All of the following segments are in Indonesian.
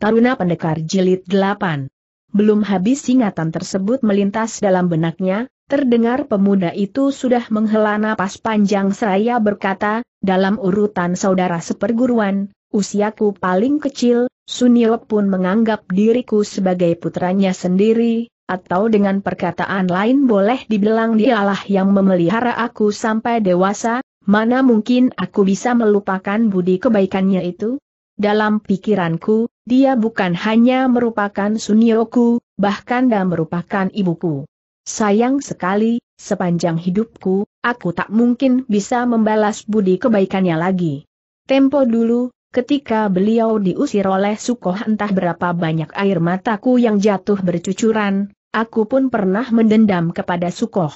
Taruna Pendekar Jilid 8. Belum habis ingatan tersebut melintas dalam benaknya, terdengar pemuda itu sudah menghela napas panjang seraya berkata, dalam urutan saudara seperguruan, usiaku paling kecil, Sunio pun menganggap diriku sebagai putranya sendiri, atau dengan perkataan lain boleh dibilang dialah yang memelihara aku sampai dewasa, mana mungkin aku bisa melupakan budi kebaikannya itu? Dalam pikiranku, dia bukan hanya merupakan sunioku, bahkan dia merupakan ibuku. Sayang sekali, sepanjang hidupku, aku tak mungkin bisa membalas budi kebaikannya lagi. Tempo dulu, ketika beliau diusir oleh Sukoh entah berapa banyak air mataku yang jatuh bercucuran, aku pun pernah mendendam kepada Sukoh.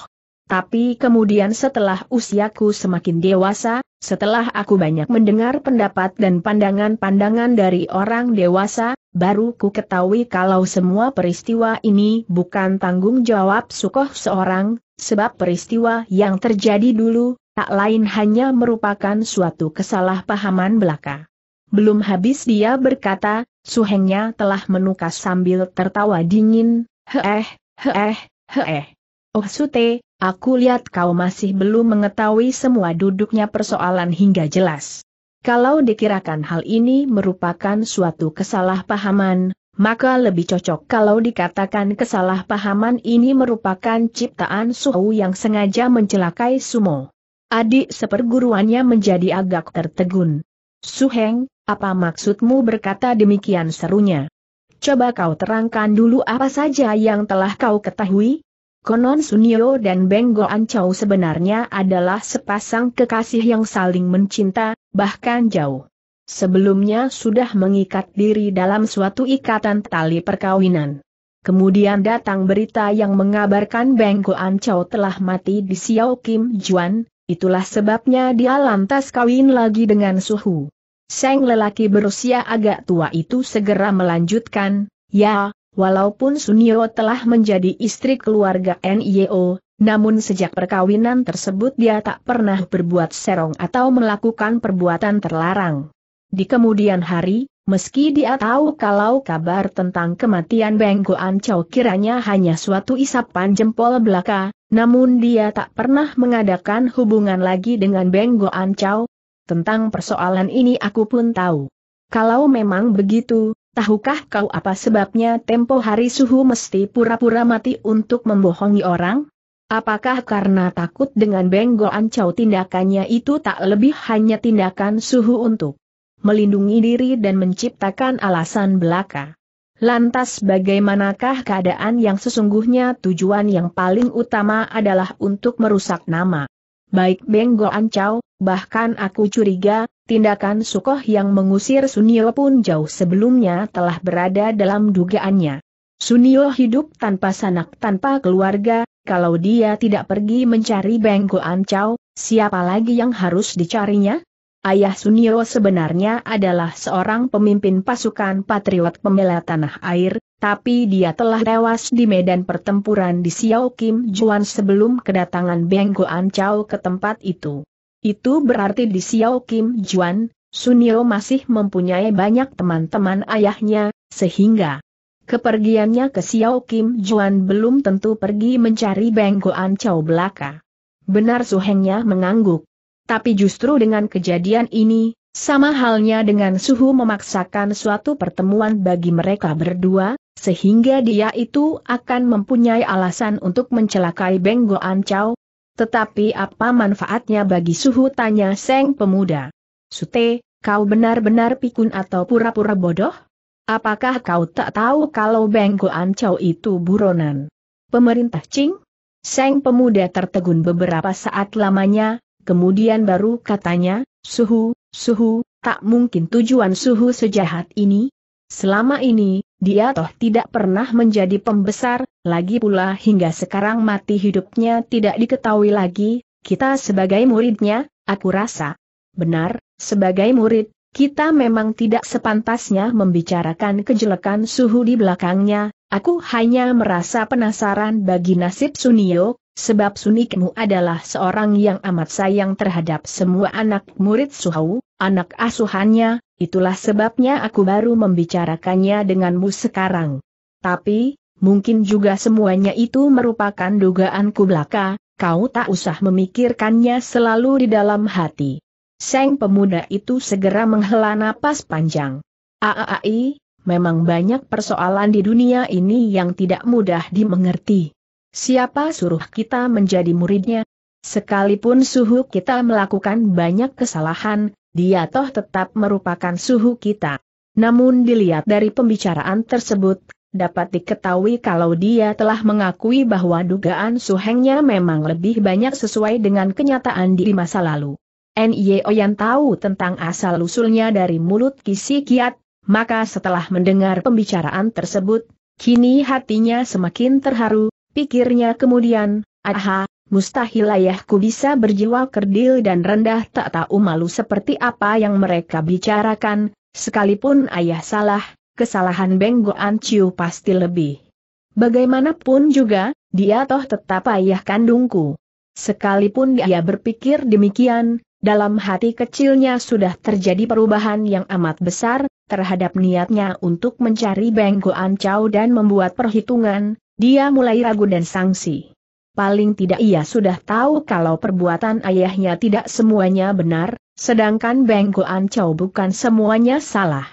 Tapi kemudian setelah usiaku semakin dewasa, setelah aku banyak mendengar pendapat dan pandangan-pandangan dari orang dewasa, baru ku ketahui kalau semua peristiwa ini bukan tanggung jawab Sukoh seorang, sebab peristiwa yang terjadi dulu, tak lain hanya merupakan suatu kesalahpahaman belaka. Belum habis dia berkata, suhengnya telah menukas sambil tertawa dingin, heeh, heeh, heeh. Oh sute, Aku lihat kau masih belum mengetahui semua duduknya persoalan hingga jelas. Kalau dikirakan hal ini merupakan suatu kesalahpahaman, maka lebih cocok kalau dikatakan kesalahpahaman ini merupakan ciptaan Suhu yang sengaja mencelakai Sumo. Adik seperguruannya menjadi agak tertegun. Suheng, apa maksudmu berkata demikian serunya? Coba kau terangkan dulu apa saja yang telah kau ketahui? Konon Sunio dan Benggo Ancau sebenarnya adalah sepasang kekasih yang saling mencinta, bahkan jauh. Sebelumnya sudah mengikat diri dalam suatu ikatan tali perkawinan. Kemudian datang berita yang mengabarkan Benggo Ancau telah mati di Xiao Kim Juan, itulah sebabnya dia lantas kawin lagi dengan Suhu. Seng lelaki berusia agak tua itu segera melanjutkan, Ya, Walaupun Sunio telah menjadi istri keluarga NIO, namun sejak perkawinan tersebut dia tak pernah berbuat serong atau melakukan perbuatan terlarang. Di kemudian hari, meski dia tahu kalau kabar tentang kematian Beng Goan Chow kiranya hanya suatu isapan jempol belaka, namun dia tak pernah mengadakan hubungan lagi dengan Beng Goan Chow. Tentang persoalan ini aku pun tahu. Kalau memang begitu, Tahukah kau apa sebabnya tempo hari suhu mesti pura-pura mati untuk membohongi orang? Apakah karena takut dengan Benggol Ancau tindakannya itu tak lebih hanya tindakan suhu untuk melindungi diri dan menciptakan alasan belaka? Lantas bagaimanakah keadaan yang sesungguhnya tujuan yang paling utama adalah untuk merusak nama? Baik Benggol Ancau, bahkan aku curiga, Tindakan Sukoh yang mengusir Sunio pun jauh sebelumnya telah berada dalam dugaannya. Sunio hidup tanpa sanak tanpa keluarga, kalau dia tidak pergi mencari Bengko Ancau, siapa lagi yang harus dicarinya? Ayah Sunio sebenarnya adalah seorang pemimpin pasukan patriot pembela tanah air, tapi dia telah tewas di medan pertempuran di Xiao Kim Juan sebelum kedatangan Beng Ancau ke tempat itu. Itu berarti di Xiao Kim Juan, Sunio masih mempunyai banyak teman-teman ayahnya, sehingga kepergiannya ke Xiao Kim Juan belum tentu pergi mencari Benggoan Chow Belaka. Benar suhengnya mengangguk. Tapi justru dengan kejadian ini, sama halnya dengan suhu memaksakan suatu pertemuan bagi mereka berdua, sehingga dia itu akan mempunyai alasan untuk mencelakai Beng Goan Chow, tetapi apa manfaatnya bagi suhu tanya Seng Pemuda? Sute, kau benar-benar pikun atau pura-pura bodoh? Apakah kau tak tahu kalau Bengko Ancau itu buronan? Pemerintah Cing? Seng Pemuda tertegun beberapa saat lamanya, kemudian baru katanya, suhu, suhu, tak mungkin tujuan suhu sejahat ini. Selama ini, dia toh tidak pernah menjadi pembesar, lagi pula hingga sekarang mati hidupnya tidak diketahui lagi, kita sebagai muridnya, aku rasa. Benar, sebagai murid, kita memang tidak sepantasnya membicarakan kejelekan suhu di belakangnya, aku hanya merasa penasaran bagi nasib Sunio, sebab Sunikmu adalah seorang yang amat sayang terhadap semua anak murid suhu, anak asuhannya, Itulah sebabnya aku baru membicarakannya denganmu sekarang. Tapi, mungkin juga semuanya itu merupakan dugaanku belaka, kau tak usah memikirkannya selalu di dalam hati. Seng pemuda itu segera menghela napas panjang. Aai, memang banyak persoalan di dunia ini yang tidak mudah dimengerti. Siapa suruh kita menjadi muridnya? Sekalipun suhu kita melakukan banyak kesalahan, dia toh tetap merupakan suhu kita. Namun dilihat dari pembicaraan tersebut, dapat diketahui kalau dia telah mengakui bahwa dugaan suhengnya memang lebih banyak sesuai dengan kenyataan di masa lalu. NIO yang tahu tentang asal-usulnya dari mulut Kisi Kiat, maka setelah mendengar pembicaraan tersebut, kini hatinya semakin terharu, pikirnya kemudian, aha, mustahil ayahku bisa berjiwa kerdil dan rendah tak tahu malu seperti apa yang mereka bicarakan, sekalipun ayah salah, kesalahan Beng Anciu pasti lebih. Bagaimanapun juga, dia toh tetap ayah kandungku. Sekalipun dia berpikir demikian, dalam hati kecilnya sudah terjadi perubahan yang amat besar, terhadap niatnya untuk mencari Beng Goan dan membuat perhitungan, dia mulai ragu dan sangsi paling tidak ia sudah tahu kalau perbuatan ayahnya tidak semuanya benar, sedangkan Bengkoan Chow bukan semuanya salah.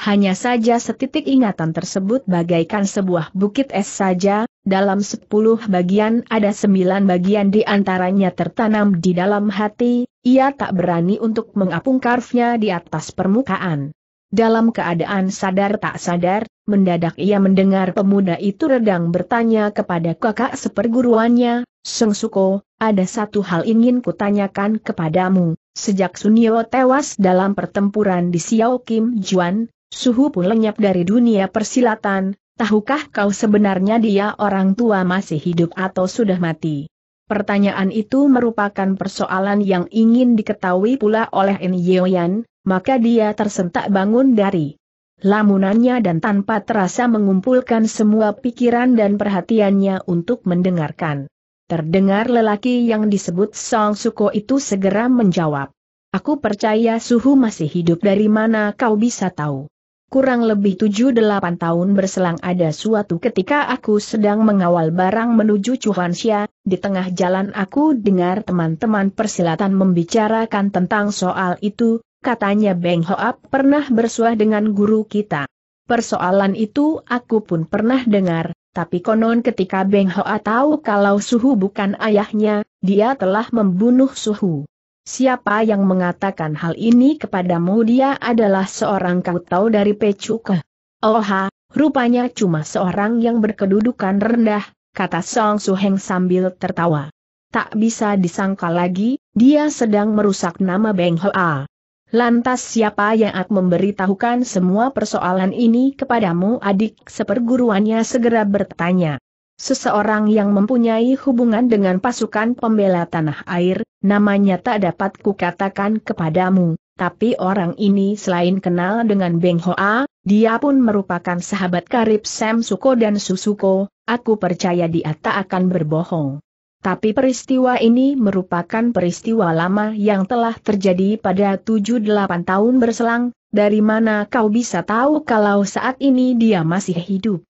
Hanya saja setitik ingatan tersebut bagaikan sebuah bukit es saja, dalam sepuluh bagian ada sembilan bagian di antaranya tertanam di dalam hati, ia tak berani untuk mengapung karfnya di atas permukaan. Dalam keadaan sadar tak sadar, mendadak ia mendengar pemuda itu redang bertanya kepada kakak seperguruannya, Seng Suko, ada satu hal ingin kutanyakan kepadamu. Sejak Sunio tewas dalam pertempuran di Xiao Kim Juan, Suhu pun lenyap dari dunia persilatan, tahukah kau sebenarnya dia orang tua masih hidup atau sudah mati? Pertanyaan itu merupakan persoalan yang ingin diketahui pula oleh En Yeoyan, maka dia tersentak bangun dari lamunannya dan tanpa terasa mengumpulkan semua pikiran dan perhatiannya untuk mendengarkan. Terdengar lelaki yang disebut Song Suko itu segera menjawab. Aku percaya Suhu masih hidup dari mana kau bisa tahu. Kurang lebih tujuh delapan tahun berselang ada suatu ketika aku sedang mengawal barang menuju Chuanxia, di tengah jalan aku dengar teman-teman persilatan membicarakan tentang soal itu, katanya Beng Hoap pernah bersuah dengan guru kita. Persoalan itu aku pun pernah dengar, tapi konon ketika Beng Hoa tahu kalau Suhu bukan ayahnya, dia telah membunuh Suhu. Siapa yang mengatakan hal ini kepadamu dia adalah seorang kau tahu dari Pecuke. Oha, rupanya cuma seorang yang berkedudukan rendah, kata Song Suheng sambil tertawa. Tak bisa disangka lagi, dia sedang merusak nama Beng Hoa. Lantas siapa yang akan memberitahukan semua persoalan ini kepadamu adik seperguruannya segera bertanya. Seseorang yang mempunyai hubungan dengan pasukan pembela tanah air, namanya tak dapat kukatakan kepadamu, tapi orang ini selain kenal dengan Beng Hoa, dia pun merupakan sahabat karib Sam Suko dan Susuko, aku percaya dia tak akan berbohong. Tapi peristiwa ini merupakan peristiwa lama yang telah terjadi pada 7-8 tahun berselang, dari mana kau bisa tahu kalau saat ini dia masih hidup?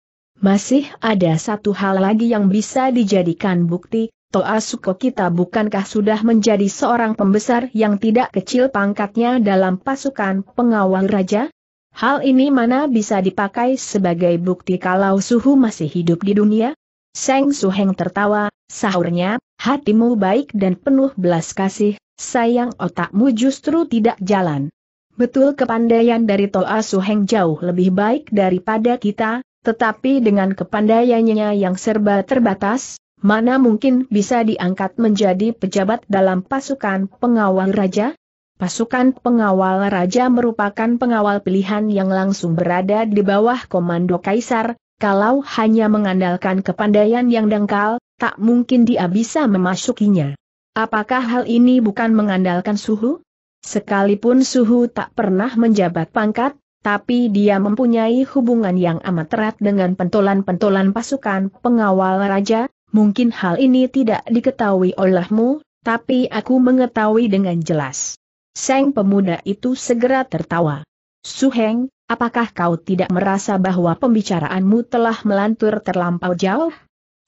Masih ada satu hal lagi yang bisa dijadikan bukti, Toa Suko kita bukankah sudah menjadi seorang pembesar yang tidak kecil pangkatnya dalam pasukan pengawal raja? Hal ini mana bisa dipakai sebagai bukti kalau Suhu masih hidup di dunia? Seng Suheng tertawa, sahurnya, hatimu baik dan penuh belas kasih, sayang otakmu justru tidak jalan. Betul kepandaian dari Toa Suheng jauh lebih baik daripada kita, tetapi dengan kepandaiannya yang serba terbatas, mana mungkin bisa diangkat menjadi pejabat dalam pasukan pengawal raja? Pasukan pengawal raja merupakan pengawal pilihan yang langsung berada di bawah komando kaisar, kalau hanya mengandalkan kepandaian yang dangkal, tak mungkin dia bisa memasukinya. Apakah hal ini bukan mengandalkan suhu? Sekalipun suhu tak pernah menjabat pangkat, tapi dia mempunyai hubungan yang amat erat dengan pentolan-pentolan pasukan pengawal raja, mungkin hal ini tidak diketahui olehmu, tapi aku mengetahui dengan jelas. Seng pemuda itu segera tertawa. Suheng, Apakah kau tidak merasa bahwa pembicaraanmu telah melantur terlampau jauh?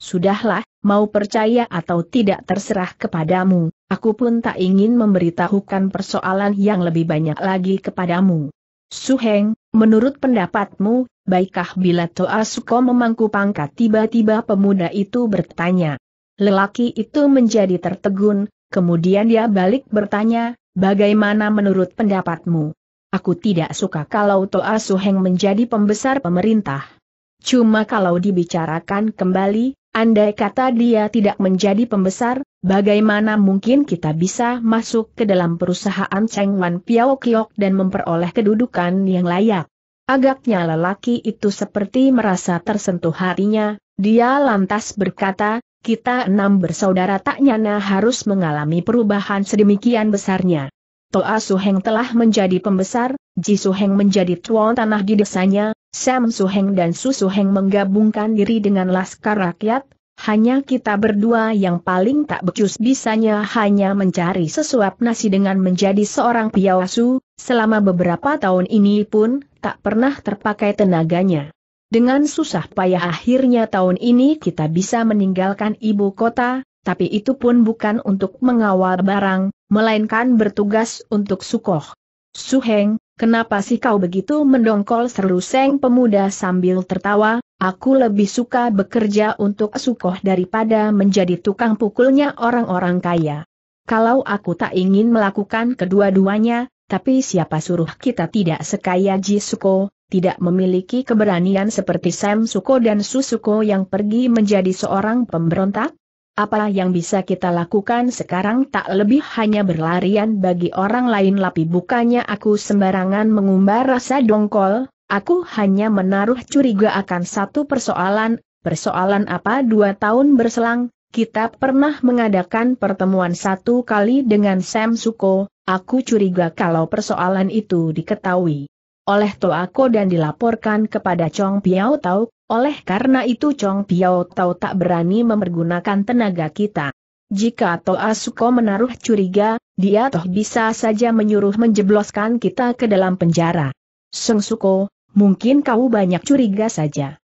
Sudahlah, mau percaya atau tidak terserah kepadamu, aku pun tak ingin memberitahukan persoalan yang lebih banyak lagi kepadamu. Suheng, menurut pendapatmu, baikkah bila Toa Suko memangku pangkat tiba-tiba pemuda itu bertanya. Lelaki itu menjadi tertegun, kemudian dia balik bertanya, bagaimana menurut pendapatmu? Aku tidak suka kalau Toa Suheng menjadi pembesar pemerintah. Cuma kalau dibicarakan kembali, andai kata dia tidak menjadi pembesar, bagaimana mungkin kita bisa masuk ke dalam perusahaan Cheng Wan Piao Kiok dan memperoleh kedudukan yang layak. Agaknya lelaki itu seperti merasa tersentuh hatinya, dia lantas berkata, kita enam bersaudara tak nyana harus mengalami perubahan sedemikian besarnya. Toa ah Suheng telah menjadi pembesar, Ji Suheng menjadi tuan tanah di desanya, Sam Suheng dan Su Suheng menggabungkan diri dengan Laskar Rakyat, hanya kita berdua yang paling tak becus bisanya hanya mencari sesuap nasi dengan menjadi seorang piawasu, selama beberapa tahun ini pun tak pernah terpakai tenaganya. Dengan susah payah akhirnya tahun ini kita bisa meninggalkan ibu kota, tapi itu pun bukan untuk mengawal barang, melainkan bertugas untuk Sukoh. Suheng, kenapa sih kau begitu mendongkol seru Seng pemuda sambil tertawa, aku lebih suka bekerja untuk Sukoh daripada menjadi tukang pukulnya orang-orang kaya. Kalau aku tak ingin melakukan kedua-duanya, tapi siapa suruh kita tidak sekaya Ji Suko, tidak memiliki keberanian seperti Sam Suko dan Susuko yang pergi menjadi seorang pemberontak? Apa yang bisa kita lakukan sekarang tak lebih hanya berlarian bagi orang lain lapi bukannya aku sembarangan mengumbar rasa dongkol, aku hanya menaruh curiga akan satu persoalan, persoalan apa dua tahun berselang, kita pernah mengadakan pertemuan satu kali dengan Sam Suko, aku curiga kalau persoalan itu diketahui oleh Toako dan dilaporkan kepada Chong Piao Tau, oleh karena itu Chong Piao Tau tak berani mempergunakan tenaga kita. Jika Toa Suko menaruh curiga, dia toh bisa saja menyuruh menjebloskan kita ke dalam penjara. Seng Suko, mungkin kau banyak curiga saja.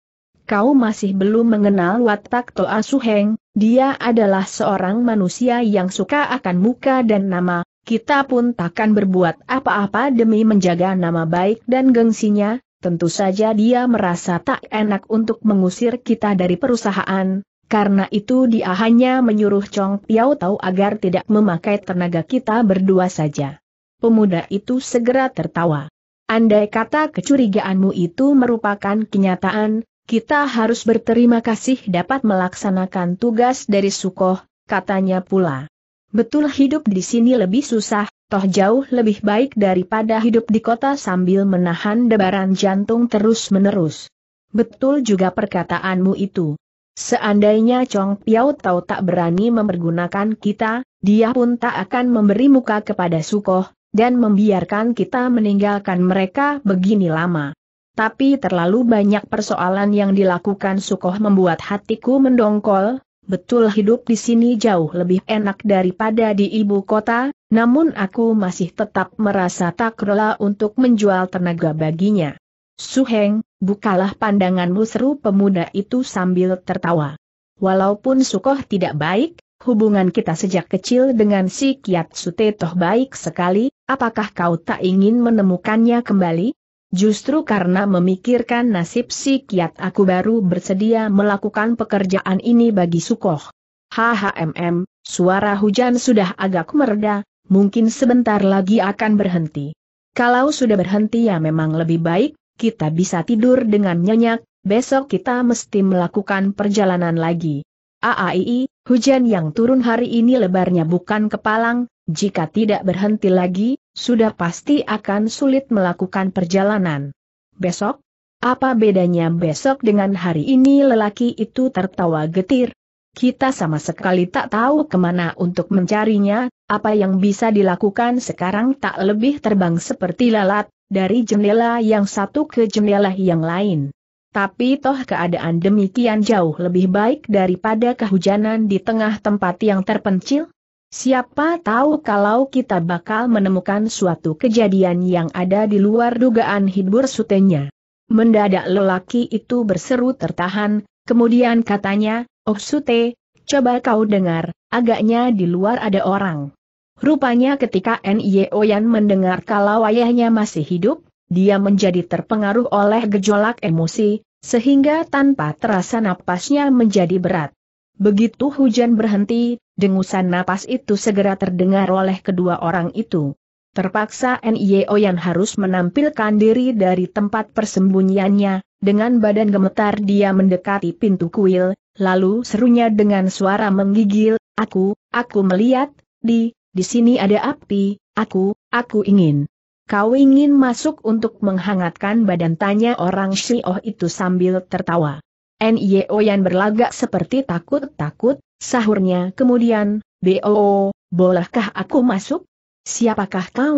Kau masih belum mengenal watak Toa Suheng, dia adalah seorang manusia yang suka akan muka dan nama, kita pun takkan berbuat apa-apa demi menjaga nama baik dan gengsinya, tentu saja dia merasa tak enak untuk mengusir kita dari perusahaan, karena itu dia hanya menyuruh Chong Piao tahu agar tidak memakai tenaga kita berdua saja. Pemuda itu segera tertawa. Andai kata kecurigaanmu itu merupakan kenyataan, kita harus berterima kasih dapat melaksanakan tugas dari Sukoh, katanya pula. Betul hidup di sini lebih susah, toh jauh lebih baik daripada hidup di kota sambil menahan debaran jantung terus-menerus. Betul juga perkataanmu itu. Seandainya Chong Piao tahu tak berani mempergunakan kita, dia pun tak akan memberi muka kepada Sukoh, dan membiarkan kita meninggalkan mereka begini lama. Tapi terlalu banyak persoalan yang dilakukan Sukoh membuat hatiku mendongkol, Betul hidup di sini jauh lebih enak daripada di ibu kota, namun aku masih tetap merasa tak rela untuk menjual tenaga baginya. Suheng, bukalah pandanganmu seru pemuda itu sambil tertawa. Walaupun Sukoh tidak baik, hubungan kita sejak kecil dengan si Kiat Sute toh baik sekali, apakah kau tak ingin menemukannya kembali? Justru karena memikirkan nasib si kiat aku baru bersedia melakukan pekerjaan ini bagi Sukoh. HHMM, suara hujan sudah agak mereda, mungkin sebentar lagi akan berhenti. Kalau sudah berhenti ya memang lebih baik, kita bisa tidur dengan nyenyak, besok kita mesti melakukan perjalanan lagi. AAII, hujan yang turun hari ini lebarnya bukan kepalang, jika tidak berhenti lagi, sudah pasti akan sulit melakukan perjalanan. Besok? Apa bedanya besok dengan hari ini lelaki itu tertawa getir? Kita sama sekali tak tahu kemana untuk mencarinya, apa yang bisa dilakukan sekarang tak lebih terbang seperti lalat, dari jendela yang satu ke jendela yang lain. Tapi toh keadaan demikian jauh lebih baik daripada kehujanan di tengah tempat yang terpencil? Siapa tahu kalau kita bakal menemukan suatu kejadian yang ada di luar dugaan hibur sutenya. Mendadak lelaki itu berseru tertahan, kemudian katanya, Oh sute, coba kau dengar, agaknya di luar ada orang. Rupanya ketika N.Y.O. Oyan mendengar kalau ayahnya masih hidup, dia menjadi terpengaruh oleh gejolak emosi, sehingga tanpa terasa napasnya menjadi berat. Begitu hujan berhenti, Dengusan napas itu segera terdengar oleh kedua orang itu. Terpaksa NIO yang harus menampilkan diri dari tempat persembunyiannya, dengan badan gemetar dia mendekati pintu kuil, lalu serunya dengan suara menggigil, aku, aku melihat, di, di sini ada api, aku, aku ingin. Kau ingin masuk untuk menghangatkan badan tanya orang Shio oh itu sambil tertawa. NIO yang berlagak seperti takut-takut, Sahurnya kemudian, BOO, bolehkah aku masuk? Siapakah kau?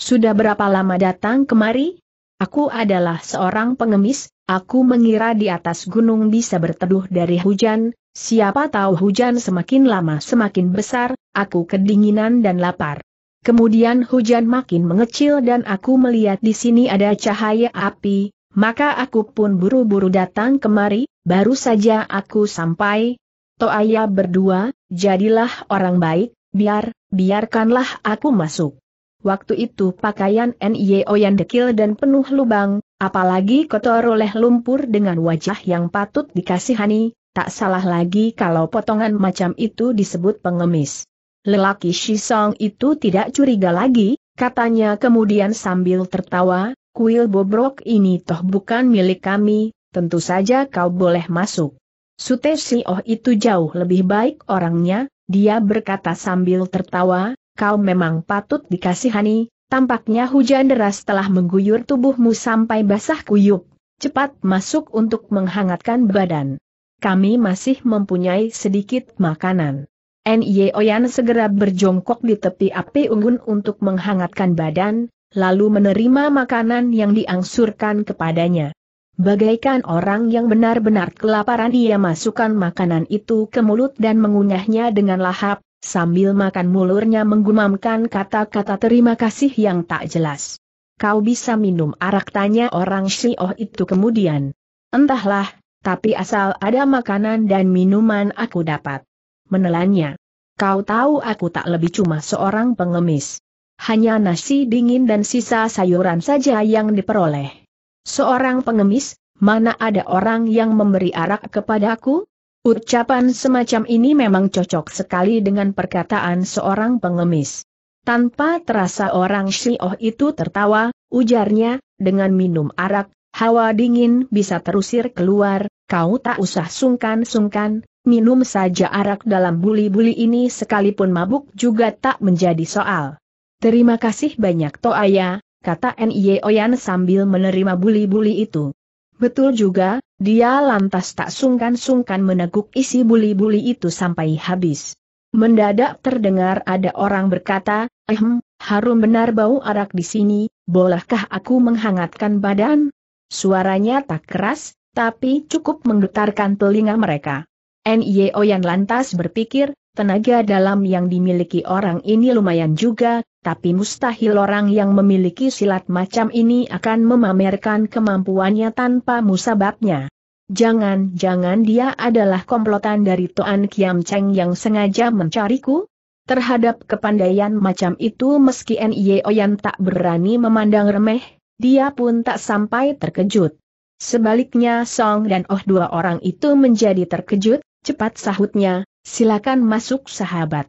Sudah berapa lama datang kemari? Aku adalah seorang pengemis, aku mengira di atas gunung bisa berteduh dari hujan, siapa tahu hujan semakin lama semakin besar, aku kedinginan dan lapar. Kemudian hujan makin mengecil dan aku melihat di sini ada cahaya api, maka aku pun buru-buru datang kemari, baru saja aku sampai, Toaya berdua, jadilah orang baik, biar, biarkanlah aku masuk. Waktu itu pakaian NIO yang dekil dan penuh lubang, apalagi kotor oleh lumpur dengan wajah yang patut dikasihani, tak salah lagi kalau potongan macam itu disebut pengemis. Lelaki Shisong itu tidak curiga lagi, katanya kemudian sambil tertawa, kuil bobrok ini toh bukan milik kami, tentu saja kau boleh masuk. Sute Oh itu jauh lebih baik orangnya, dia berkata sambil tertawa, kau memang patut dikasihani, tampaknya hujan deras telah mengguyur tubuhmu sampai basah kuyup, cepat masuk untuk menghangatkan badan. Kami masih mempunyai sedikit makanan. Nye Oyan segera berjongkok di tepi api unggun untuk menghangatkan badan, lalu menerima makanan yang diangsurkan kepadanya. Bagaikan orang yang benar-benar kelaparan ia masukkan makanan itu ke mulut dan mengunyahnya dengan lahap, sambil makan mulurnya menggumamkan kata-kata terima kasih yang tak jelas. Kau bisa minum arak tanya orang Shio itu kemudian. Entahlah, tapi asal ada makanan dan minuman aku dapat. Menelannya. Kau tahu aku tak lebih cuma seorang pengemis. Hanya nasi dingin dan sisa sayuran saja yang diperoleh. Seorang pengemis, mana ada orang yang memberi arak kepadaku? Ucapan semacam ini memang cocok sekali dengan perkataan seorang pengemis. Tanpa terasa orang Shioh itu tertawa, ujarnya, dengan minum arak, hawa dingin bisa terusir keluar, kau tak usah sungkan-sungkan, minum saja arak dalam buli-buli ini sekalipun mabuk juga tak menjadi soal. Terima kasih banyak Toaya, kata N.I. Oyan sambil menerima buli-buli itu. Betul juga, dia lantas tak sungkan-sungkan meneguk isi buli-buli itu sampai habis. Mendadak terdengar ada orang berkata, ehm, harum benar bau arak di sini, bolehkah aku menghangatkan badan? Suaranya tak keras, tapi cukup menggetarkan telinga mereka. N.I.O. Oyan lantas berpikir, tenaga dalam yang dimiliki orang ini lumayan juga, tapi mustahil orang yang memiliki silat macam ini akan memamerkan kemampuannya tanpa musababnya. Jangan-jangan dia adalah komplotan dari Toan Kiam Cheng yang sengaja mencariku? Terhadap kepandaian macam itu meski N.I.O. yang tak berani memandang remeh, dia pun tak sampai terkejut. Sebaliknya Song dan Oh dua orang itu menjadi terkejut, cepat sahutnya, silakan masuk sahabat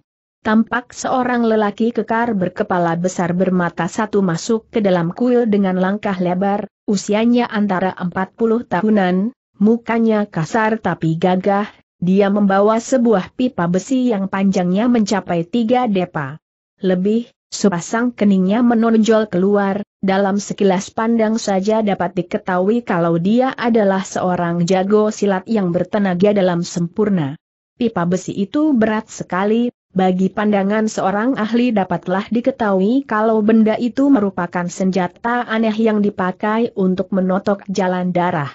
tampak seorang lelaki kekar berkepala besar bermata satu masuk ke dalam kuil dengan langkah lebar, usianya antara 40 tahunan, mukanya kasar tapi gagah, dia membawa sebuah pipa besi yang panjangnya mencapai tiga depa. Lebih, sepasang keningnya menonjol keluar, dalam sekilas pandang saja dapat diketahui kalau dia adalah seorang jago silat yang bertenaga dalam sempurna. Pipa besi itu berat sekali, bagi pandangan seorang ahli dapatlah diketahui kalau benda itu merupakan senjata aneh yang dipakai untuk menotok jalan darah.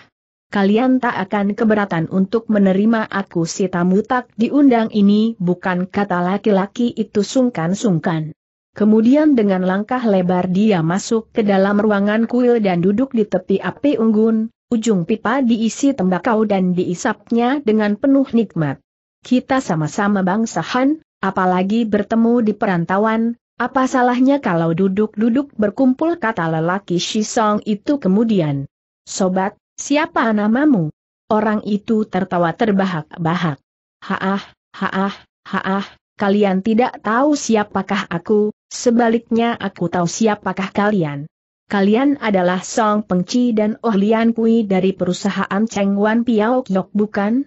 Kalian tak akan keberatan untuk menerima aku si tamu tak diundang ini bukan kata laki-laki itu sungkan-sungkan. Kemudian dengan langkah lebar dia masuk ke dalam ruangan kuil dan duduk di tepi api unggun, ujung pipa diisi tembakau dan diisapnya dengan penuh nikmat. Kita sama-sama bangsahan, Apalagi bertemu di perantauan, apa salahnya kalau duduk-duduk berkumpul kata lelaki Shisong itu kemudian. Sobat, siapa namamu? Orang itu tertawa terbahak-bahak. Haah, haah, haah, kalian tidak tahu siapakah aku, sebaliknya aku tahu siapakah kalian. Kalian adalah Song Pengci dan Oh Lian Kui dari perusahaan Cheng Wan Piao Kyok bukan?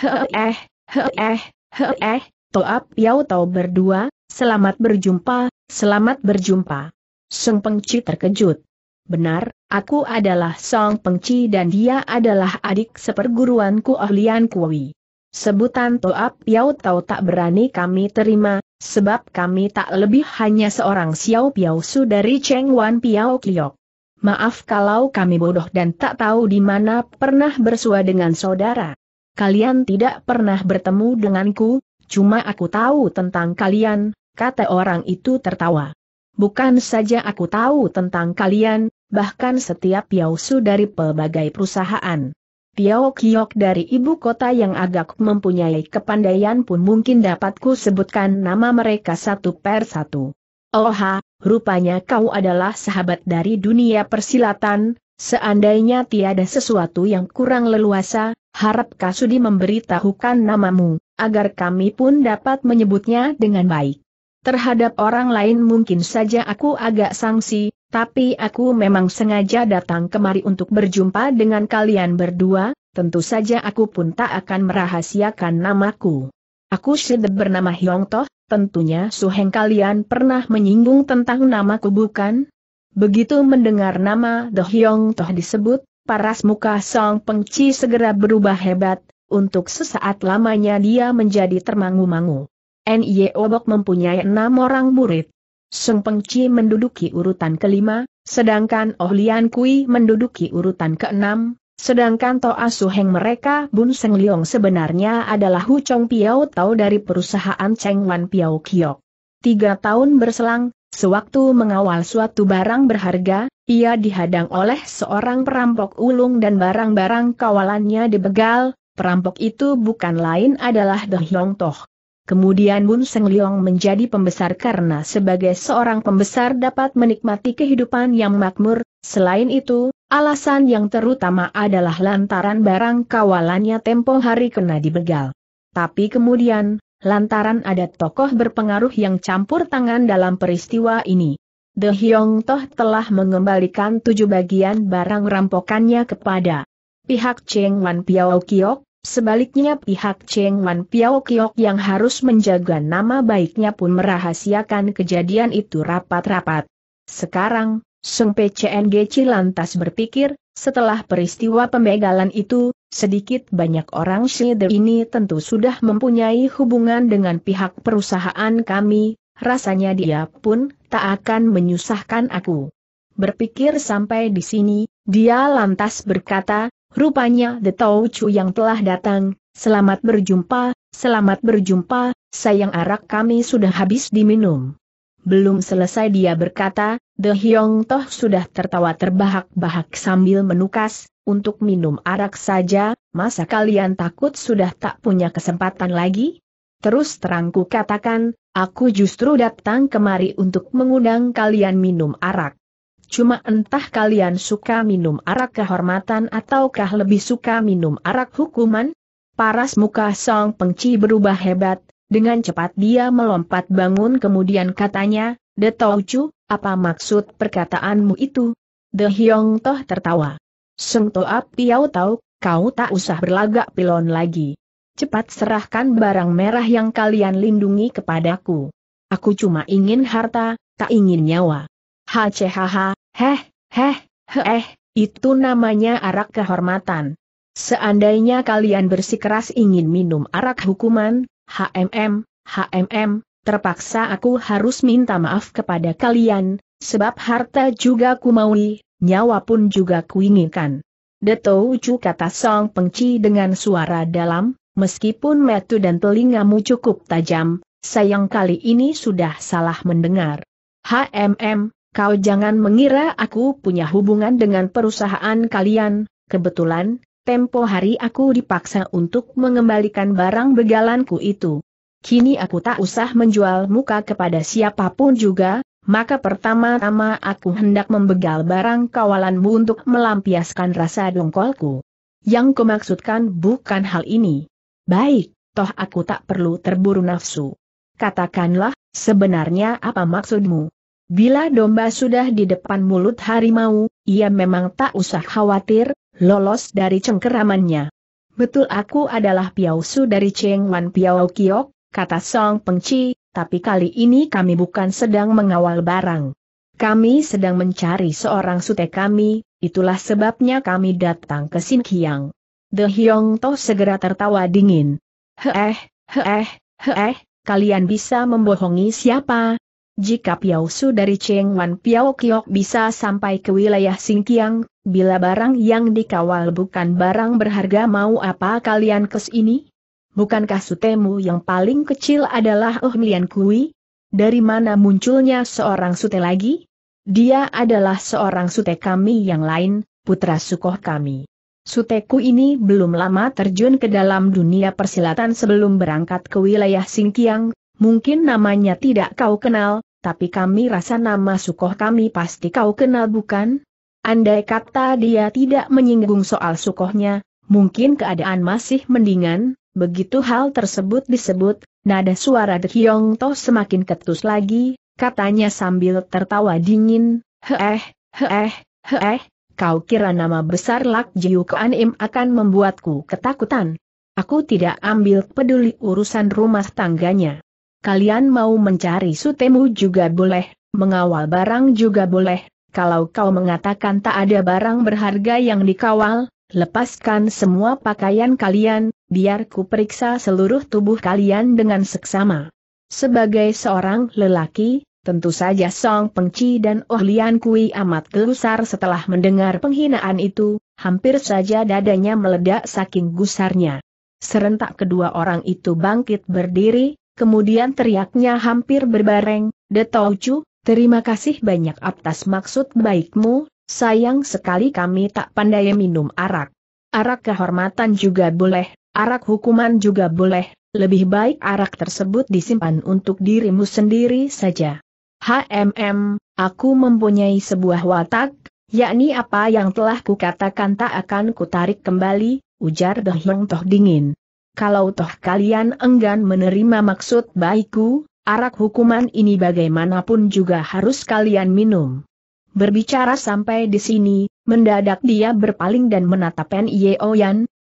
Heeh, heeh, heeh, Toap Yau Tau berdua, selamat berjumpa, selamat berjumpa. Song Pengci terkejut. Benar, aku adalah Song Pengci dan dia adalah adik seperguruanku Ahlian Kui. Sebutan Toap Yau Tau tak berani kami terima, sebab kami tak lebih hanya seorang Xiao Piao Su dari Cheng Wan Piao Kliok. Maaf kalau kami bodoh dan tak tahu di mana pernah bersua dengan saudara. Kalian tidak pernah bertemu denganku, Cuma aku tahu tentang kalian, kata orang itu tertawa. Bukan saja aku tahu tentang kalian, bahkan setiap Piausu dari pelbagai perusahaan. Piau Kiok dari ibu kota yang agak mempunyai kepandaian pun mungkin dapatku sebutkan nama mereka satu per satu. Oha, rupanya kau adalah sahabat dari dunia persilatan, Seandainya tiada sesuatu yang kurang leluasa, harap Kasudi memberitahukan namamu agar kami pun dapat menyebutnya dengan baik. Terhadap orang lain mungkin saja aku agak sangsi, tapi aku memang sengaja datang kemari untuk berjumpa dengan kalian berdua, tentu saja aku pun tak akan merahasiakan namaku. Aku sedep bernama Hyong Toh, tentunya Suheng kalian pernah menyinggung tentang namaku bukan? Begitu mendengar nama The Hyong Toh disebut, paras muka Song Pengci segera berubah hebat, untuk sesaat lamanya dia menjadi termangu-mangu. N.Y. Obok mempunyai enam orang murid. Sung Peng Chi menduduki urutan kelima, sedangkan Oh Lian Kui menduduki urutan keenam, sedangkan Toa Su Heng mereka Bun Seng Leong sebenarnya adalah Hu Chong Piao Tau dari perusahaan Cheng Wan Piao Kiok. Tiga tahun berselang, sewaktu mengawal suatu barang berharga, ia dihadang oleh seorang perampok ulung dan barang-barang kawalannya dibegal, Perampok itu bukan lain adalah The Hyong Toh. Kemudian Bun Seng Leong menjadi pembesar karena sebagai seorang pembesar dapat menikmati kehidupan yang makmur, selain itu, alasan yang terutama adalah lantaran barang kawalannya tempo hari kena dibegal. Tapi kemudian, lantaran ada tokoh berpengaruh yang campur tangan dalam peristiwa ini. The Hyong Toh telah mengembalikan tujuh bagian barang rampokannya kepada pihak Cheng Wan Piao Kiok, sebaliknya pihak Cheng Wan Piao Kiok yang harus menjaga nama baiknya pun merahasiakan kejadian itu rapat-rapat. Sekarang, Sung PCNG lantas berpikir, setelah peristiwa pembegalan itu, sedikit banyak orang Shide ini tentu sudah mempunyai hubungan dengan pihak perusahaan kami, rasanya dia pun tak akan menyusahkan aku. Berpikir sampai di sini, dia lantas berkata, Rupanya The Chu yang telah datang, selamat berjumpa, selamat berjumpa, sayang arak kami sudah habis diminum. Belum selesai dia berkata, The Hyong Toh sudah tertawa terbahak-bahak sambil menukas, untuk minum arak saja, masa kalian takut sudah tak punya kesempatan lagi? Terus terangku katakan, aku justru datang kemari untuk mengundang kalian minum arak. Cuma entah kalian suka minum arak kehormatan ataukah lebih suka minum arak hukuman? Paras muka Song Pengci berubah hebat, dengan cepat dia melompat bangun kemudian katanya, De Chu, apa maksud perkataanmu itu? De Hyong Toh tertawa. Seng Toa Piau tau, kau tak usah berlagak pilon lagi. Cepat serahkan barang merah yang kalian lindungi kepadaku. Aku cuma ingin harta, tak ingin nyawa. hahaha. Heh, heh, heh, eh, itu namanya arak kehormatan. Seandainya kalian bersikeras ingin minum arak hukuman, HMM, HMM, terpaksa aku harus minta maaf kepada kalian, sebab harta juga ku maui, nyawa pun juga kuinginkan. Deto Ucu kata Song Pengci dengan suara dalam, meskipun metu dan telingamu cukup tajam, sayang kali ini sudah salah mendengar. HMM, Kau jangan mengira aku punya hubungan dengan perusahaan kalian, kebetulan, tempo hari aku dipaksa untuk mengembalikan barang begalanku itu. Kini aku tak usah menjual muka kepada siapapun juga, maka pertama-tama aku hendak membegal barang kawalanmu untuk melampiaskan rasa dongkolku. Yang kumaksudkan bukan hal ini. Baik, toh aku tak perlu terburu nafsu. Katakanlah, sebenarnya apa maksudmu? Bila domba sudah di depan mulut harimau, ia memang tak usah khawatir, lolos dari cengkeramannya. Betul aku adalah piausu dari Cheng Wan Piao Kiok, kata Song Pengci, tapi kali ini kami bukan sedang mengawal barang. Kami sedang mencari seorang sute kami, itulah sebabnya kami datang ke Sin Kiang. The Hyong Toh segera tertawa dingin. Heeh, heeh, heeh, kalian bisa membohongi siapa, jika Piao dari Cheng Wan Piao Kiok bisa sampai ke wilayah Singkiang, bila barang yang dikawal bukan barang berharga mau apa kalian kes ini? Bukankah sutemu yang paling kecil adalah Oh Mian Kui? Dari mana munculnya seorang sute lagi? Dia adalah seorang sute kami yang lain, putra sukoh kami. Suteku ini belum lama terjun ke dalam dunia persilatan sebelum berangkat ke wilayah Singkiang, mungkin namanya tidak kau kenal, tapi kami rasa nama Sukoh kami pasti kau kenal bukan? Andai kata dia tidak menyinggung soal Sukohnya, mungkin keadaan masih mendingan, begitu hal tersebut disebut, nada suara Dekyong Toh semakin ketus lagi, katanya sambil tertawa dingin, heeh, heeh, heeh, kau kira nama besar Lak Jiu Kuan Im akan membuatku ketakutan? Aku tidak ambil peduli urusan rumah tangganya kalian mau mencari sutemu juga boleh, mengawal barang juga boleh, kalau kau mengatakan tak ada barang berharga yang dikawal, lepaskan semua pakaian kalian, biar ku periksa seluruh tubuh kalian dengan seksama. Sebagai seorang lelaki, tentu saja Song Pengci dan Oh Lian Kui amat gelusar setelah mendengar penghinaan itu, hampir saja dadanya meledak saking gusarnya. Serentak kedua orang itu bangkit berdiri, kemudian teriaknya hampir berbareng, Detaucu, terima kasih banyak atas maksud baikmu, sayang sekali kami tak pandai minum arak. Arak kehormatan juga boleh, arak hukuman juga boleh, lebih baik arak tersebut disimpan untuk dirimu sendiri saja. HMM, aku mempunyai sebuah watak, yakni apa yang telah kukatakan tak akan kutarik kembali, ujar Dehyong Toh dingin kalau toh kalian enggan menerima maksud baikku, arak hukuman ini bagaimanapun juga harus kalian minum. Berbicara sampai di sini, mendadak dia berpaling dan menatap Yeo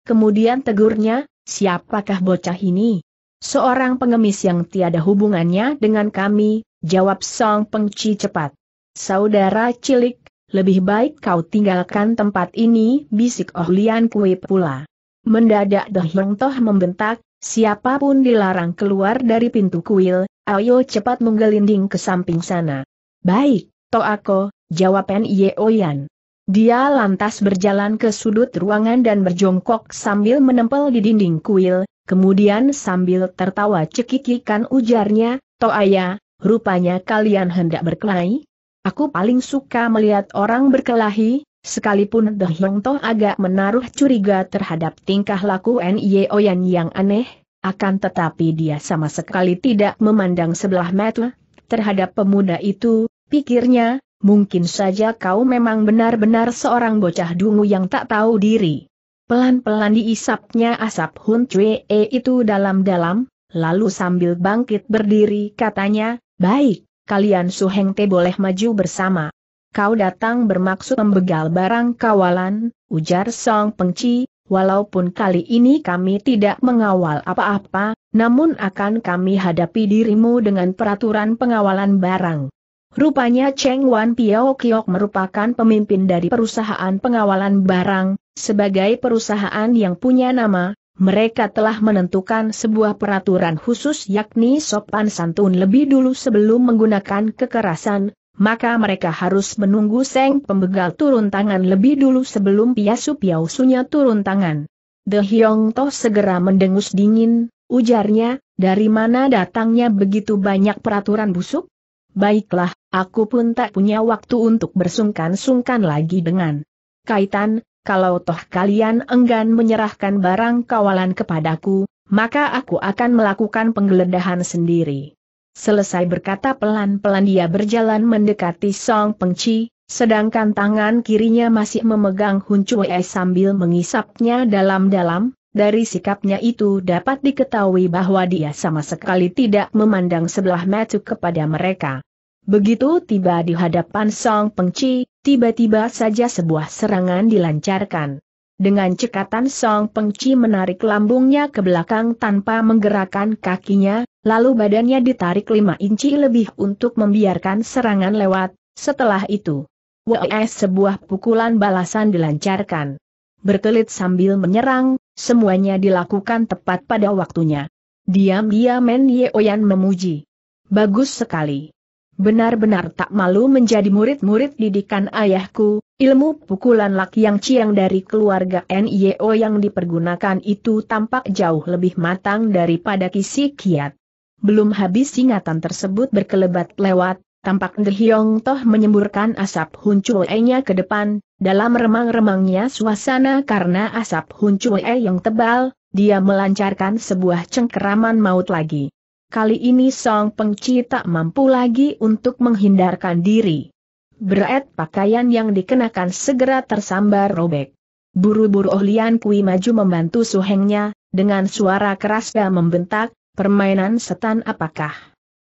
kemudian tegurnya, siapakah bocah ini? Seorang pengemis yang tiada hubungannya dengan kami, jawab Song Pengci cepat. Saudara cilik, lebih baik kau tinggalkan tempat ini, bisik Ohlian kuip pula. Mendadak Dahyong Toh membentak, siapapun dilarang keluar dari pintu kuil, ayo cepat menggelinding ke samping sana. Baik, Toako, jawab Yan. Dia lantas berjalan ke sudut ruangan dan berjongkok sambil menempel di dinding kuil, kemudian sambil tertawa cekikikan ujarnya, Toaya, rupanya kalian hendak berkelahi? Aku paling suka melihat orang berkelahi, Sekalipun The Hong Tong agak menaruh curiga terhadap tingkah laku N.Y.O. yang aneh, akan tetapi dia sama sekali tidak memandang sebelah mata terhadap pemuda itu, pikirnya, mungkin saja kau memang benar-benar seorang bocah dungu yang tak tahu diri. Pelan-pelan diisapnya asap Hun Chue e itu dalam-dalam, lalu sambil bangkit berdiri katanya, baik, kalian Su Heng Te boleh maju bersama kau datang bermaksud membegal barang kawalan, ujar Song Pengci, walaupun kali ini kami tidak mengawal apa-apa, namun akan kami hadapi dirimu dengan peraturan pengawalan barang. Rupanya Cheng Wan Piao Kiok merupakan pemimpin dari perusahaan pengawalan barang, sebagai perusahaan yang punya nama, mereka telah menentukan sebuah peraturan khusus yakni sopan santun lebih dulu sebelum menggunakan kekerasan, maka mereka harus menunggu Seng pembegal turun tangan lebih dulu sebelum Piasu Piausunya turun tangan. The Hyong Toh segera mendengus dingin, ujarnya, dari mana datangnya begitu banyak peraturan busuk? Baiklah, aku pun tak punya waktu untuk bersungkan-sungkan lagi dengan kaitan, kalau toh kalian enggan menyerahkan barang kawalan kepadaku, maka aku akan melakukan penggeledahan sendiri. Selesai berkata pelan-pelan dia berjalan mendekati Song Pengci, sedangkan tangan kirinya masih memegang Hun Chue sambil mengisapnya dalam-dalam, dari sikapnya itu dapat diketahui bahwa dia sama sekali tidak memandang sebelah mata kepada mereka. Begitu tiba di hadapan Song Pengci, tiba-tiba saja sebuah serangan dilancarkan. Dengan cekatan Song Pengci menarik lambungnya ke belakang tanpa menggerakkan kakinya, lalu badannya ditarik lima inci lebih untuk membiarkan serangan lewat, setelah itu. WS sebuah pukulan balasan dilancarkan. Berkelit sambil menyerang, semuanya dilakukan tepat pada waktunya. Diam-diam Men Yeoyan memuji. Bagus sekali. Benar-benar tak malu menjadi murid-murid didikan ayahku, ilmu pukulan lak yang ciang dari keluarga NIO yang dipergunakan itu tampak jauh lebih matang daripada kisi kiat. Belum habis ingatan tersebut berkelebat lewat, tampak Ndehyong Toh menyemburkan asap huncuwe-nya ke depan, dalam remang-remangnya suasana karena asap huncuwe yang tebal, dia melancarkan sebuah cengkeraman maut lagi. Kali ini Song Pengci tak mampu lagi untuk menghindarkan diri. Beret pakaian yang dikenakan segera tersambar robek. Buru-buru Ohlian Kui maju membantu suhengnya, dengan suara keras dia membentak, Permainan setan apakah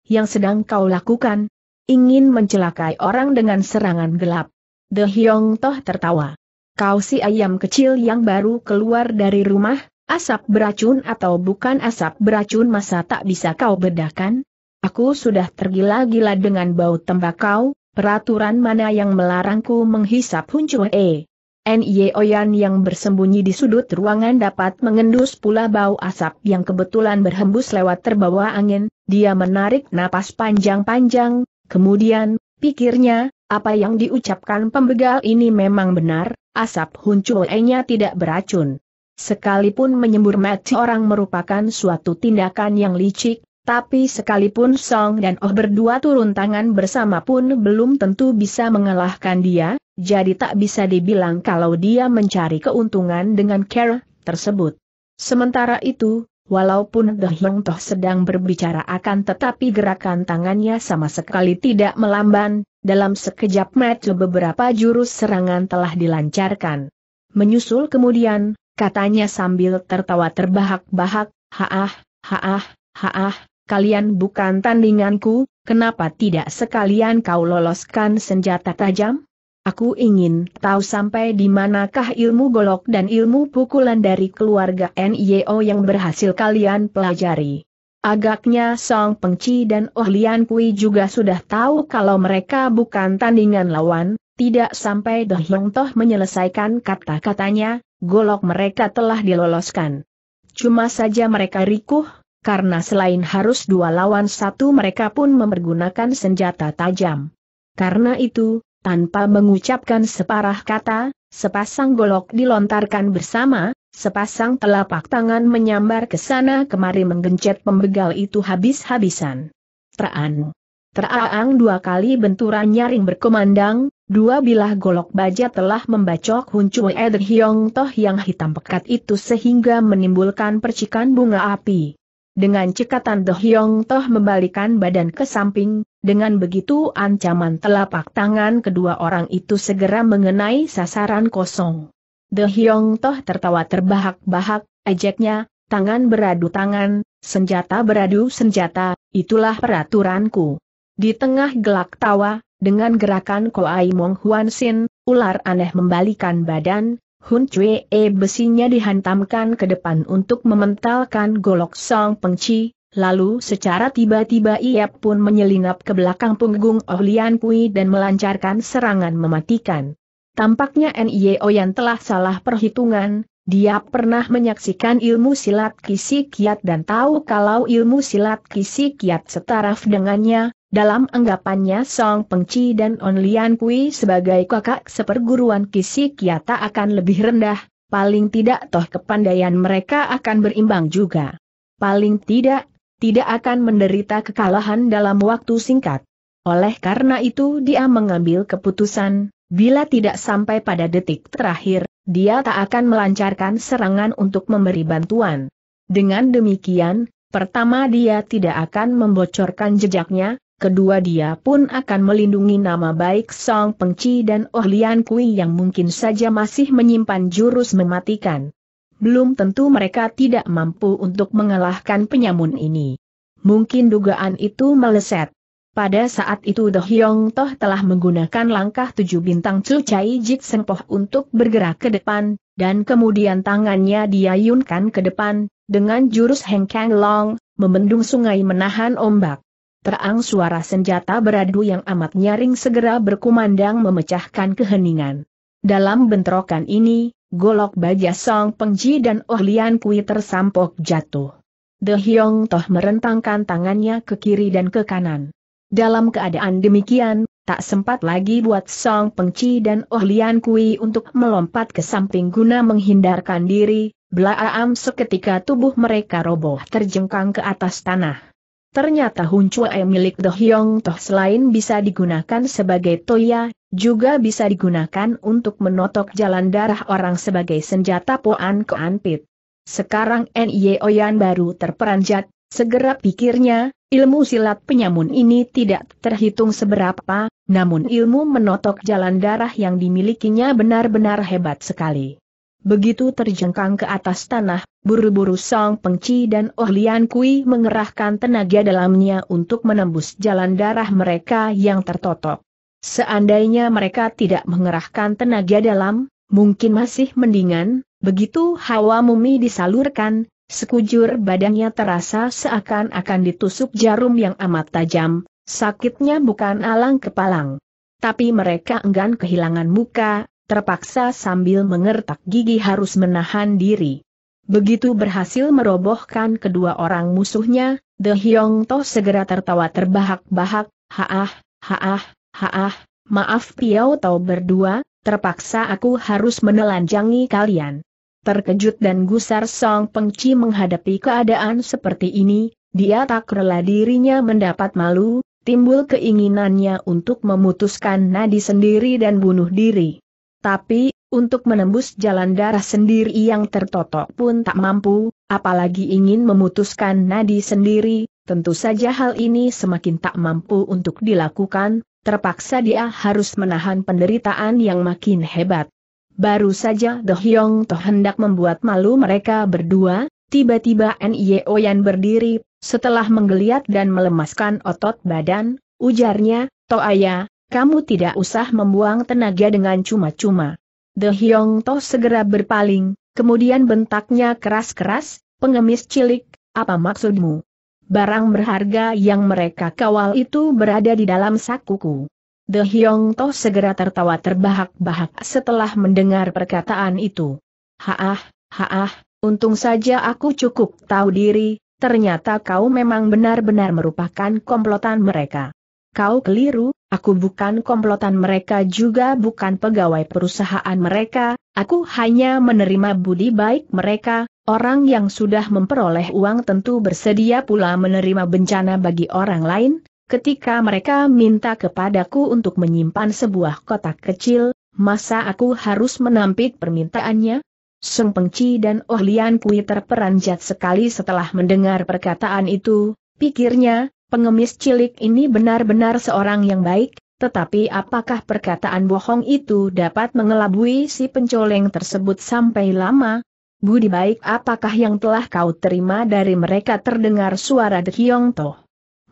yang sedang kau lakukan? Ingin mencelakai orang dengan serangan gelap. The Hyong Toh tertawa. Kau si ayam kecil yang baru keluar dari rumah, asap beracun atau bukan asap beracun masa tak bisa kau bedakan? Aku sudah tergila-gila dengan bau tembakau, peraturan mana yang melarangku menghisap Hun Eh? Nye Oyan yang bersembunyi di sudut ruangan dapat mengendus pula bau asap yang kebetulan berhembus lewat terbawa angin, dia menarik napas panjang-panjang, kemudian, pikirnya, apa yang diucapkan pembegal ini memang benar, asap Chue-nya tidak beracun. Sekalipun menyembur mati orang merupakan suatu tindakan yang licik, tapi sekalipun Song dan Oh berdua turun tangan bersama pun belum tentu bisa mengalahkan dia, jadi tak bisa dibilang kalau dia mencari keuntungan dengan care tersebut. Sementara itu, walaupun The Hyung Toh sedang berbicara akan tetapi gerakan tangannya sama sekali tidak melamban, dalam sekejap mata beberapa jurus serangan telah dilancarkan. Menyusul kemudian, katanya sambil tertawa terbahak-bahak, haah, haah, haah, kalian bukan tandinganku, kenapa tidak sekalian kau loloskan senjata tajam? Aku ingin tahu sampai di manakah ilmu golok dan ilmu pukulan dari keluarga NIO yang berhasil kalian pelajari. Agaknya Song Pengci dan Oh Lian Kui juga sudah tahu kalau mereka bukan tandingan lawan, tidak sampai Doh Toh menyelesaikan kata-katanya, golok mereka telah diloloskan. Cuma saja mereka rikuh, karena selain harus dua lawan satu mereka pun mempergunakan senjata tajam. Karena itu, tanpa mengucapkan separah kata, sepasang golok dilontarkan bersama, sepasang telapak tangan menyambar ke sana kemari menggencet pembegal itu habis-habisan. Teraan. Teraang dua kali benturan nyaring berkumandang, dua bilah golok baja telah membacok huncu Ederhiong Toh yang hitam pekat itu sehingga menimbulkan percikan bunga api. Dengan cekatan The Hyong Toh membalikan badan ke samping, dengan begitu ancaman telapak tangan kedua orang itu segera mengenai sasaran kosong. The Hyong Toh tertawa terbahak-bahak, ejeknya, tangan beradu tangan, senjata beradu senjata, itulah peraturanku. Di tengah gelak tawa, dengan gerakan Koai Mong Huan Sin, ular aneh membalikan badan, Hun Chue E besinya dihantamkan ke depan untuk mementalkan golok Song Peng Chi, lalu secara tiba-tiba ia pun menyelinap ke belakang punggung Oh Lian Kui dan melancarkan serangan mematikan. Tampaknya NIO yang telah salah perhitungan, dia pernah menyaksikan ilmu silat kisi kiat dan tahu kalau ilmu silat kisi kiat setaraf dengannya, dalam anggapannya Song Pengci dan On Lian Kui sebagai kakak seperguruan Kisi Kiata ya akan lebih rendah, paling tidak toh kepandaian mereka akan berimbang juga. Paling tidak, tidak akan menderita kekalahan dalam waktu singkat. Oleh karena itu dia mengambil keputusan, bila tidak sampai pada detik terakhir, dia tak akan melancarkan serangan untuk memberi bantuan. Dengan demikian, pertama dia tidak akan membocorkan jejaknya, kedua dia pun akan melindungi nama baik Song Pengci dan Oh Lian Kui yang mungkin saja masih menyimpan jurus mematikan. Belum tentu mereka tidak mampu untuk mengalahkan penyamun ini. Mungkin dugaan itu meleset. Pada saat itu The Hyong Toh telah menggunakan langkah tujuh bintang Chu Chai Jit Sempoh untuk bergerak ke depan, dan kemudian tangannya diayunkan ke depan, dengan jurus Heng Kang Long, membendung sungai menahan ombak. Terang suara senjata beradu yang amat nyaring segera berkumandang memecahkan keheningan. Dalam bentrokan ini, golok baja Song Pengji dan Oh Lian Kui tersampok jatuh. The Hyong Toh merentangkan tangannya ke kiri dan ke kanan. Dalam keadaan demikian, tak sempat lagi buat Song Pengci dan Oh Lian Kui untuk melompat ke samping guna menghindarkan diri, belaam seketika tubuh mereka roboh terjengkang ke atas tanah. Ternyata Chue milik The Hyong Toh selain bisa digunakan sebagai toya, juga bisa digunakan untuk menotok jalan darah orang sebagai senjata poan ke anpit. Sekarang Nye Oyan baru terperanjat, segera pikirnya, ilmu silat penyamun ini tidak terhitung seberapa, namun ilmu menotok jalan darah yang dimilikinya benar-benar hebat sekali. Begitu terjengkang ke atas tanah, buru-buru Song Pengci dan Oh Lian Kui mengerahkan tenaga dalamnya untuk menembus jalan darah mereka yang tertotok. Seandainya mereka tidak mengerahkan tenaga dalam, mungkin masih mendingan, begitu hawa mumi disalurkan, sekujur badannya terasa seakan-akan ditusuk jarum yang amat tajam, sakitnya bukan alang kepalang. Tapi mereka enggan kehilangan muka, terpaksa sambil mengertak gigi harus menahan diri. Begitu berhasil merobohkan kedua orang musuhnya, The Hyong Toh segera tertawa terbahak-bahak, haah, haah, haah, maaf Piao Tau berdua, terpaksa aku harus menelanjangi kalian. Terkejut dan gusar Song Pengci menghadapi keadaan seperti ini, dia tak rela dirinya mendapat malu, timbul keinginannya untuk memutuskan nadi sendiri dan bunuh diri. Tapi, untuk menembus jalan darah sendiri yang tertotok pun tak mampu, apalagi ingin memutuskan nadi sendiri, tentu saja hal ini semakin tak mampu untuk dilakukan, terpaksa dia harus menahan penderitaan yang makin hebat. Baru saja The Hyong Toh hendak membuat malu mereka berdua, tiba-tiba N.Y.O. Yan berdiri, setelah menggeliat dan melemaskan otot badan, ujarnya, Toaya, kamu tidak usah membuang tenaga dengan cuma-cuma. The Hyong Toh segera berpaling, kemudian bentaknya keras-keras, pengemis cilik, apa maksudmu? Barang berharga yang mereka kawal itu berada di dalam sakuku. The Hyong Toh segera tertawa terbahak-bahak setelah mendengar perkataan itu. Haah, haah, untung saja aku cukup tahu diri, ternyata kau memang benar-benar merupakan komplotan mereka. Kau keliru, aku bukan komplotan mereka juga bukan pegawai perusahaan mereka, aku hanya menerima budi baik mereka, orang yang sudah memperoleh uang tentu bersedia pula menerima bencana bagi orang lain, ketika mereka minta kepadaku untuk menyimpan sebuah kotak kecil, masa aku harus menampik permintaannya? Seng Pengci dan Oh Lian Kui terperanjat sekali setelah mendengar perkataan itu, pikirnya, Pengemis cilik ini benar-benar seorang yang baik, tetapi apakah perkataan bohong itu dapat mengelabui si pencoleng tersebut sampai lama? Budi baik apakah yang telah kau terima dari mereka terdengar suara De Hyong Toh.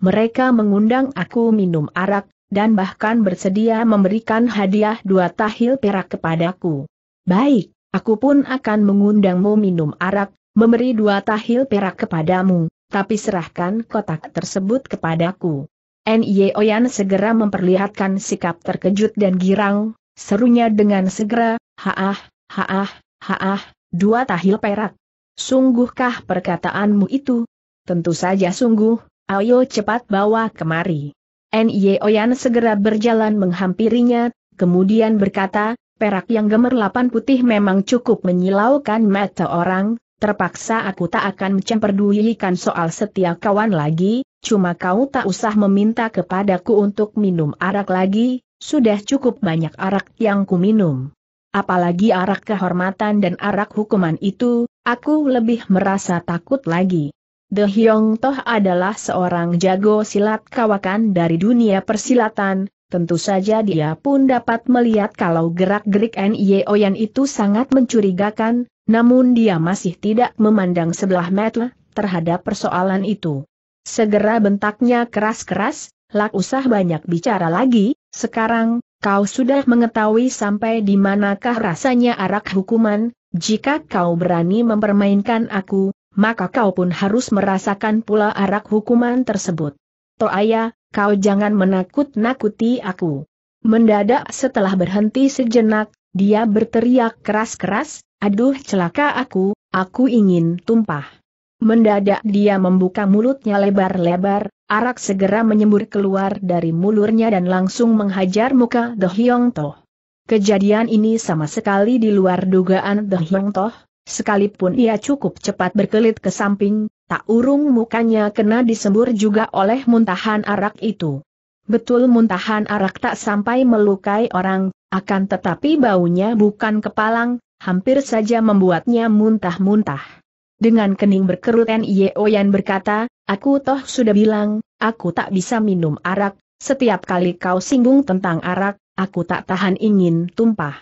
Mereka mengundang aku minum arak, dan bahkan bersedia memberikan hadiah dua tahil perak kepadaku. Baik, aku pun akan mengundangmu minum arak, memberi dua tahil perak kepadamu, tapi serahkan kotak tersebut kepadaku. Nye Oyan segera memperlihatkan sikap terkejut dan girang, serunya dengan segera, haah, haah, haah, dua tahil perak. Sungguhkah perkataanmu itu? Tentu saja sungguh, ayo cepat bawa kemari. Nye Oyan segera berjalan menghampirinya, kemudian berkata, perak yang gemerlapan putih memang cukup menyilaukan mata orang, terpaksa aku tak akan mencemperdulikan soal setia kawan lagi, cuma kau tak usah meminta kepadaku untuk minum arak lagi, sudah cukup banyak arak yang ku minum. Apalagi arak kehormatan dan arak hukuman itu, aku lebih merasa takut lagi. The Hyong Toh adalah seorang jago silat kawakan dari dunia persilatan, tentu saja dia pun dapat melihat kalau gerak-gerik Yan itu sangat mencurigakan, namun dia masih tidak memandang sebelah mata terhadap persoalan itu. Segera bentaknya keras-keras, lak usah banyak bicara lagi, sekarang, kau sudah mengetahui sampai di manakah rasanya arak hukuman, jika kau berani mempermainkan aku, maka kau pun harus merasakan pula arak hukuman tersebut. Toaya, kau jangan menakut-nakuti aku. Mendadak setelah berhenti sejenak, dia berteriak keras-keras, Aduh celaka aku, aku ingin tumpah. Mendadak dia membuka mulutnya lebar-lebar, arak segera menyembur keluar dari mulurnya dan langsung menghajar muka The Hyong Toh. Kejadian ini sama sekali di luar dugaan The Hyong Toh, sekalipun ia cukup cepat berkelit ke samping, tak urung mukanya kena disembur juga oleh muntahan arak itu. Betul muntahan arak tak sampai melukai orang, akan tetapi baunya bukan kepalang, hampir saja membuatnya muntah-muntah. Dengan kening berkerut NIO Yan berkata, aku toh sudah bilang, aku tak bisa minum arak, setiap kali kau singgung tentang arak, aku tak tahan ingin tumpah.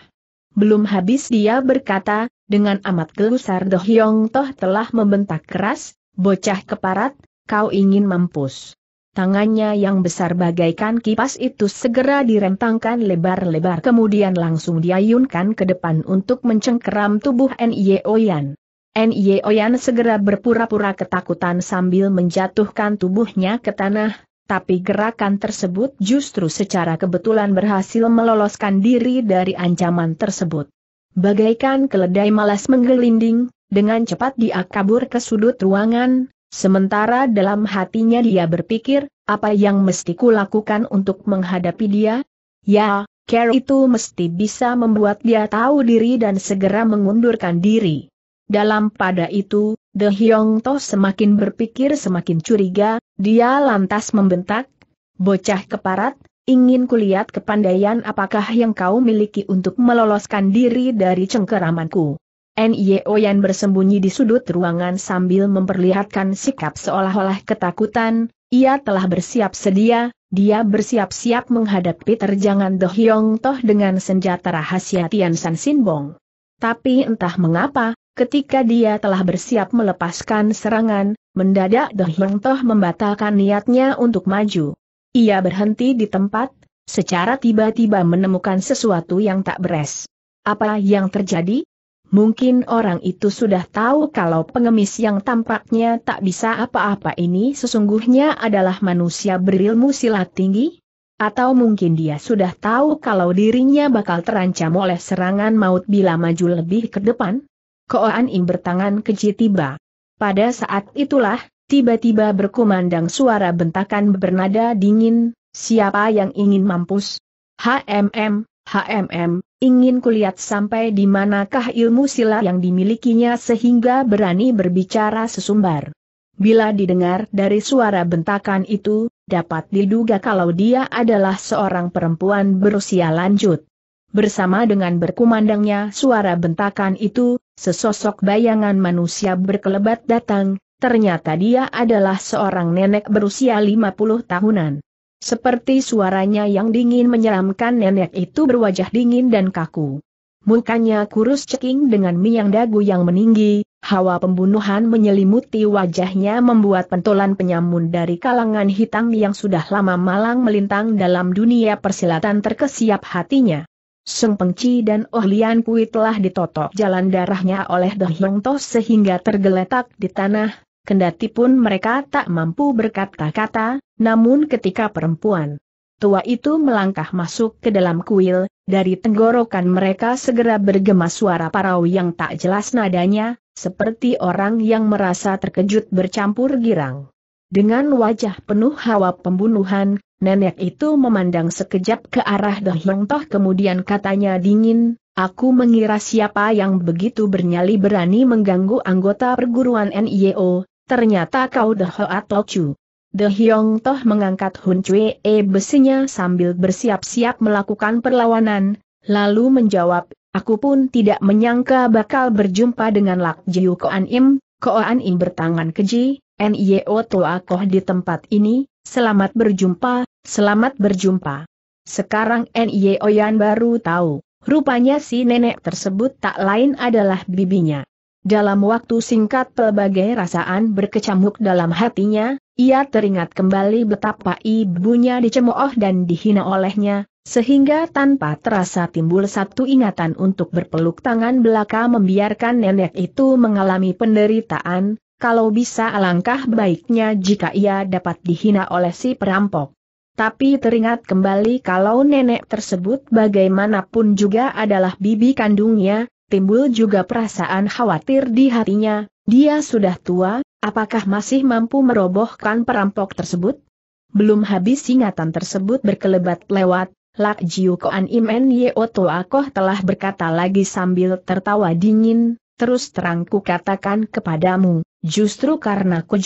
Belum habis dia berkata, dengan amat gelusar Dohyong Toh telah membentak keras, bocah keparat, kau ingin mampus. Tangannya yang besar bagaikan kipas itu segera direntangkan lebar-lebar kemudian langsung diayunkan ke depan untuk mencengkeram tubuh Nye Oyan. Nye Oyan segera berpura-pura ketakutan sambil menjatuhkan tubuhnya ke tanah, tapi gerakan tersebut justru secara kebetulan berhasil meloloskan diri dari ancaman tersebut. Bagaikan keledai malas menggelinding, dengan cepat dia kabur ke sudut ruangan, Sementara dalam hatinya dia berpikir, apa yang mesti kulakukan untuk menghadapi dia? Ya, care itu mesti bisa membuat dia tahu diri dan segera mengundurkan diri. Dalam pada itu, The Hyong Toh semakin berpikir semakin curiga, dia lantas membentak, bocah keparat, ingin kulihat kepandaian apakah yang kau miliki untuk meloloskan diri dari cengkeramanku. NIO e Yan bersembunyi di sudut ruangan sambil memperlihatkan sikap seolah-olah ketakutan, ia telah bersiap sedia, dia bersiap-siap menghadapi terjangan Hyong Toh dengan senjata rahasia Tian San Sinbong. Tapi entah mengapa, ketika dia telah bersiap melepaskan serangan, mendadak Hyong Toh membatalkan niatnya untuk maju. Ia berhenti di tempat, secara tiba-tiba menemukan sesuatu yang tak beres. Apa yang terjadi? Mungkin orang itu sudah tahu kalau pengemis yang tampaknya tak bisa apa-apa ini sesungguhnya adalah manusia berilmu silat tinggi? Atau mungkin dia sudah tahu kalau dirinya bakal terancam oleh serangan maut bila maju lebih ke depan? Koan Im bertangan keji tiba. Pada saat itulah, tiba-tiba berkumandang suara bentakan bernada dingin, siapa yang ingin mampus? HMM, HMM, ingin kulihat sampai di manakah ilmu silat yang dimilikinya sehingga berani berbicara sesumbar. Bila didengar dari suara bentakan itu, dapat diduga kalau dia adalah seorang perempuan berusia lanjut. Bersama dengan berkumandangnya suara bentakan itu, sesosok bayangan manusia berkelebat datang, ternyata dia adalah seorang nenek berusia 50 tahunan. Seperti suaranya yang dingin menyeramkan nenek itu berwajah dingin dan kaku. Mukanya kurus ceking dengan miang dagu yang meninggi, hawa pembunuhan menyelimuti wajahnya membuat pentolan penyamun dari kalangan hitam yang sudah lama malang melintang dalam dunia persilatan terkesiap hatinya. Sung Pengci dan Oh Lian Kui telah ditotok jalan darahnya oleh Doh Hong Toh sehingga tergeletak di tanah, Kendati pun mereka tak mampu berkata-kata, namun ketika perempuan tua itu melangkah masuk ke dalam kuil, dari tenggorokan mereka segera bergema suara parau yang tak jelas nadanya, seperti orang yang merasa terkejut bercampur girang. Dengan wajah penuh hawa pembunuhan, nenek itu memandang sekejap ke arah Toh kemudian katanya dingin, Aku mengira siapa yang begitu bernyali berani mengganggu anggota perguruan NIO, e ternyata kau Deho atau Chu. De Hyong Toh mengangkat Hun Chue e besinya sambil bersiap-siap melakukan perlawanan, lalu menjawab, aku pun tidak menyangka bakal berjumpa dengan Lak Jiu Koan Im, Koan Im bertangan keji, Nyeo Toa Koh di tempat ini, selamat berjumpa, selamat berjumpa. Sekarang Nyeo Yan baru tahu, rupanya si nenek tersebut tak lain adalah bibinya. Dalam waktu singkat pelbagai rasaan berkecamuk dalam hatinya, ia teringat kembali betapa ibunya dicemooh dan dihina olehnya, sehingga tanpa terasa timbul satu ingatan untuk berpeluk tangan belaka membiarkan nenek itu mengalami penderitaan, kalau bisa alangkah baiknya jika ia dapat dihina oleh si perampok. Tapi teringat kembali kalau nenek tersebut bagaimanapun juga adalah bibi kandungnya, timbul juga perasaan khawatir di hatinya, dia sudah tua, apakah masih mampu merobohkan perampok tersebut? Belum habis ingatan tersebut berkelebat lewat, Lak Jiu Koan Imen Yeo Toa Koh telah berkata lagi sambil tertawa dingin, terus terang ku katakan kepadamu, justru karena kau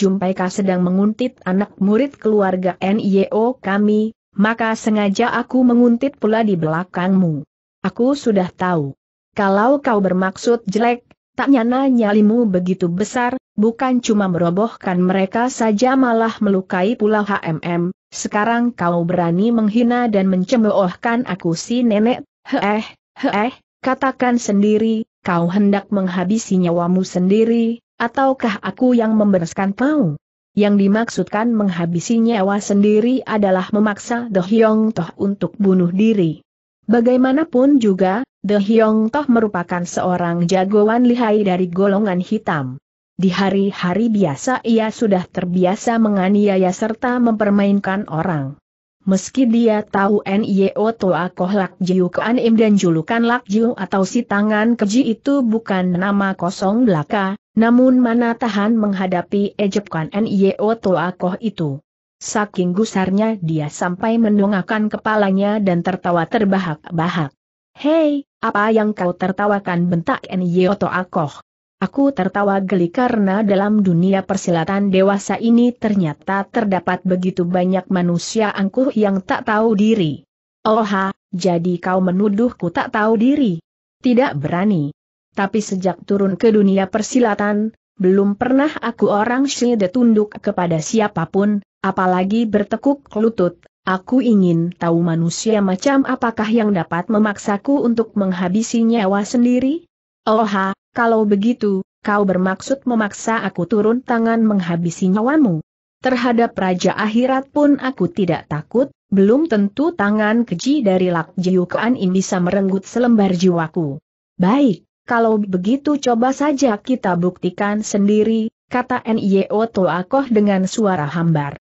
sedang menguntit anak murid keluarga NIO kami, maka sengaja aku menguntit pula di belakangmu. Aku sudah tahu, kalau kau bermaksud jelek, tak nyana nyalimu begitu besar, bukan cuma merobohkan mereka saja malah melukai pula HMM, sekarang kau berani menghina dan mencemoohkan aku si nenek, heeh, heeh, katakan sendiri, kau hendak menghabisi nyawamu sendiri, ataukah aku yang membereskan kau? Yang dimaksudkan menghabisi nyawa sendiri adalah memaksa Dohyong Toh untuk bunuh diri. Bagaimanapun juga, The Hyong Toh merupakan seorang jagoan lihai dari golongan hitam. Di hari-hari biasa ia sudah terbiasa menganiaya serta mempermainkan orang. Meski dia tahu N.Y.O. Toa Koh Lak Jiu Kuan Im dan julukan Lak Jiu atau si tangan keji itu bukan nama kosong belaka, namun mana tahan menghadapi ejekan N.Y.O. Toa Koh itu. Saking gusarnya dia sampai mendongakkan kepalanya dan tertawa terbahak-bahak. Hei, apa yang kau tertawakan bentak Nyoto Akoh. Aku tertawa geli karena dalam dunia persilatan dewasa ini ternyata terdapat begitu banyak manusia angkuh yang tak tahu diri. Oha, jadi kau menuduhku tak tahu diri? Tidak berani. Tapi sejak turun ke dunia persilatan, belum pernah aku orang syede tunduk kepada siapapun, Apalagi bertekuk lutut, aku ingin tahu manusia macam apakah yang dapat memaksaku untuk menghabisi nyawa sendiri? Oha, kalau begitu, kau bermaksud memaksa aku turun tangan menghabisi nyawamu. Terhadap Raja Akhirat pun aku tidak takut, belum tentu tangan keji dari Lak Jiukuan ini bisa merenggut selembar jiwaku. Baik, kalau begitu coba saja kita buktikan sendiri, kata Nio Toakoh dengan suara hambar.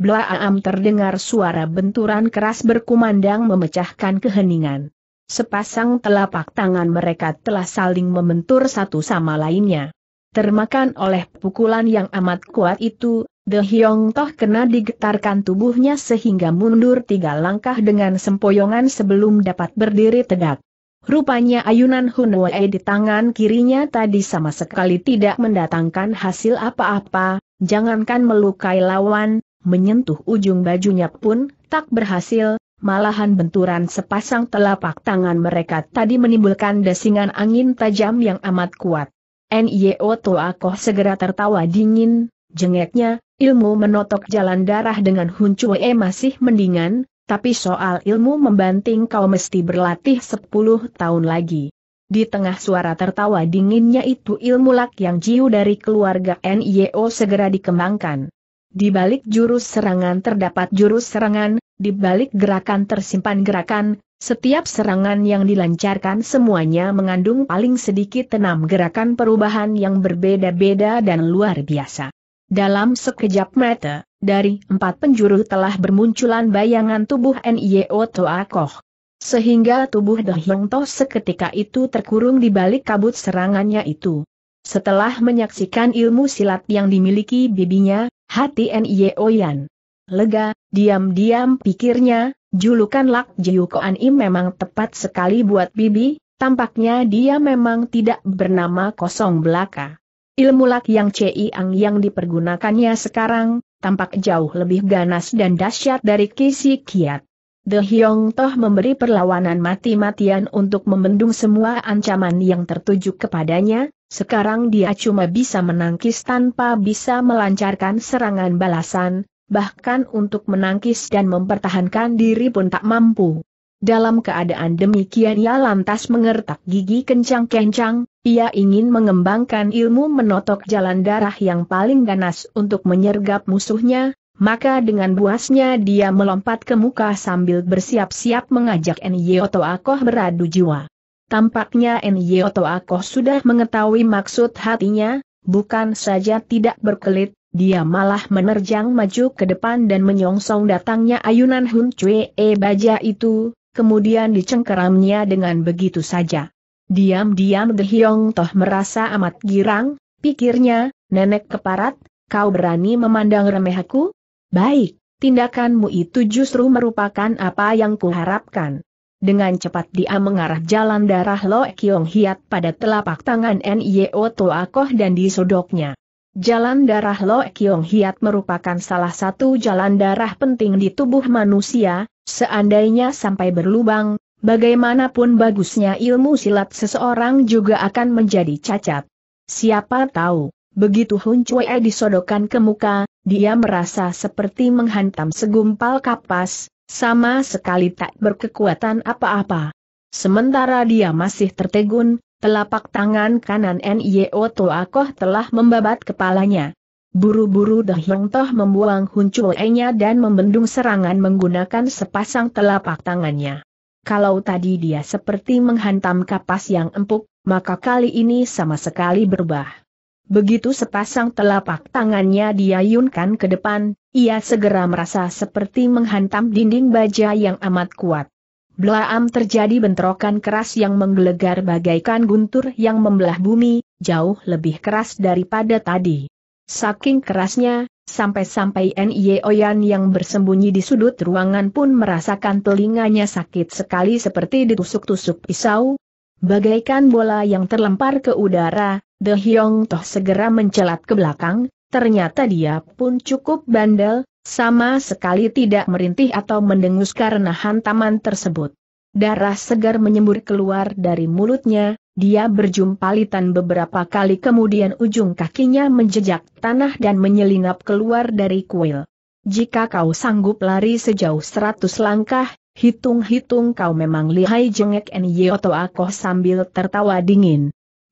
Blaam terdengar suara benturan keras berkumandang memecahkan keheningan. Sepasang telapak tangan mereka telah saling membentur satu sama lainnya. Termakan oleh pukulan yang amat kuat itu, the Hyong Toh kena digetarkan tubuhnya sehingga mundur tiga langkah dengan sempoyongan sebelum dapat berdiri tegak. Rupanya ayunan Wei di tangan kirinya tadi sama sekali tidak mendatangkan hasil apa-apa, jangankan melukai lawan, menyentuh ujung bajunya pun, tak berhasil, malahan benturan sepasang telapak tangan mereka tadi menimbulkan desingan angin tajam yang amat kuat. N.I.O. Toakoh segera tertawa dingin, jengeknya, ilmu menotok jalan darah dengan Huncue masih mendingan, tapi soal ilmu membanting kau mesti berlatih 10 tahun lagi. Di tengah suara tertawa dinginnya itu ilmu lak yang jiu dari keluarga NIO segera dikembangkan. Di balik jurus serangan terdapat jurus serangan, di balik gerakan tersimpan gerakan, setiap serangan yang dilancarkan semuanya mengandung paling sedikit enam gerakan perubahan yang berbeda-beda dan luar biasa. Dalam sekejap mata, dari empat penjuru telah bermunculan bayangan tubuh N.I.O. Koh. Sehingga tubuh Dohyong Toh seketika itu terkurung di balik kabut serangannya itu. Setelah menyaksikan ilmu silat yang dimiliki bibinya, Hati Nye oh Yan. Lega, diam-diam pikirnya, julukan Lak Jiu Koan Im memang tepat sekali buat Bibi, tampaknya dia memang tidak bernama kosong belaka. Ilmu Lak Yang Ci Ang yang dipergunakannya sekarang, tampak jauh lebih ganas dan dahsyat dari Kisi Kiat. The Hyong Toh memberi perlawanan mati-matian untuk membendung semua ancaman yang tertuju kepadanya, sekarang dia cuma bisa menangkis tanpa bisa melancarkan serangan balasan, bahkan untuk menangkis dan mempertahankan diri pun tak mampu. Dalam keadaan demikian ia lantas mengertak gigi kencang-kencang, ia ingin mengembangkan ilmu menotok jalan darah yang paling ganas untuk menyergap musuhnya, maka dengan buasnya dia melompat ke muka sambil bersiap-siap mengajak Nyoto Akoh beradu jiwa. Tampaknya Enyoto Akoh sudah mengetahui maksud hatinya, bukan saja tidak berkelit, dia malah menerjang maju ke depan dan menyongsong datangnya ayunan Hun Cue e Baja itu, kemudian dicengkeramnya dengan begitu saja. Diam-diam De Hyong Toh merasa amat girang, pikirnya, nenek keparat, kau berani memandang remeh aku? Baik, tindakanmu itu justru merupakan apa yang kuharapkan. Dengan cepat dia mengarah jalan darah Lo Kiong Hiat pada telapak tangan Nio Toa Koh dan disodoknya. Jalan darah Lo Kiong Hiat merupakan salah satu jalan darah penting di tubuh manusia, seandainya sampai berlubang, bagaimanapun bagusnya ilmu silat seseorang juga akan menjadi cacat. Siapa tahu, begitu Hun Chue disodokkan ke muka, dia merasa seperti menghantam segumpal kapas, sama sekali tak berkekuatan apa-apa. Sementara dia masih tertegun, telapak tangan kanan N.Y.O. Toakoh telah membabat kepalanya. Buru-buru Dahyong Toh membuang Chue-nya dan membendung serangan menggunakan sepasang telapak tangannya. Kalau tadi dia seperti menghantam kapas yang empuk, maka kali ini sama sekali berubah. Begitu sepasang telapak tangannya diayunkan ke depan, ia segera merasa seperti menghantam dinding baja yang amat kuat. Blaam terjadi bentrokan keras yang menggelegar bagaikan guntur yang membelah bumi, jauh lebih keras daripada tadi. Saking kerasnya, sampai-sampai N.I.E. Oyan yang bersembunyi di sudut ruangan pun merasakan telinganya sakit sekali seperti ditusuk-tusuk pisau. Bagaikan bola yang terlempar ke udara, The Hyong Toh segera mencelat ke belakang, ternyata dia pun cukup bandel, sama sekali tidak merintih atau mendengus karena hantaman tersebut. Darah segar menyembur keluar dari mulutnya, dia berjumpalitan beberapa kali kemudian ujung kakinya menjejak tanah dan menyelinap keluar dari kuil. Jika kau sanggup lari sejauh seratus langkah, hitung-hitung kau memang lihai jengek Nyoto Akoh sambil tertawa dingin.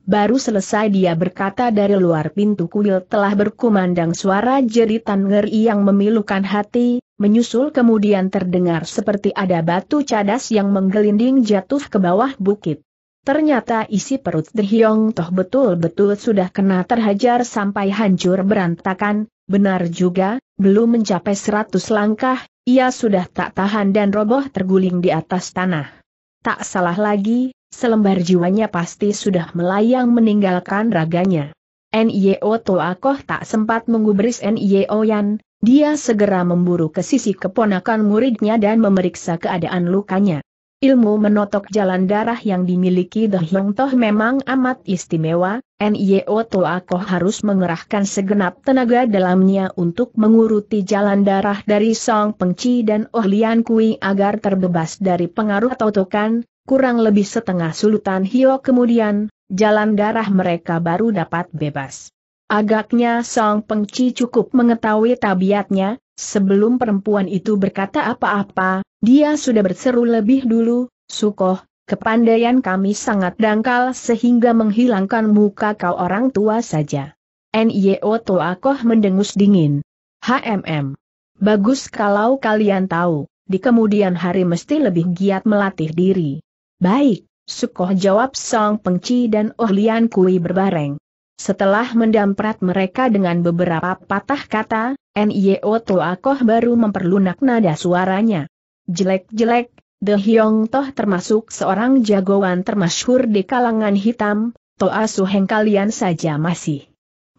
Baru selesai dia berkata dari luar pintu kuil telah berkumandang suara jeritan ngeri yang memilukan hati, menyusul kemudian terdengar seperti ada batu cadas yang menggelinding jatuh ke bawah bukit. Ternyata isi perut De Toh betul-betul sudah kena terhajar sampai hancur berantakan, benar juga, belum mencapai seratus langkah, ia sudah tak tahan dan roboh terguling di atas tanah. Tak salah lagi, Selembar jiwanya pasti sudah melayang meninggalkan raganya. Nio Toakoh tak sempat menggubris Nio Yan, dia segera memburu ke sisi keponakan muridnya dan memeriksa keadaan lukanya. Ilmu menotok jalan darah yang dimiliki The Hyong Toh memang amat istimewa, Nio Toakoh harus mengerahkan segenap tenaga dalamnya untuk menguruti jalan darah dari Song Pengci dan Oh Lian Kui agar terbebas dari pengaruh totokan, kurang lebih setengah sulutan Hio kemudian, jalan darah mereka baru dapat bebas. Agaknya Song Pengci cukup mengetahui tabiatnya, sebelum perempuan itu berkata apa-apa, dia sudah berseru lebih dulu, Sukoh, kepandaian kami sangat dangkal sehingga menghilangkan muka kau orang tua saja. NIO Toakoh mendengus dingin. HMM. Bagus kalau kalian tahu, di kemudian hari mesti lebih giat melatih diri. Baik, Sukoh jawab Song Pengci dan Oh Lian Kui berbareng. Setelah mendamprat mereka dengan beberapa patah kata, N.I.O. Toa Koh baru memperlunak nada suaranya. Jelek-jelek, The Hyong Toh termasuk seorang jagoan termasyhur di kalangan hitam, Toa Suheng kalian saja masih.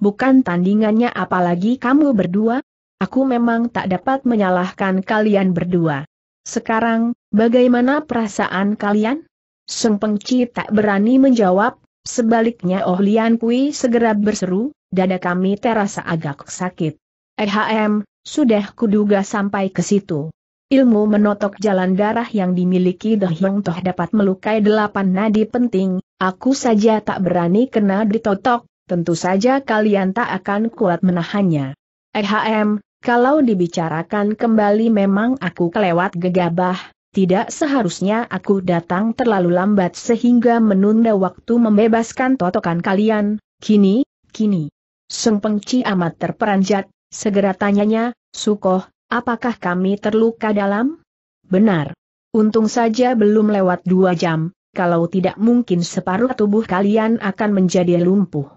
Bukan tandingannya apalagi kamu berdua? Aku memang tak dapat menyalahkan kalian berdua. Sekarang, bagaimana perasaan kalian? Sempengci tak berani menjawab, sebaliknya Oh Lian Kui segera berseru, dada kami terasa agak sakit. EHM, sudah kuduga sampai ke situ. Ilmu menotok jalan darah yang dimiliki Hyung Toh dapat melukai delapan nadi penting, aku saja tak berani kena ditotok, tentu saja kalian tak akan kuat menahannya. EHM, kalau dibicarakan kembali memang aku kelewat gegabah, tidak seharusnya aku datang terlalu lambat sehingga menunda waktu membebaskan totokan kalian, kini, kini. Seng Pengci amat terperanjat, segera tanyanya, Sukoh, apakah kami terluka dalam? Benar. Untung saja belum lewat dua jam, kalau tidak mungkin separuh tubuh kalian akan menjadi lumpuh.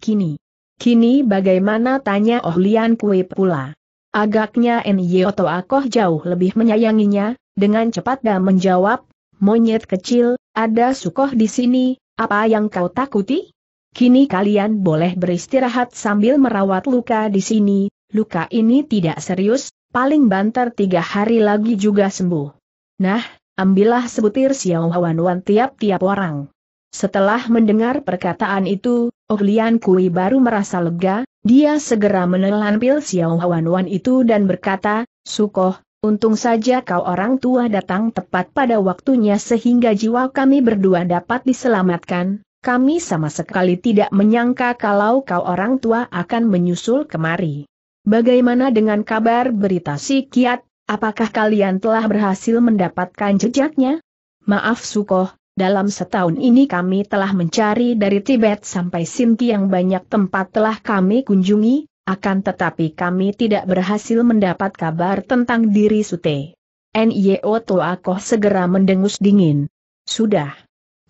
Kini. Kini bagaimana tanya Oh Lian Kui pula. Agaknya Nyoto Akoh jauh lebih menyayanginya, dengan cepat dia menjawab, monyet kecil, ada sukoh di sini, apa yang kau takuti? Kini kalian boleh beristirahat sambil merawat luka di sini, luka ini tidak serius, paling banter tiga hari lagi juga sembuh. Nah, ambillah sebutir siang wan tiap-tiap orang. Setelah mendengar perkataan itu, Oh Lian Kui baru merasa lega, dia segera menelan pil siang wan itu dan berkata, Sukoh, Untung saja kau orang tua datang tepat pada waktunya sehingga jiwa kami berdua dapat diselamatkan. Kami sama sekali tidak menyangka kalau kau orang tua akan menyusul kemari. Bagaimana dengan kabar berita si Kiat? Apakah kalian telah berhasil mendapatkan jejaknya? Maaf Sukoh, dalam setahun ini kami telah mencari dari Tibet sampai Sinki yang banyak tempat telah kami kunjungi, akan tetapi kami tidak berhasil mendapat kabar tentang diri Sute. NYO Toakoh segera mendengus dingin. Sudah.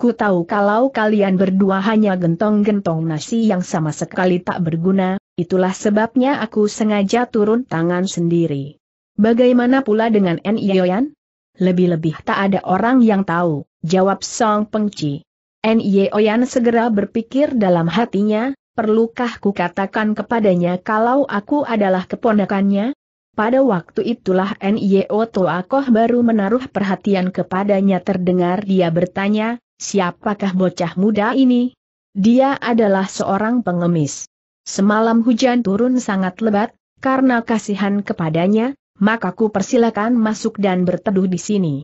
Ku tahu kalau kalian berdua hanya gentong-gentong nasi yang sama sekali tak berguna, itulah sebabnya aku sengaja turun tangan sendiri. Bagaimana pula dengan Nyoyan? Lebih-lebih tak ada orang yang tahu, jawab Song Pengci. Nyoyan segera berpikir dalam hatinya, perlukah ku katakan kepadanya kalau aku adalah keponakannya? Pada waktu itulah N.I.O. Toakoh baru menaruh perhatian kepadanya terdengar dia bertanya, siapakah bocah muda ini? Dia adalah seorang pengemis. Semalam hujan turun sangat lebat, karena kasihan kepadanya, maka ku persilakan masuk dan berteduh di sini.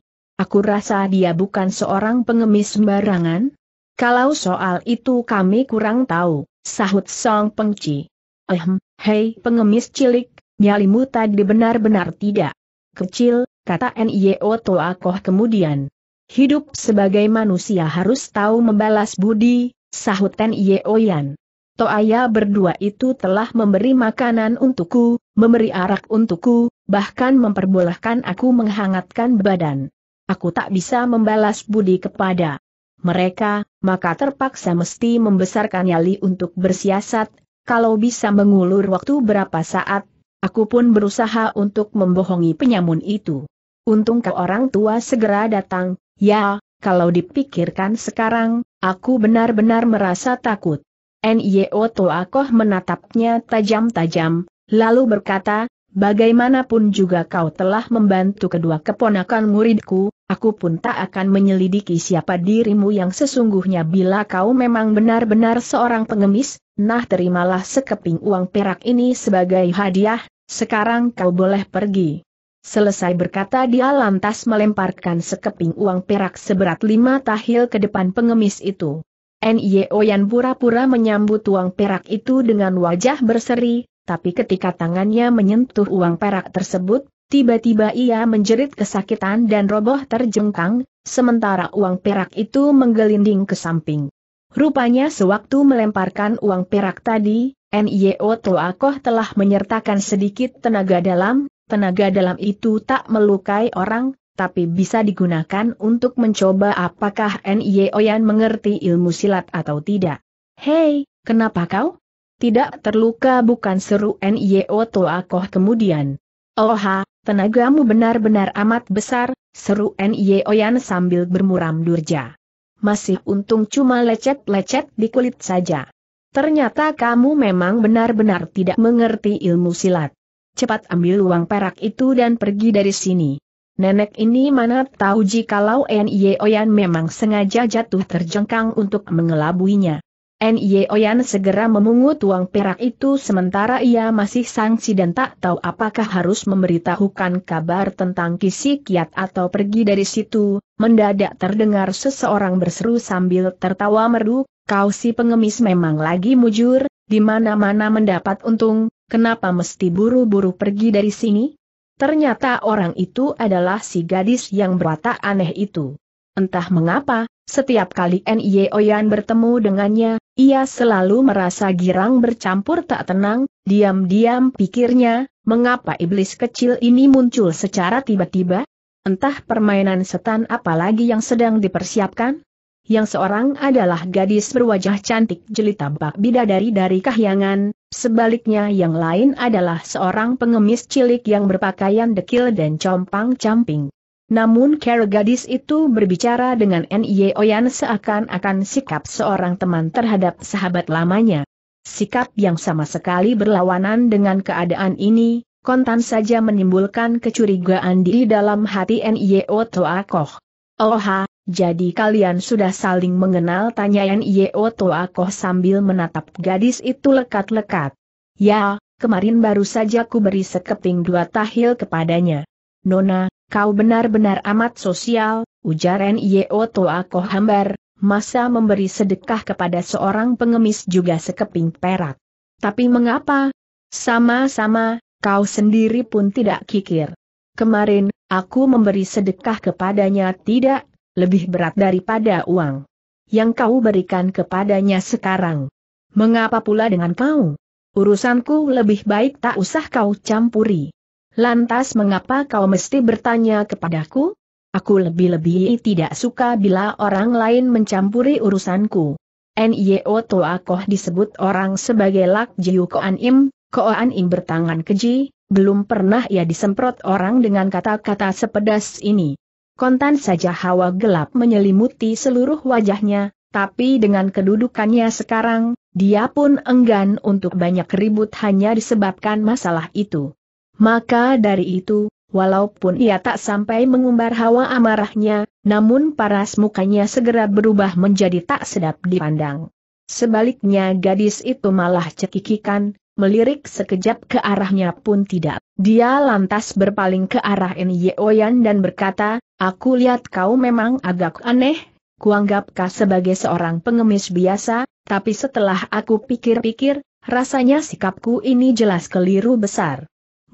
Aku rasa dia bukan seorang pengemis sembarangan. Kalau soal itu kami kurang tahu sahut Song Pengci. Ehem, hei pengemis cilik, nyalimu tadi benar-benar tidak kecil, kata N.I.O. Toakoh kemudian. Hidup sebagai manusia harus tahu membalas budi, sahut N.I.O. Yan. Toaya berdua itu telah memberi makanan untukku, memberi arak untukku, bahkan memperbolehkan aku menghangatkan badan. Aku tak bisa membalas budi kepada mereka, maka terpaksa mesti membesarkan nyali untuk bersiasat, kalau bisa mengulur waktu berapa saat, aku pun berusaha untuk membohongi penyamun itu. Untung ke orang tua segera datang, ya, kalau dipikirkan sekarang, aku benar-benar merasa takut. N.Y.O. Toakoh menatapnya tajam-tajam, lalu berkata, bagaimanapun juga kau telah membantu kedua keponakan muridku, aku pun tak akan menyelidiki siapa dirimu yang sesungguhnya bila kau memang benar-benar seorang pengemis, nah terimalah sekeping uang perak ini sebagai hadiah, sekarang kau boleh pergi. Selesai berkata dia lantas melemparkan sekeping uang perak seberat lima tahil ke depan pengemis itu. N.Y.O. pura-pura menyambut uang perak itu dengan wajah berseri, tapi ketika tangannya menyentuh uang perak tersebut, tiba-tiba ia menjerit kesakitan dan roboh terjengkang, sementara uang perak itu menggelinding ke samping. Rupanya sewaktu melemparkan uang perak tadi, N.Y.O. Toakoh telah menyertakan sedikit tenaga dalam, tenaga dalam itu tak melukai orang, tapi bisa digunakan untuk mencoba apakah N.Y.O. Yan mengerti ilmu silat atau tidak. Hei, kenapa kau? Tidak terluka bukan seru Nio Toakoh kemudian. Oha, tenagamu benar-benar amat besar, seru N.Y.O. Yan sambil bermuram durja. Masih untung cuma lecet-lecet di kulit saja. Ternyata kamu memang benar-benar tidak mengerti ilmu silat. Cepat ambil uang perak itu dan pergi dari sini. Nenek ini mana tahu jikalau N.Y.O. Yan memang sengaja jatuh terjengkang untuk mengelabuinya. Nye Oyan segera memungut uang perak itu sementara ia masih sangsi dan tak tahu apakah harus memberitahukan kabar tentang kisi kiat atau pergi dari situ, mendadak terdengar seseorang berseru sambil tertawa merdu, kau si pengemis memang lagi mujur, di mana-mana mendapat untung, kenapa mesti buru-buru pergi dari sini? Ternyata orang itu adalah si gadis yang berwatak aneh itu. Entah mengapa, setiap kali Nye Oyan bertemu dengannya, ia selalu merasa girang bercampur tak tenang, diam-diam pikirnya, mengapa iblis kecil ini muncul secara tiba-tiba? Entah permainan setan apalagi yang sedang dipersiapkan? Yang seorang adalah gadis berwajah cantik jelita bak bidadari dari kahyangan, sebaliknya yang lain adalah seorang pengemis cilik yang berpakaian dekil dan compang-camping. Namun cara gadis itu berbicara dengan Nye Oyan seakan-akan sikap seorang teman terhadap sahabat lamanya. Sikap yang sama sekali berlawanan dengan keadaan ini, kontan saja menimbulkan kecurigaan di dalam hati Oto Toakoh. Oha, jadi kalian sudah saling mengenal tanya Oto Toakoh sambil menatap gadis itu lekat-lekat. Ya, kemarin baru saja ku beri sekeping dua tahil kepadanya. Nona, Kau benar-benar amat sosial, ujar N.I.O. Toako Hambar, masa memberi sedekah kepada seorang pengemis juga sekeping perak. Tapi mengapa? Sama-sama, kau sendiri pun tidak kikir. Kemarin, aku memberi sedekah kepadanya tidak, lebih berat daripada uang. Yang kau berikan kepadanya sekarang. Mengapa pula dengan kau? Urusanku lebih baik tak usah kau campuri. Lantas mengapa kau mesti bertanya kepadaku? Aku lebih-lebih tidak suka bila orang lain mencampuri urusanku. Nio Koh disebut orang sebagai Lak Jiu Koan Im, Koan Im bertangan keji, belum pernah ia disemprot orang dengan kata-kata sepedas ini. Kontan saja hawa gelap menyelimuti seluruh wajahnya, tapi dengan kedudukannya sekarang, dia pun enggan untuk banyak ribut hanya disebabkan masalah itu. Maka dari itu, walaupun ia tak sampai mengumbar hawa amarahnya, namun paras mukanya segera berubah menjadi tak sedap dipandang. Sebaliknya gadis itu malah cekikikan, melirik sekejap ke arahnya pun tidak. Dia lantas berpaling ke arah Nyeoyan dan berkata, Aku lihat kau memang agak aneh, kuanggap kau sebagai seorang pengemis biasa, tapi setelah aku pikir-pikir, rasanya sikapku ini jelas keliru besar.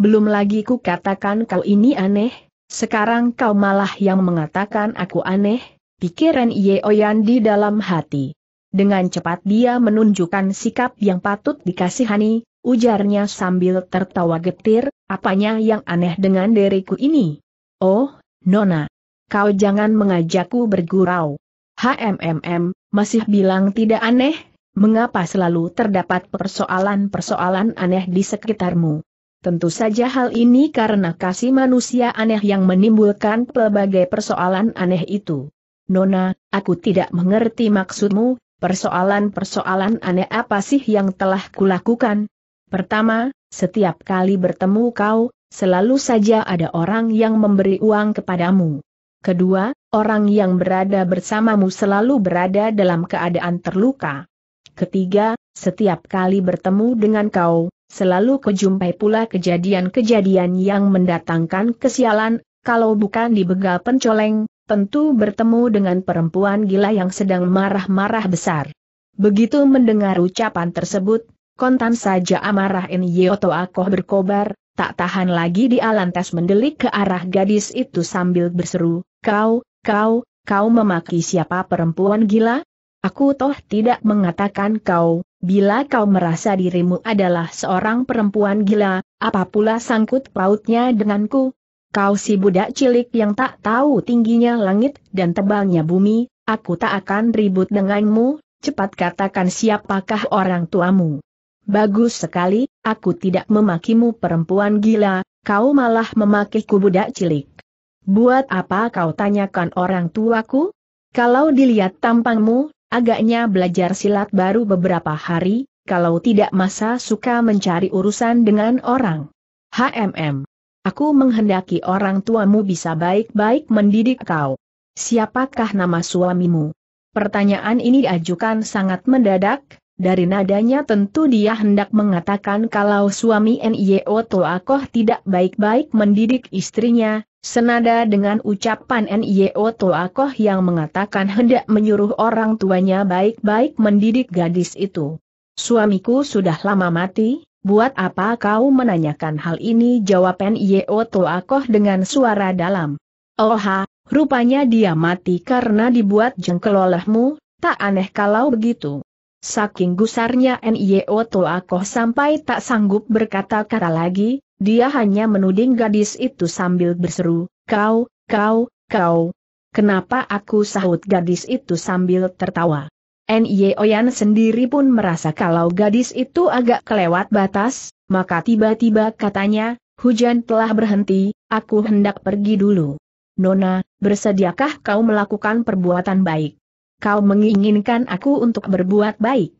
Belum lagi ku katakan kau ini aneh, sekarang kau malah yang mengatakan aku aneh, pikiran Yeoyan di dalam hati. Dengan cepat dia menunjukkan sikap yang patut dikasihani, ujarnya sambil tertawa getir, apanya yang aneh dengan diriku ini? Oh, Nona, kau jangan mengajakku bergurau. HMMM, masih bilang tidak aneh, mengapa selalu terdapat persoalan-persoalan aneh di sekitarmu? Tentu saja hal ini karena kasih manusia aneh yang menimbulkan pelbagai persoalan aneh itu. Nona, aku tidak mengerti maksudmu, persoalan-persoalan aneh apa sih yang telah kulakukan? Pertama, setiap kali bertemu kau, selalu saja ada orang yang memberi uang kepadamu. Kedua, orang yang berada bersamamu selalu berada dalam keadaan terluka. Ketiga, setiap kali bertemu dengan kau, selalu kejumpai pula kejadian-kejadian yang mendatangkan kesialan, kalau bukan dibegal pencoleng, tentu bertemu dengan perempuan gila yang sedang marah-marah besar. Begitu mendengar ucapan tersebut, kontan saja amarah In Yoto Akoh berkobar, tak tahan lagi di alantas mendelik ke arah gadis itu sambil berseru, kau, kau, kau memaki siapa perempuan gila? Aku toh tidak mengatakan kau, bila kau merasa dirimu adalah seorang perempuan gila, apa pula sangkut pautnya denganku? Kau si budak cilik yang tak tahu tingginya langit dan tebalnya bumi, aku tak akan ribut denganmu, cepat katakan siapakah orang tuamu. Bagus sekali, aku tidak memakimu perempuan gila, kau malah memakiku budak cilik. Buat apa kau tanyakan orang tuaku? Kalau dilihat tampangmu, Agaknya belajar silat baru beberapa hari, kalau tidak masa suka mencari urusan dengan orang. HMM. Aku menghendaki orang tuamu bisa baik-baik mendidik kau. Siapakah nama suamimu? Pertanyaan ini diajukan sangat mendadak, dari nadanya tentu dia hendak mengatakan kalau suami N.Y.O. Toakoh tidak baik-baik mendidik istrinya, senada dengan ucapan N.Y.O. Toakoh yang mengatakan hendak menyuruh orang tuanya baik-baik mendidik gadis itu. Suamiku sudah lama mati, buat apa kau menanyakan hal ini jawab N.Y.O. Toakoh dengan suara dalam. Oha, rupanya dia mati karena dibuat jengkel olehmu, tak aneh kalau begitu. Saking gusarnya Nio Toakoh sampai tak sanggup berkata-kata lagi, dia hanya menuding gadis itu sambil berseru, kau, kau, kau. Kenapa aku sahut gadis itu sambil tertawa? Nio Yan sendiri pun merasa kalau gadis itu agak kelewat batas, maka tiba-tiba katanya, hujan telah berhenti, aku hendak pergi dulu. Nona, bersediakah kau melakukan perbuatan baik? kau menginginkan aku untuk berbuat baik.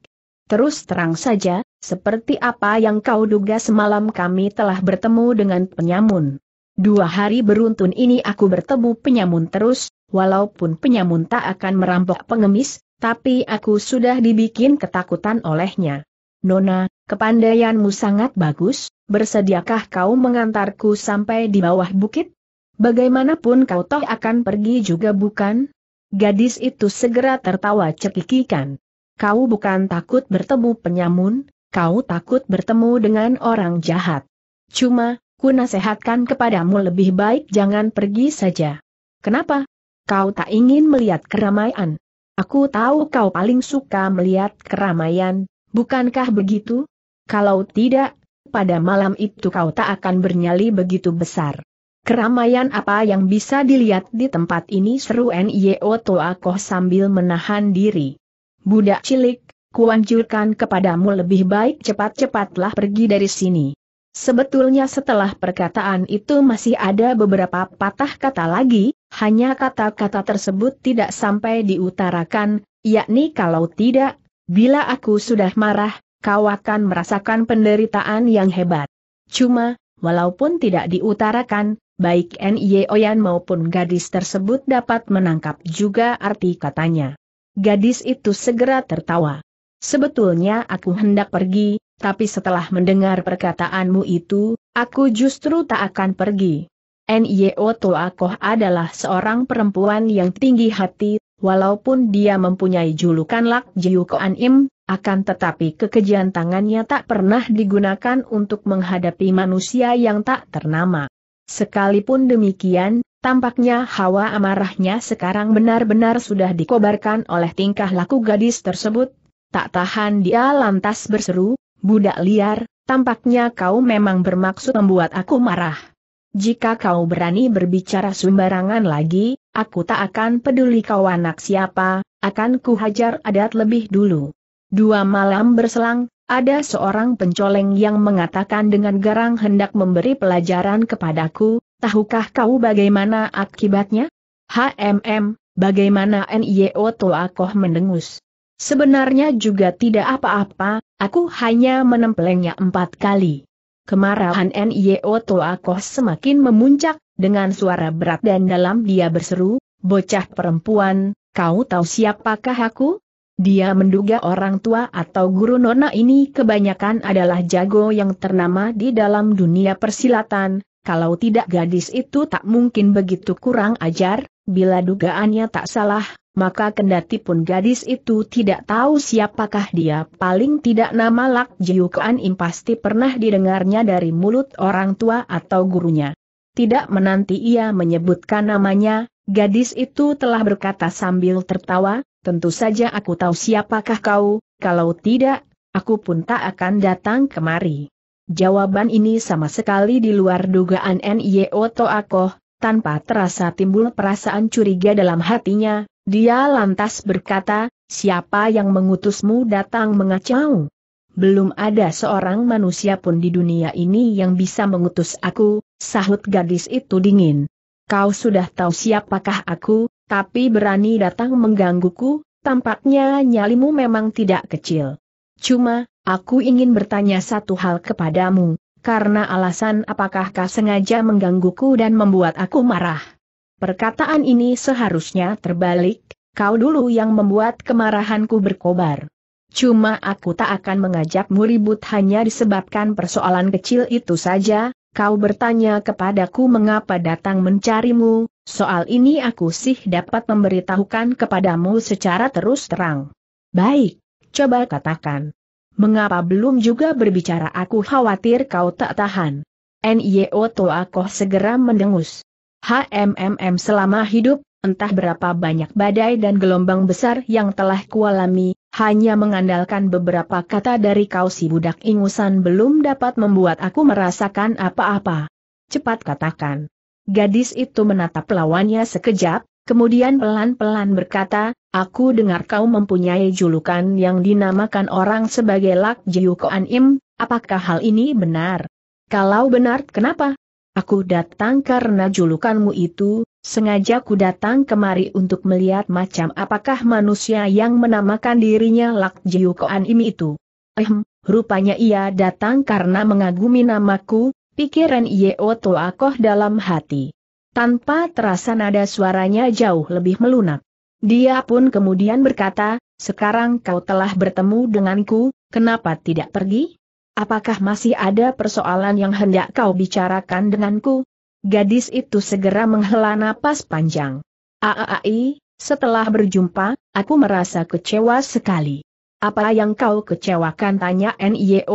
Terus terang saja, seperti apa yang kau duga semalam kami telah bertemu dengan penyamun. Dua hari beruntun ini aku bertemu penyamun terus, walaupun penyamun tak akan merampok pengemis, tapi aku sudah dibikin ketakutan olehnya. Nona, kepandaianmu sangat bagus, bersediakah kau mengantarku sampai di bawah bukit? Bagaimanapun kau toh akan pergi juga bukan? Gadis itu segera tertawa cekikikan. Kau bukan takut bertemu penyamun, kau takut bertemu dengan orang jahat. Cuma, ku nasihatkan kepadamu lebih baik jangan pergi saja. Kenapa? Kau tak ingin melihat keramaian. Aku tahu kau paling suka melihat keramaian, bukankah begitu? Kalau tidak, pada malam itu kau tak akan bernyali begitu besar. Keramaian apa yang bisa dilihat di tempat ini seru Nio Toakoh sambil menahan diri. Budak cilik, kuanjurkan kepadamu lebih baik cepat-cepatlah pergi dari sini. Sebetulnya setelah perkataan itu masih ada beberapa patah kata lagi, hanya kata-kata tersebut tidak sampai diutarakan, yakni kalau tidak, bila aku sudah marah, kau akan merasakan penderitaan yang hebat. Cuma, walaupun tidak diutarakan, baik Nye Oyan maupun gadis tersebut dapat menangkap juga arti katanya. Gadis itu segera tertawa. Sebetulnya aku hendak pergi, tapi setelah mendengar perkataanmu itu, aku justru tak akan pergi. N.Y.O. Toakoh adalah seorang perempuan yang tinggi hati, walaupun dia mempunyai julukan Lak Jiu Koan Im, akan tetapi kekejian tangannya tak pernah digunakan untuk menghadapi manusia yang tak ternama. Sekalipun demikian, tampaknya hawa amarahnya sekarang benar-benar sudah dikobarkan oleh tingkah laku gadis tersebut. Tak tahan dia lantas berseru, budak liar, tampaknya kau memang bermaksud membuat aku marah. Jika kau berani berbicara sembarangan lagi, aku tak akan peduli kau anak siapa, akan kuhajar adat lebih dulu. Dua malam berselang, ada seorang pencoleng yang mengatakan dengan garang hendak memberi pelajaran kepadaku, tahukah kau bagaimana akibatnya? HMM, bagaimana NIO Toakoh mendengus? Sebenarnya juga tidak apa-apa, aku hanya menempelengnya empat kali. Kemarahan NIO Toakoh semakin memuncak, dengan suara berat dan dalam dia berseru, bocah perempuan, kau tahu siapakah aku? Dia menduga orang tua atau guru nona ini kebanyakan adalah jago yang ternama di dalam dunia persilatan, kalau tidak gadis itu tak mungkin begitu kurang ajar, bila dugaannya tak salah, maka kendati pun gadis itu tidak tahu siapakah dia paling tidak nama Lak Jiukuan Im pasti pernah didengarnya dari mulut orang tua atau gurunya. Tidak menanti ia menyebutkan namanya, gadis itu telah berkata sambil tertawa, tentu saja aku tahu siapakah kau, kalau tidak, aku pun tak akan datang kemari. Jawaban ini sama sekali di luar dugaan N.I.O. Toakoh, tanpa terasa timbul perasaan curiga dalam hatinya, dia lantas berkata, siapa yang mengutusmu datang mengacau? Belum ada seorang manusia pun di dunia ini yang bisa mengutus aku, sahut gadis itu dingin. Kau sudah tahu siapakah aku, tapi berani datang menggangguku, tampaknya nyalimu memang tidak kecil. Cuma, aku ingin bertanya satu hal kepadamu, karena alasan apakah kau sengaja menggangguku dan membuat aku marah? Perkataan ini seharusnya terbalik, kau dulu yang membuat kemarahanku berkobar. Cuma aku tak akan mengajakmu ribut hanya disebabkan persoalan kecil itu saja, kau bertanya kepadaku mengapa datang mencarimu, Soal ini aku sih dapat memberitahukan kepadamu secara terus terang. Baik, coba katakan. Mengapa belum juga berbicara aku khawatir kau tak tahan. NIO Toakoh segera mendengus. HMMM selama hidup, entah berapa banyak badai dan gelombang besar yang telah kualami, hanya mengandalkan beberapa kata dari kau si budak ingusan belum dapat membuat aku merasakan apa-apa. Cepat katakan. Gadis itu menatap lawannya sekejap, kemudian pelan-pelan berkata, Aku dengar kau mempunyai julukan yang dinamakan orang sebagai Lak Jiyukoan Im, apakah hal ini benar? Kalau benar kenapa? Aku datang karena julukanmu itu, sengaja ku datang kemari untuk melihat macam apakah manusia yang menamakan dirinya Lak Jiyukoan Im itu. Ehm, rupanya ia datang karena mengagumi namaku, pikiran Yeoto Akoh dalam hati. Tanpa terasa nada suaranya jauh lebih melunak. Dia pun kemudian berkata, sekarang kau telah bertemu denganku, kenapa tidak pergi? Apakah masih ada persoalan yang hendak kau bicarakan denganku? Gadis itu segera menghela napas panjang. Aai, setelah berjumpa, aku merasa kecewa sekali. Apa yang kau kecewakan tanya Nio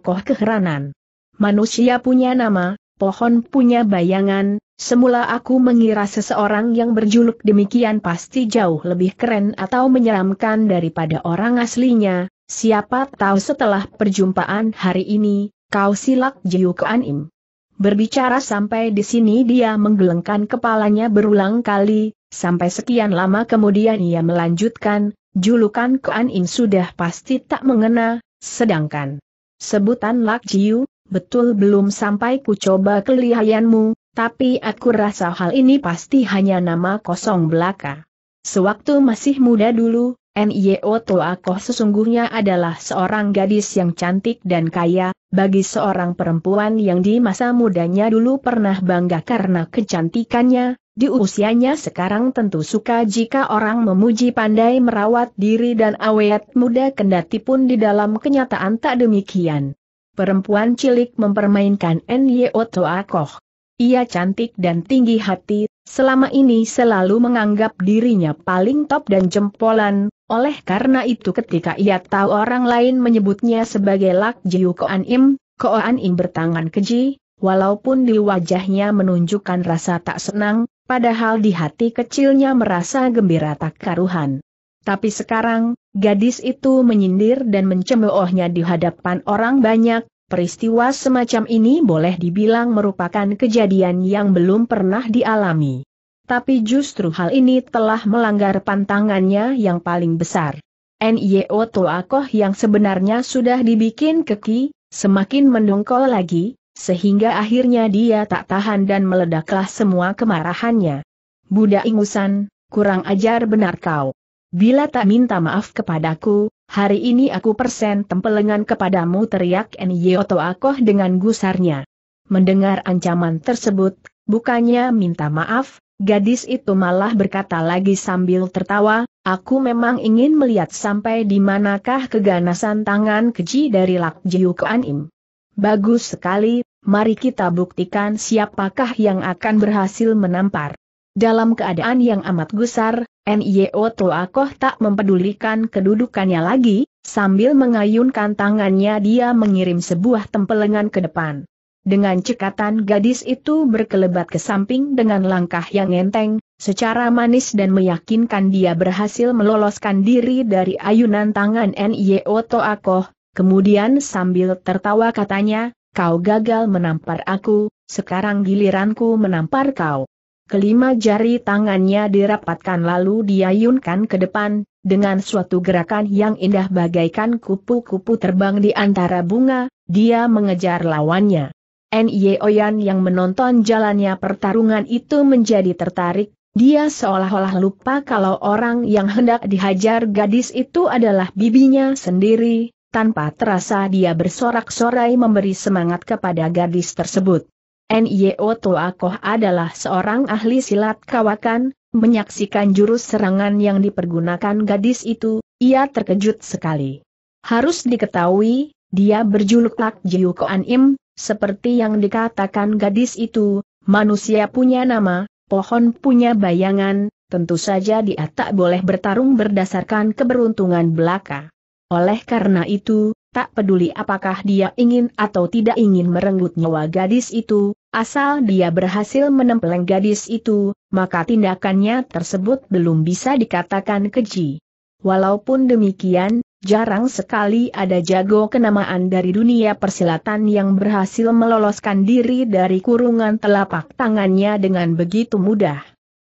Koh keheranan. Manusia punya nama, pohon punya bayangan, semula aku mengira seseorang yang berjuluk demikian pasti jauh lebih keren atau menyeramkan daripada orang aslinya, siapa tahu setelah perjumpaan hari ini, kau silak Jiu ke Anim. Berbicara sampai di sini dia menggelengkan kepalanya berulang kali, sampai sekian lama kemudian ia melanjutkan, julukan Kuan Im sudah pasti tak mengena, sedangkan sebutan Lak Jiu, betul belum sampai ku coba kelihayanmu, tapi aku rasa hal ini pasti hanya nama kosong belaka. Sewaktu masih muda dulu, N.Y.O. Toakoh sesungguhnya adalah seorang gadis yang cantik dan kaya, bagi seorang perempuan yang di masa mudanya dulu pernah bangga karena kecantikannya, di usianya sekarang tentu suka jika orang memuji pandai merawat diri dan awet muda kendati pun di dalam kenyataan tak demikian perempuan cilik mempermainkan Nyo Akoh. Ia cantik dan tinggi hati, selama ini selalu menganggap dirinya paling top dan jempolan, oleh karena itu ketika ia tahu orang lain menyebutnya sebagai Lak Jiu Koan Im, Koan Im bertangan keji, walaupun di wajahnya menunjukkan rasa tak senang, padahal di hati kecilnya merasa gembira tak karuhan. Tapi sekarang, Gadis itu menyindir dan mencemoohnya di hadapan orang banyak, peristiwa semacam ini boleh dibilang merupakan kejadian yang belum pernah dialami. Tapi justru hal ini telah melanggar pantangannya yang paling besar. NIO Toakoh yang sebenarnya sudah dibikin keki, semakin mendongkol lagi, sehingga akhirnya dia tak tahan dan meledaklah semua kemarahannya. Budak ingusan, kurang ajar benar kau. Bila tak minta maaf kepadaku, hari ini aku persen tempelengan kepadamu teriak Nyoto Akoh dengan gusarnya. Mendengar ancaman tersebut, bukannya minta maaf, gadis itu malah berkata lagi sambil tertawa, aku memang ingin melihat sampai di manakah keganasan tangan keji dari Lak Jiu Kuan Im. Bagus sekali, mari kita buktikan siapakah yang akan berhasil menampar. Dalam keadaan yang amat gusar, NIO e Toakoh tak mempedulikan kedudukannya lagi, sambil mengayunkan tangannya dia mengirim sebuah tempelengan ke depan. Dengan cekatan gadis itu berkelebat ke samping dengan langkah yang enteng, secara manis dan meyakinkan dia berhasil meloloskan diri dari ayunan tangan NIO e Toakoh, kemudian sambil tertawa katanya, kau gagal menampar aku, sekarang giliranku menampar kau kelima jari tangannya dirapatkan lalu diayunkan ke depan, dengan suatu gerakan yang indah bagaikan kupu-kupu terbang di antara bunga, dia mengejar lawannya. N.Y. yang menonton jalannya pertarungan itu menjadi tertarik, dia seolah-olah lupa kalau orang yang hendak dihajar gadis itu adalah bibinya sendiri, tanpa terasa dia bersorak-sorai memberi semangat kepada gadis tersebut. Nio Toakoh adalah seorang ahli silat kawakan, menyaksikan jurus serangan yang dipergunakan gadis itu, ia terkejut sekali. Harus diketahui, dia berjuluk Lak Jiu Koan Im, seperti yang dikatakan gadis itu, manusia punya nama, pohon punya bayangan, tentu saja dia tak boleh bertarung berdasarkan keberuntungan belaka. Oleh karena itu, tak peduli apakah dia ingin atau tidak ingin merenggut nyawa gadis itu, Asal dia berhasil menempeleng gadis itu, maka tindakannya tersebut belum bisa dikatakan keji. Walaupun demikian, jarang sekali ada jago kenamaan dari dunia persilatan yang berhasil meloloskan diri dari kurungan telapak tangannya dengan begitu mudah.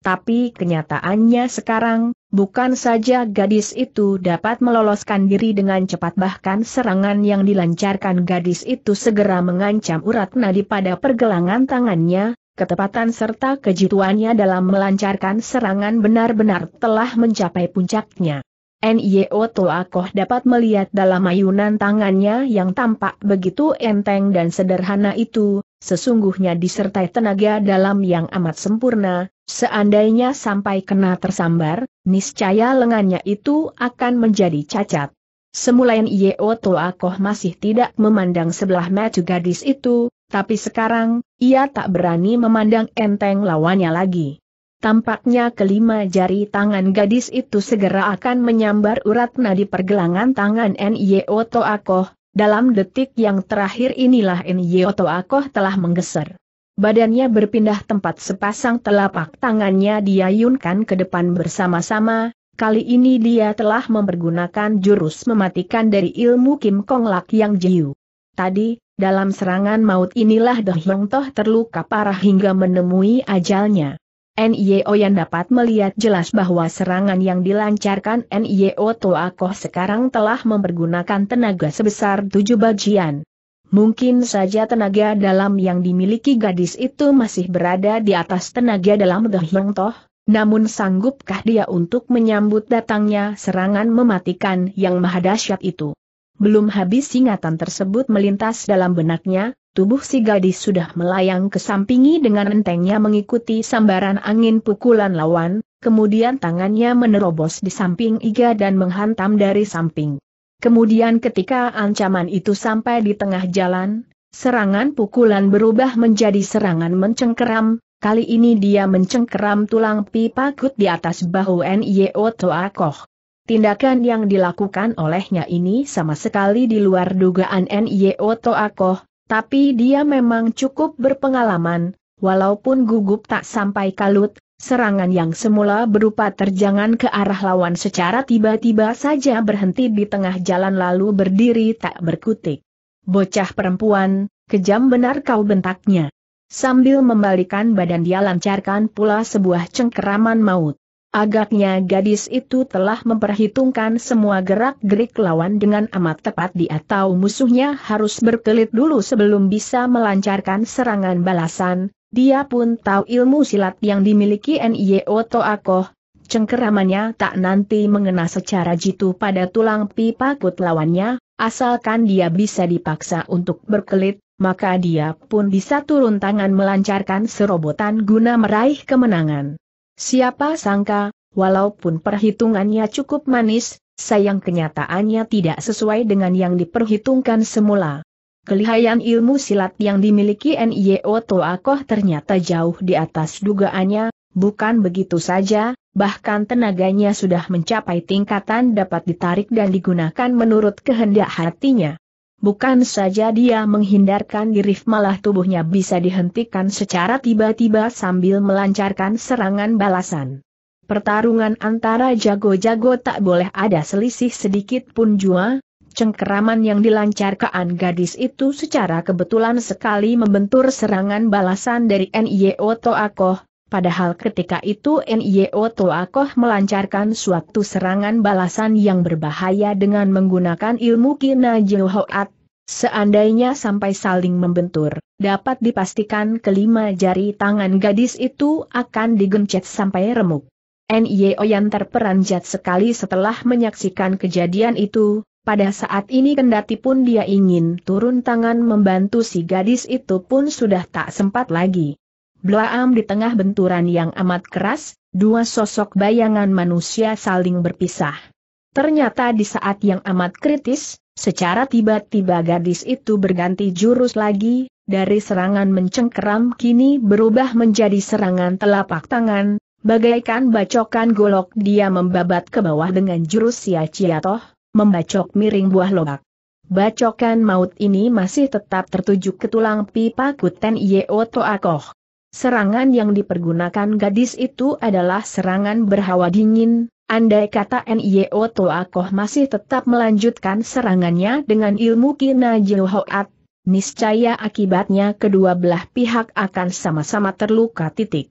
Tapi kenyataannya sekarang, Bukan saja gadis itu dapat meloloskan diri dengan cepat bahkan serangan yang dilancarkan gadis itu segera mengancam urat nadi pada pergelangan tangannya, ketepatan serta kejituannya dalam melancarkan serangan benar-benar telah mencapai puncaknya. Nio Toakoh dapat melihat dalam ayunan tangannya yang tampak begitu enteng dan sederhana itu, sesungguhnya disertai tenaga dalam yang amat sempurna, seandainya sampai kena tersambar, niscaya lengannya itu akan menjadi cacat. Semulain Yeo Koh masih tidak memandang sebelah mata gadis itu, tapi sekarang, ia tak berani memandang enteng lawannya lagi. Tampaknya kelima jari tangan gadis itu segera akan menyambar urat nadi pergelangan tangan Nyeo Koh, dalam detik yang terakhir inilah Nyeo Koh telah menggeser. Badannya berpindah tempat sepasang telapak tangannya diayunkan ke depan bersama-sama, kali ini dia telah mempergunakan jurus mematikan dari ilmu Kim Kong Lak yang jiu. Tadi, dalam serangan maut inilah Doh Hyong Toh terluka parah hingga menemui ajalnya. NIO yang dapat melihat jelas bahwa serangan yang dilancarkan NIO Toa Koh sekarang telah mempergunakan tenaga sebesar tujuh bagian. Mungkin saja tenaga dalam yang dimiliki gadis itu masih berada di atas tenaga dalam The Hyung Toh, namun sanggupkah dia untuk menyambut datangnya serangan mematikan yang mahadasyat itu? Belum habis ingatan tersebut melintas dalam benaknya, tubuh si gadis sudah melayang ke sampingi dengan entengnya mengikuti sambaran angin pukulan lawan, kemudian tangannya menerobos di samping iga dan menghantam dari samping. Kemudian ketika ancaman itu sampai di tengah jalan, serangan pukulan berubah menjadi serangan mencengkeram, kali ini dia mencengkeram tulang pipa kut di atas bahu N.Y.O. Koh. Tindakan yang dilakukan olehnya ini sama sekali di luar dugaan N.Y.O. Koh, tapi dia memang cukup berpengalaman, walaupun gugup tak sampai kalut, Serangan yang semula berupa terjangan ke arah lawan secara tiba-tiba saja berhenti di tengah jalan lalu berdiri tak berkutik. Bocah perempuan, kejam benar kau bentaknya. Sambil membalikan badan dia lancarkan pula sebuah cengkeraman maut. Agaknya gadis itu telah memperhitungkan semua gerak-gerik lawan dengan amat tepat di atau musuhnya harus berkelit dulu sebelum bisa melancarkan serangan balasan, dia pun tahu ilmu silat yang dimiliki N.I.O. Toakoh, cengkeramannya tak nanti mengena secara jitu pada tulang pipa kut lawannya, asalkan dia bisa dipaksa untuk berkelit, maka dia pun bisa turun tangan melancarkan serobotan guna meraih kemenangan. Siapa sangka, walaupun perhitungannya cukup manis, sayang kenyataannya tidak sesuai dengan yang diperhitungkan semula. Kelihayan ilmu silat yang dimiliki N.I.O. Toakoh ternyata jauh di atas dugaannya, bukan begitu saja, bahkan tenaganya sudah mencapai tingkatan dapat ditarik dan digunakan menurut kehendak hatinya. Bukan saja dia menghindarkan diri malah tubuhnya bisa dihentikan secara tiba-tiba sambil melancarkan serangan balasan. Pertarungan antara jago-jago tak boleh ada selisih sedikit pun jua, cengkeraman yang dilancarkan gadis itu secara kebetulan sekali membentur serangan balasan dari NIO Toakoh, padahal ketika itu NIO Toakoh melancarkan suatu serangan balasan yang berbahaya dengan menggunakan ilmu Kina Jihoat. Seandainya sampai saling membentur, dapat dipastikan kelima jari tangan gadis itu akan digencet sampai remuk. NIO yang terperanjat sekali setelah menyaksikan kejadian itu, pada saat ini kendati pun dia ingin turun tangan membantu si gadis itu pun sudah tak sempat lagi. Blaam di tengah benturan yang amat keras, dua sosok bayangan manusia saling berpisah. Ternyata di saat yang amat kritis, secara tiba-tiba gadis itu berganti jurus lagi, dari serangan mencengkeram kini berubah menjadi serangan telapak tangan, bagaikan bacokan golok dia membabat ke bawah dengan jurus sia membacok miring buah lobak. Bacokan maut ini masih tetap tertuju ke tulang pipa Kuten Yeo Toakoh. Serangan yang dipergunakan gadis itu adalah serangan berhawa dingin, andai kata Nyeoto Toakoh masih tetap melanjutkan serangannya dengan ilmu Kina Jehoat, niscaya akibatnya kedua belah pihak akan sama-sama terluka titik.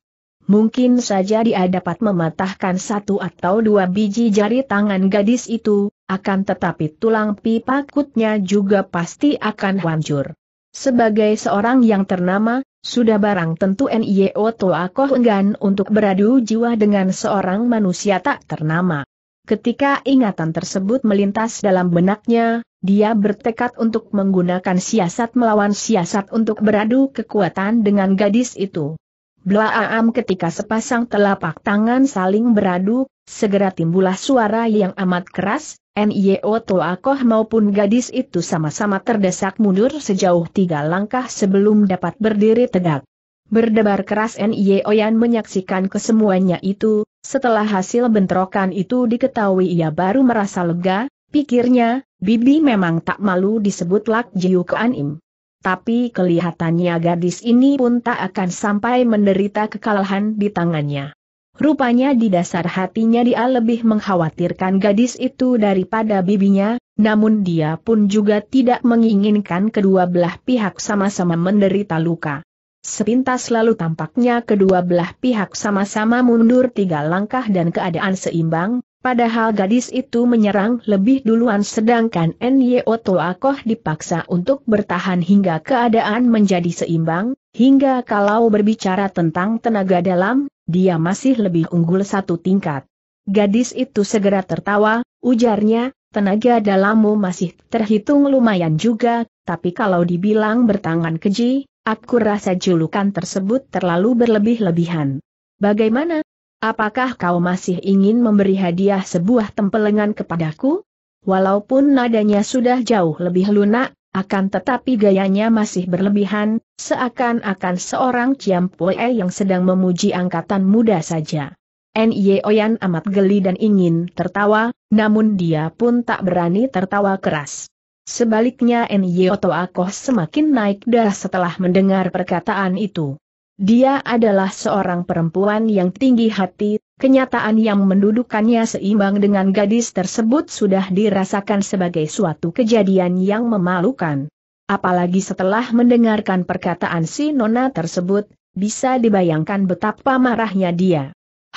Mungkin saja dia dapat mematahkan satu atau dua biji jari tangan gadis itu, akan tetapi tulang pipa kutnya juga pasti akan hancur. Sebagai seorang yang ternama, sudah barang tentu NIO Toakoh enggan untuk beradu jiwa dengan seorang manusia tak ternama. Ketika ingatan tersebut melintas dalam benaknya, dia bertekad untuk menggunakan siasat melawan siasat untuk beradu kekuatan dengan gadis itu. Blaam ketika sepasang telapak tangan saling beradu, segera timbullah suara yang amat keras, NIO e Toakoh maupun gadis itu sama-sama terdesak mundur sejauh tiga langkah sebelum dapat berdiri tegak. Berdebar keras NIO e Yan menyaksikan kesemuanya itu, setelah hasil bentrokan itu diketahui ia baru merasa lega, pikirnya, Bibi memang tak malu disebut Lak Jiu Anim. Tapi kelihatannya gadis ini pun tak akan sampai menderita kekalahan di tangannya. Rupanya di dasar hatinya dia lebih mengkhawatirkan gadis itu daripada bibinya, namun dia pun juga tidak menginginkan kedua belah pihak sama-sama menderita luka. Sepintas lalu tampaknya kedua belah pihak sama-sama mundur tiga langkah dan keadaan seimbang, padahal gadis itu menyerang lebih duluan sedangkan Nyo Toakoh dipaksa untuk bertahan hingga keadaan menjadi seimbang, Hingga kalau berbicara tentang tenaga dalam, dia masih lebih unggul satu tingkat. Gadis itu segera tertawa, ujarnya, tenaga dalammu masih terhitung lumayan juga, tapi kalau dibilang bertangan keji, aku rasa julukan tersebut terlalu berlebih-lebihan. Bagaimana? Apakah kau masih ingin memberi hadiah sebuah tempelengan kepadaku? Walaupun nadanya sudah jauh lebih lunak, akan tetapi gayanya masih berlebihan, seakan-akan seorang Ciampue yang sedang memuji angkatan muda saja. Nye Oyan amat geli dan ingin tertawa, namun dia pun tak berani tertawa keras. Sebaliknya Nye Otoakoh semakin naik darah setelah mendengar perkataan itu. Dia adalah seorang perempuan yang tinggi hati, Kenyataan yang mendudukannya seimbang dengan gadis tersebut sudah dirasakan sebagai suatu kejadian yang memalukan. Apalagi setelah mendengarkan perkataan si nona tersebut, bisa dibayangkan betapa marahnya dia.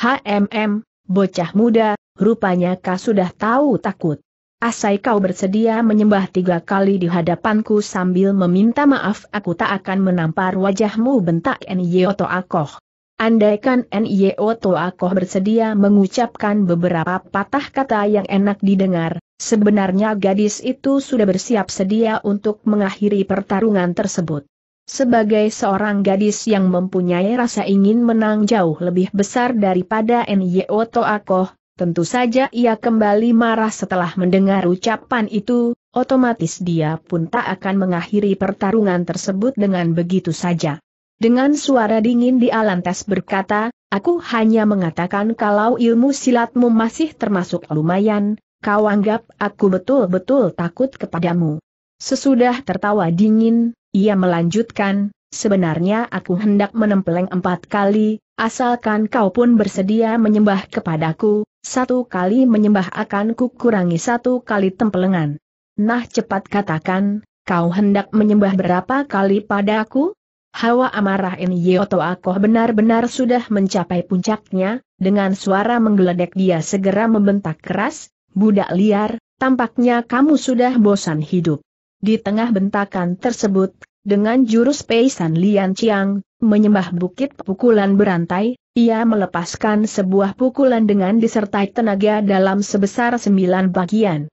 HMM, bocah muda, rupanya kau sudah tahu takut. Asai kau bersedia menyembah tiga kali di hadapanku sambil meminta maaf aku tak akan menampar wajahmu bentak Nyoto Akoh. Andaikan NIO Toakoh bersedia mengucapkan beberapa patah kata yang enak didengar, sebenarnya gadis itu sudah bersiap sedia untuk mengakhiri pertarungan tersebut. Sebagai seorang gadis yang mempunyai rasa ingin menang jauh lebih besar daripada NIO Toakoh, tentu saja ia kembali marah setelah mendengar ucapan itu, otomatis dia pun tak akan mengakhiri pertarungan tersebut dengan begitu saja. Dengan suara dingin di Alantes berkata, aku hanya mengatakan kalau ilmu silatmu masih termasuk lumayan, kau anggap aku betul-betul takut kepadamu. Sesudah tertawa dingin, ia melanjutkan, sebenarnya aku hendak menempeleng empat kali, asalkan kau pun bersedia menyembah kepadaku, satu kali menyembah akan kukurangi satu kali tempelengan. Nah cepat katakan, kau hendak menyembah berapa kali padaku? Hawa amarah Enyoto Akoh benar-benar sudah mencapai puncaknya, dengan suara menggeledek dia segera membentak keras, budak liar, tampaknya kamu sudah bosan hidup. Di tengah bentakan tersebut, dengan jurus peisan Lian Chiang, menyembah bukit pukulan berantai, ia melepaskan sebuah pukulan dengan disertai tenaga dalam sebesar sembilan bagian.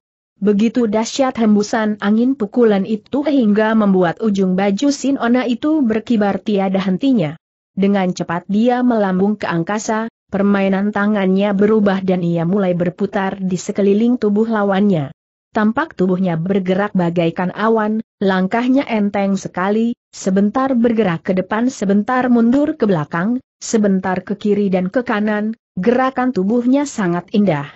Begitu dahsyat hembusan angin pukulan itu hingga membuat ujung baju Sinona itu berkibar tiada hentinya. Dengan cepat dia melambung ke angkasa, permainan tangannya berubah dan ia mulai berputar di sekeliling tubuh lawannya. Tampak tubuhnya bergerak bagaikan awan, langkahnya enteng sekali, sebentar bergerak ke depan sebentar mundur ke belakang, sebentar ke kiri dan ke kanan, gerakan tubuhnya sangat indah.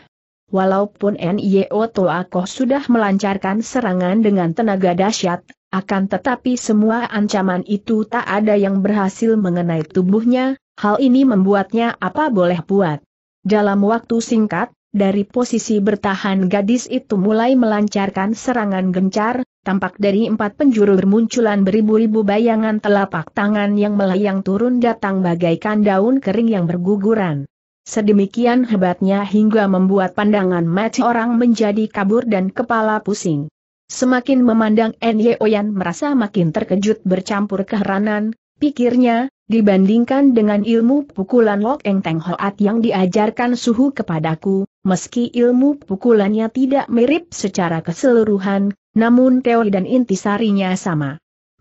Walaupun NIO Toakoh sudah melancarkan serangan dengan tenaga dahsyat, akan tetapi semua ancaman itu tak ada yang berhasil mengenai tubuhnya, hal ini membuatnya apa boleh buat. Dalam waktu singkat, dari posisi bertahan gadis itu mulai melancarkan serangan gencar, tampak dari empat penjuru bermunculan beribu-ribu bayangan telapak tangan yang melayang turun datang bagaikan daun kering yang berguguran. Sedemikian hebatnya hingga membuat pandangan mati orang menjadi kabur dan kepala pusing. Semakin memandang Nye Oyan merasa makin terkejut bercampur keheranan, pikirnya, dibandingkan dengan ilmu pukulan Lok Eng Teng Hoat yang diajarkan suhu kepadaku, meski ilmu pukulannya tidak mirip secara keseluruhan, namun teori dan intisarinya sama.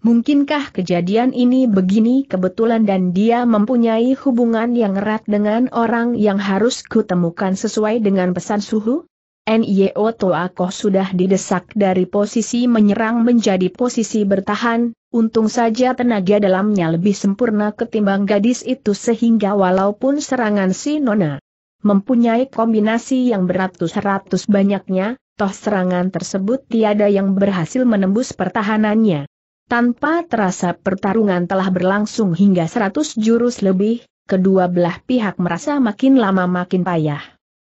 Mungkinkah kejadian ini begini kebetulan dan dia mempunyai hubungan yang erat dengan orang yang harus kutemukan sesuai dengan pesan suhu? Toa Toakoh sudah didesak dari posisi menyerang menjadi posisi bertahan, untung saja tenaga dalamnya lebih sempurna ketimbang gadis itu sehingga walaupun serangan si Nona mempunyai kombinasi yang beratus-ratus banyaknya, toh serangan tersebut tiada yang berhasil menembus pertahanannya. Tanpa terasa pertarungan telah berlangsung hingga 100 jurus lebih, kedua belah pihak merasa makin lama makin payah.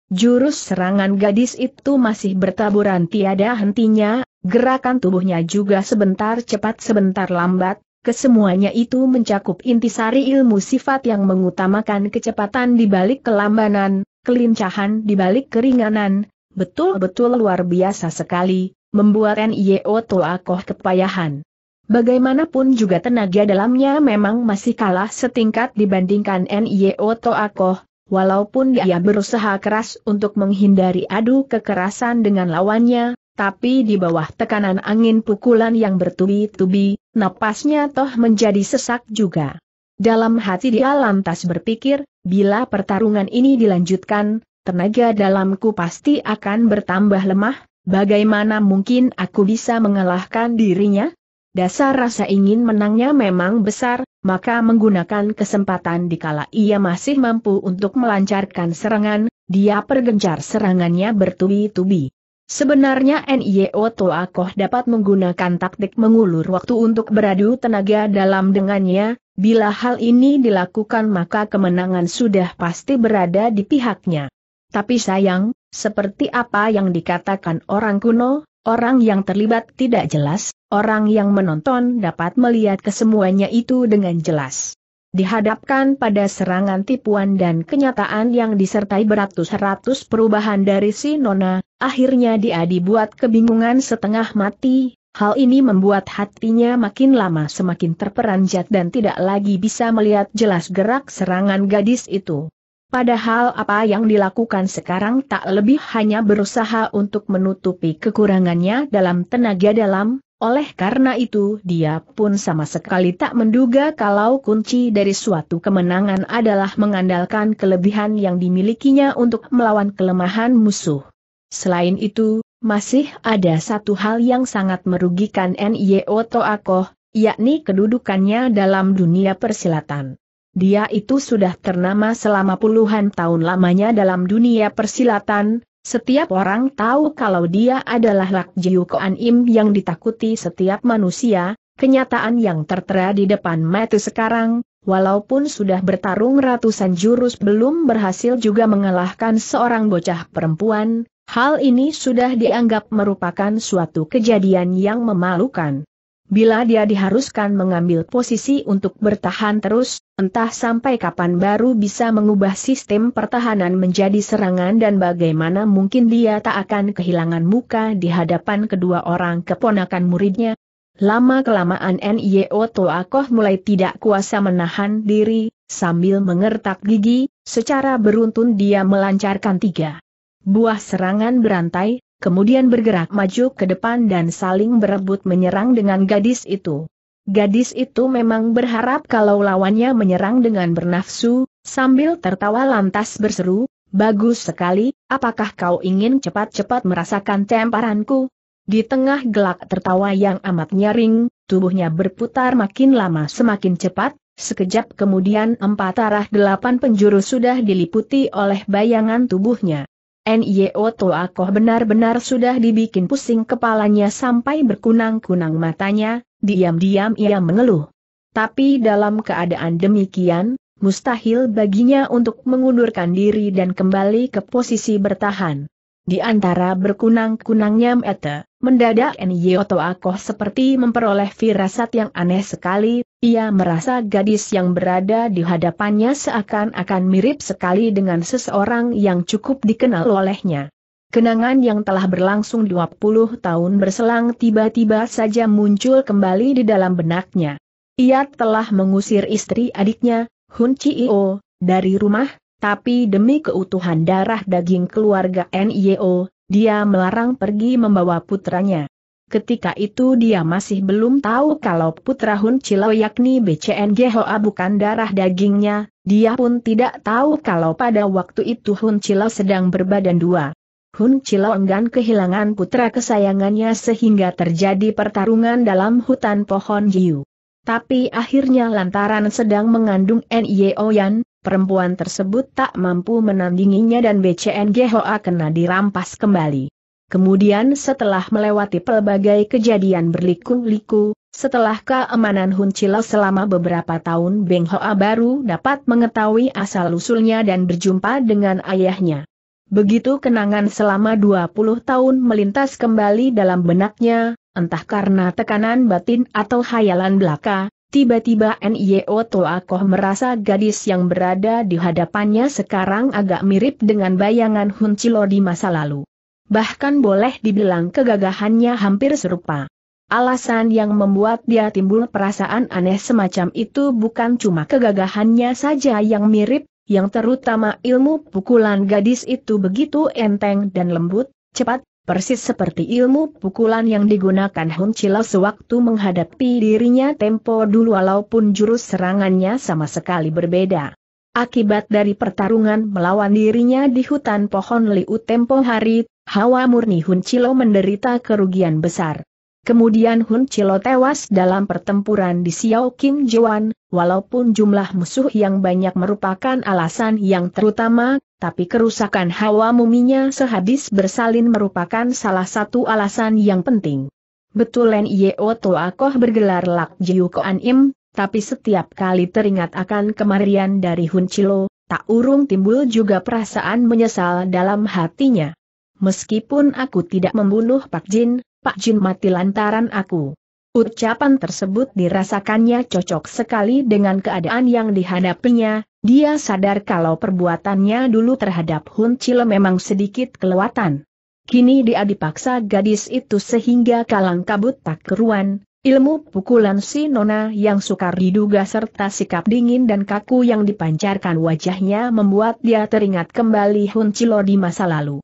Jurus serangan gadis itu masih bertaburan tiada hentinya, gerakan tubuhnya juga sebentar cepat sebentar lambat, kesemuanya itu mencakup intisari ilmu sifat yang mengutamakan kecepatan di balik kelambanan, kelincahan di balik keringanan, betul-betul luar biasa sekali, membuat NIO Toakoh kepayahan. Bagaimanapun juga tenaga dalamnya memang masih kalah setingkat dibandingkan N.I.O. Toakoh, walaupun dia berusaha keras untuk menghindari adu kekerasan dengan lawannya, tapi di bawah tekanan angin pukulan yang bertubi-tubi, napasnya toh menjadi sesak juga. Dalam hati dia lantas berpikir, bila pertarungan ini dilanjutkan, tenaga dalamku pasti akan bertambah lemah, bagaimana mungkin aku bisa mengalahkan dirinya? dasar rasa ingin menangnya memang besar, maka menggunakan kesempatan dikala ia masih mampu untuk melancarkan serangan, dia pergencar serangannya bertubi-tubi. Sebenarnya NIO Toakoh dapat menggunakan taktik mengulur waktu untuk beradu tenaga dalam dengannya, bila hal ini dilakukan maka kemenangan sudah pasti berada di pihaknya. Tapi sayang, seperti apa yang dikatakan orang kuno, Orang yang terlibat tidak jelas, orang yang menonton dapat melihat kesemuanya itu dengan jelas. Dihadapkan pada serangan tipuan dan kenyataan yang disertai beratus-ratus perubahan dari si Nona, akhirnya dia dibuat kebingungan setengah mati, hal ini membuat hatinya makin lama semakin terperanjat dan tidak lagi bisa melihat jelas gerak serangan gadis itu. Padahal apa yang dilakukan sekarang tak lebih hanya berusaha untuk menutupi kekurangannya dalam tenaga dalam, oleh karena itu dia pun sama sekali tak menduga kalau kunci dari suatu kemenangan adalah mengandalkan kelebihan yang dimilikinya untuk melawan kelemahan musuh. Selain itu, masih ada satu hal yang sangat merugikan NIO Toakoh, yakni kedudukannya dalam dunia persilatan. Dia itu sudah ternama selama puluhan tahun lamanya dalam dunia persilatan, setiap orang tahu kalau dia adalah Lak Jiu Koan Im yang ditakuti setiap manusia, kenyataan yang tertera di depan mata sekarang, walaupun sudah bertarung ratusan jurus belum berhasil juga mengalahkan seorang bocah perempuan, hal ini sudah dianggap merupakan suatu kejadian yang memalukan. Bila dia diharuskan mengambil posisi untuk bertahan terus, entah sampai kapan baru bisa mengubah sistem pertahanan menjadi serangan dan bagaimana mungkin dia tak akan kehilangan muka di hadapan kedua orang keponakan muridnya. Lama-kelamaan N.I.O. Toakoh mulai tidak kuasa menahan diri, sambil mengertak gigi, secara beruntun dia melancarkan tiga buah serangan berantai, kemudian bergerak maju ke depan dan saling berebut menyerang dengan gadis itu. Gadis itu memang berharap kalau lawannya menyerang dengan bernafsu, sambil tertawa lantas berseru, Bagus sekali, apakah kau ingin cepat-cepat merasakan temparanku? Di tengah gelak tertawa yang amat nyaring, tubuhnya berputar makin lama semakin cepat, sekejap kemudian empat arah delapan penjuru sudah diliputi oleh bayangan tubuhnya. NIO Toakoh benar-benar sudah dibikin pusing kepalanya sampai berkunang-kunang matanya, diam-diam ia mengeluh. Tapi dalam keadaan demikian, mustahil baginya untuk mengundurkan diri dan kembali ke posisi bertahan. Di antara berkunang-kunangnya Mete, Mendadak Nyoto Akoh seperti memperoleh firasat yang aneh sekali, ia merasa gadis yang berada di hadapannya seakan-akan mirip sekali dengan seseorang yang cukup dikenal olehnya. Kenangan yang telah berlangsung 20 tahun berselang tiba-tiba saja muncul kembali di dalam benaknya. Ia telah mengusir istri adiknya, Hun Io, dari rumah, tapi demi keutuhan darah daging keluarga Nyo. Dia melarang pergi membawa putranya. Ketika itu dia masih belum tahu kalau putra Hun Chilo yakni BCN Gehoa bukan darah dagingnya, dia pun tidak tahu kalau pada waktu itu Hun Chilo sedang berbadan dua. Hun Chilo enggan kehilangan putra kesayangannya sehingga terjadi pertarungan dalam hutan pohon Jiu. Tapi akhirnya lantaran sedang mengandung Nye Yan, perempuan tersebut tak mampu menandinginya dan BCNG Hoa kena dirampas kembali. Kemudian setelah melewati pelbagai kejadian berliku-liku, setelah keamanan Huncila selama beberapa tahun Beng Hoa baru dapat mengetahui asal-usulnya dan berjumpa dengan ayahnya. Begitu kenangan selama 20 tahun melintas kembali dalam benaknya, entah karena tekanan batin atau hayalan belaka, Tiba-tiba Nio Toakoh merasa gadis yang berada di hadapannya sekarang agak mirip dengan bayangan Hun Chilo di masa lalu. Bahkan boleh dibilang kegagahannya hampir serupa. Alasan yang membuat dia timbul perasaan aneh semacam itu bukan cuma kegagahannya saja yang mirip, yang terutama ilmu pukulan gadis itu begitu enteng dan lembut, cepat, persis seperti ilmu pukulan yang digunakan Hun Chilo sewaktu menghadapi dirinya tempo dulu walaupun jurus serangannya sama sekali berbeda. Akibat dari pertarungan melawan dirinya di hutan pohon Liu tempo hari, Hawa murni Hun Chilo menderita kerugian besar. Kemudian Hun Chilo tewas dalam pertempuran di Xiao Kim Juan, walaupun jumlah musuh yang banyak merupakan alasan yang terutama, tapi kerusakan hawa muminya sehabis bersalin merupakan salah satu alasan yang penting. Betul Len Oto Akoh bergelar Lak Jiu Koan Im, tapi setiap kali teringat akan kemarian dari Hun Chilo, tak urung timbul juga perasaan menyesal dalam hatinya. Meskipun aku tidak membunuh Pak Jin, Pak Jin mati lantaran aku. Ucapan tersebut dirasakannya cocok sekali dengan keadaan yang dihadapinya, dia sadar kalau perbuatannya dulu terhadap Hun Chile memang sedikit kelewatan. Kini dia dipaksa gadis itu sehingga kalang kabut tak keruan, ilmu pukulan si Nona yang sukar diduga serta sikap dingin dan kaku yang dipancarkan wajahnya membuat dia teringat kembali Hun Chilo di masa lalu.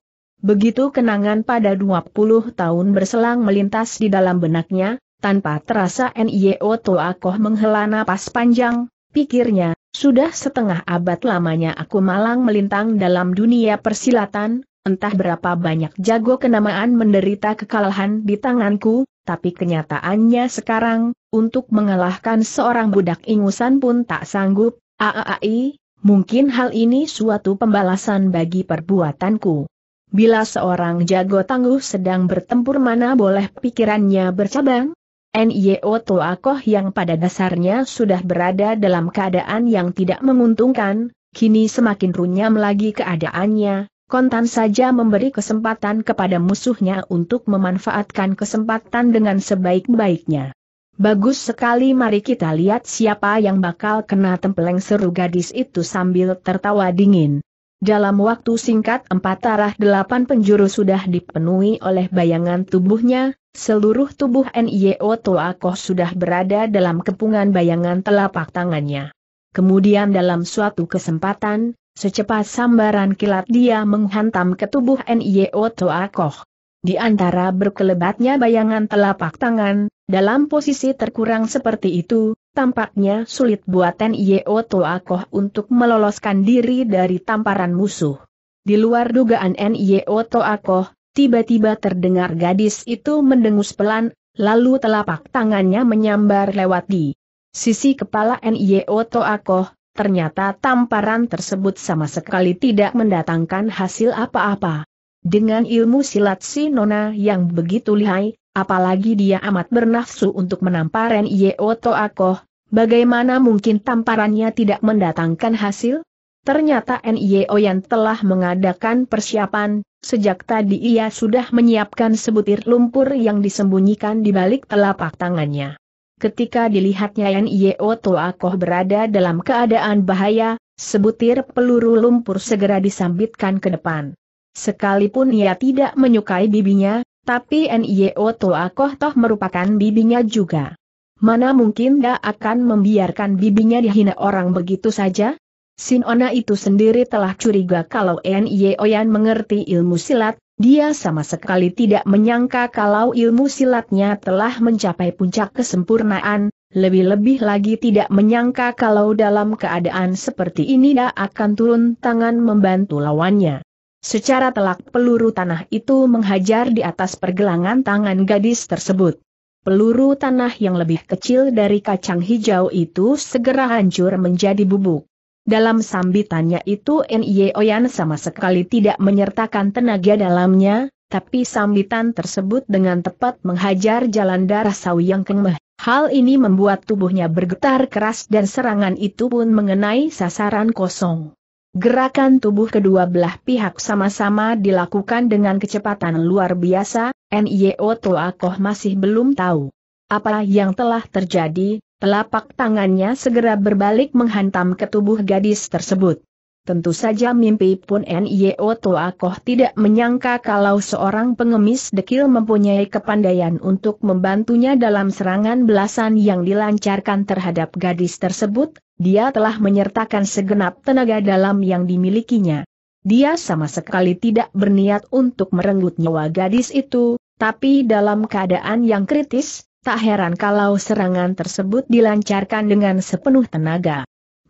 Begitu kenangan pada 20 tahun berselang melintas di dalam benaknya, tanpa terasa N.I.O. Toakoh menghela napas panjang, pikirnya, sudah setengah abad lamanya aku malang melintang dalam dunia persilatan, entah berapa banyak jago kenamaan menderita kekalahan di tanganku, tapi kenyataannya sekarang, untuk mengalahkan seorang budak ingusan pun tak sanggup, aaai, mungkin hal ini suatu pembalasan bagi perbuatanku. Bila seorang jago tangguh sedang bertempur mana boleh pikirannya bercabang? N.I.O. Toakoh yang pada dasarnya sudah berada dalam keadaan yang tidak menguntungkan, kini semakin runyam lagi keadaannya, kontan saja memberi kesempatan kepada musuhnya untuk memanfaatkan kesempatan dengan sebaik-baiknya. Bagus sekali mari kita lihat siapa yang bakal kena tempeleng seru gadis itu sambil tertawa dingin. Dalam waktu singkat empat arah delapan penjuru sudah dipenuhi oleh bayangan tubuhnya, seluruh tubuh NIO Toakoh sudah berada dalam kepungan bayangan telapak tangannya. Kemudian dalam suatu kesempatan, secepat sambaran kilat dia menghantam ke tubuh NIO Toakoh. Di antara berkelebatnya bayangan telapak tangan, dalam posisi terkurang seperti itu, tampaknya sulit buat Nio Toakoh untuk meloloskan diri dari tamparan musuh. Di luar dugaan Nio Toakoh, tiba-tiba terdengar gadis itu mendengus pelan, lalu telapak tangannya menyambar lewat di sisi kepala Nio Toakoh, ternyata tamparan tersebut sama sekali tidak mendatangkan hasil apa-apa. Dengan ilmu silat si Nona yang begitu lihai, Apalagi dia amat bernafsu untuk menampar Nio Toakoh, bagaimana mungkin tamparannya tidak mendatangkan hasil? Ternyata NIO yang telah mengadakan persiapan, sejak tadi ia sudah menyiapkan sebutir lumpur yang disembunyikan di balik telapak tangannya. Ketika dilihatnya NIO Toakoh berada dalam keadaan bahaya, sebutir peluru lumpur segera disambitkan ke depan. Sekalipun ia tidak menyukai bibinya, tapi NIO Toa Koh Toh merupakan bibinya juga. Mana mungkin dia akan membiarkan bibinya dihina orang begitu saja? Sinona itu sendiri telah curiga kalau N.I.O. Yan mengerti ilmu silat, dia sama sekali tidak menyangka kalau ilmu silatnya telah mencapai puncak kesempurnaan, lebih-lebih lagi tidak menyangka kalau dalam keadaan seperti ini dia akan turun tangan membantu lawannya. Secara telak peluru tanah itu menghajar di atas pergelangan tangan gadis tersebut. Peluru tanah yang lebih kecil dari kacang hijau itu segera hancur menjadi bubuk. Dalam sambitannya itu Nye Oyan sama sekali tidak menyertakan tenaga dalamnya, tapi sambitan tersebut dengan tepat menghajar jalan darah sawi yang kemeh. Hal ini membuat tubuhnya bergetar keras dan serangan itu pun mengenai sasaran kosong. Gerakan tubuh kedua belah pihak sama-sama dilakukan dengan kecepatan luar biasa, N.Y.O. Toakoh masih belum tahu. Apa yang telah terjadi, telapak tangannya segera berbalik menghantam ke tubuh gadis tersebut. Tentu saja mimpi pun Nio Toakoh tidak menyangka kalau seorang pengemis dekil mempunyai kepandaian untuk membantunya dalam serangan belasan yang dilancarkan terhadap gadis tersebut, dia telah menyertakan segenap tenaga dalam yang dimilikinya. Dia sama sekali tidak berniat untuk merenggut nyawa gadis itu, tapi dalam keadaan yang kritis, tak heran kalau serangan tersebut dilancarkan dengan sepenuh tenaga.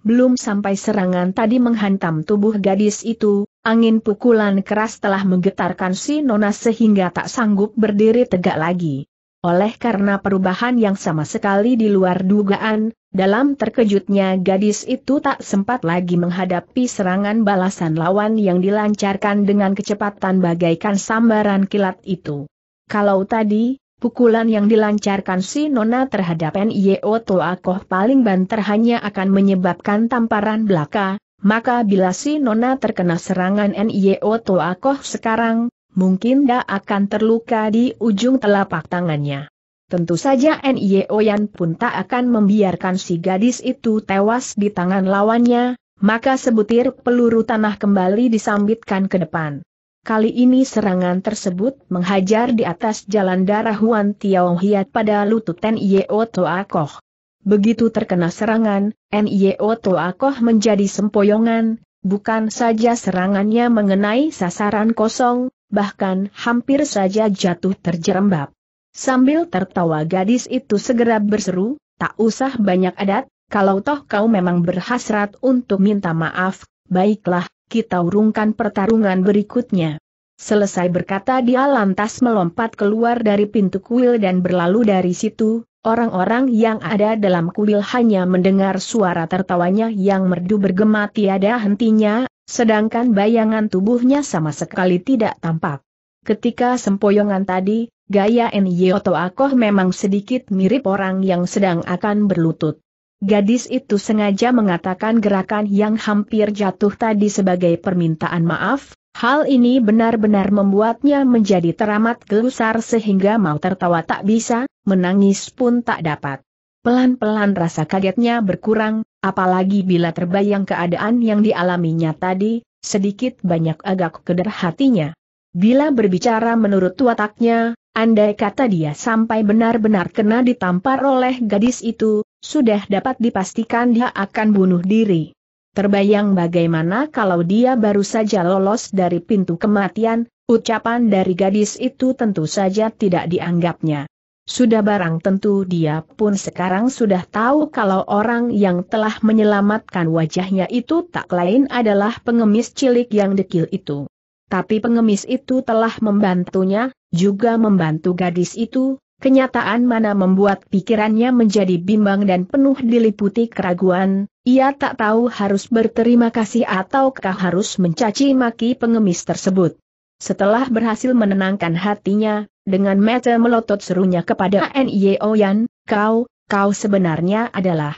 Belum sampai serangan tadi menghantam tubuh gadis itu, angin pukulan keras telah menggetarkan si Nona sehingga tak sanggup berdiri tegak lagi. Oleh karena perubahan yang sama sekali di luar dugaan, dalam terkejutnya gadis itu tak sempat lagi menghadapi serangan balasan lawan yang dilancarkan dengan kecepatan bagaikan sambaran kilat itu. Kalau tadi, Pukulan yang dilancarkan si Nona terhadap Nio Toakoh paling banter hanya akan menyebabkan tamparan belaka, maka bila si Nona terkena serangan Nio Toakoh sekarang, mungkin dia akan terluka di ujung telapak tangannya. Tentu saja Nio Yan pun tak akan membiarkan si gadis itu tewas di tangan lawannya, maka sebutir peluru tanah kembali disambitkan ke depan. Kali ini serangan tersebut menghajar di atas jalan darah Huan Tiao Hiat pada lutut Nio Toa Koh. Begitu terkena serangan, Nio Toa Koh menjadi sempoyongan, bukan saja serangannya mengenai sasaran kosong, bahkan hampir saja jatuh terjerembab. Sambil tertawa gadis itu segera berseru, tak usah banyak adat, kalau toh kau memang berhasrat untuk minta maaf, baiklah, kita urungkan pertarungan berikutnya. Selesai berkata dia lantas melompat keluar dari pintu kuil dan berlalu dari situ, orang-orang yang ada dalam kuil hanya mendengar suara tertawanya yang merdu bergema tiada hentinya, sedangkan bayangan tubuhnya sama sekali tidak tampak. Ketika sempoyongan tadi, gaya Nyoto Akoh memang sedikit mirip orang yang sedang akan berlutut. Gadis itu sengaja mengatakan gerakan yang hampir jatuh tadi sebagai permintaan maaf, hal ini benar-benar membuatnya menjadi teramat gelusar sehingga mau tertawa tak bisa, menangis pun tak dapat. Pelan-pelan rasa kagetnya berkurang, apalagi bila terbayang keadaan yang dialaminya tadi, sedikit banyak agak keder hatinya. Bila berbicara menurut wataknya, andai kata dia sampai benar-benar kena ditampar oleh gadis itu, sudah dapat dipastikan dia akan bunuh diri. Terbayang bagaimana kalau dia baru saja lolos dari pintu kematian, ucapan dari gadis itu tentu saja tidak dianggapnya. Sudah barang tentu dia pun sekarang sudah tahu kalau orang yang telah menyelamatkan wajahnya itu tak lain adalah pengemis cilik yang dekil itu. Tapi pengemis itu telah membantunya, juga membantu gadis itu, Kenyataan mana membuat pikirannya menjadi bimbang dan penuh diliputi keraguan, ia tak tahu harus berterima kasih ataukah harus mencaci maki pengemis tersebut. Setelah berhasil menenangkan hatinya, dengan mata melotot serunya kepada Nye Oyan, kau, kau sebenarnya adalah.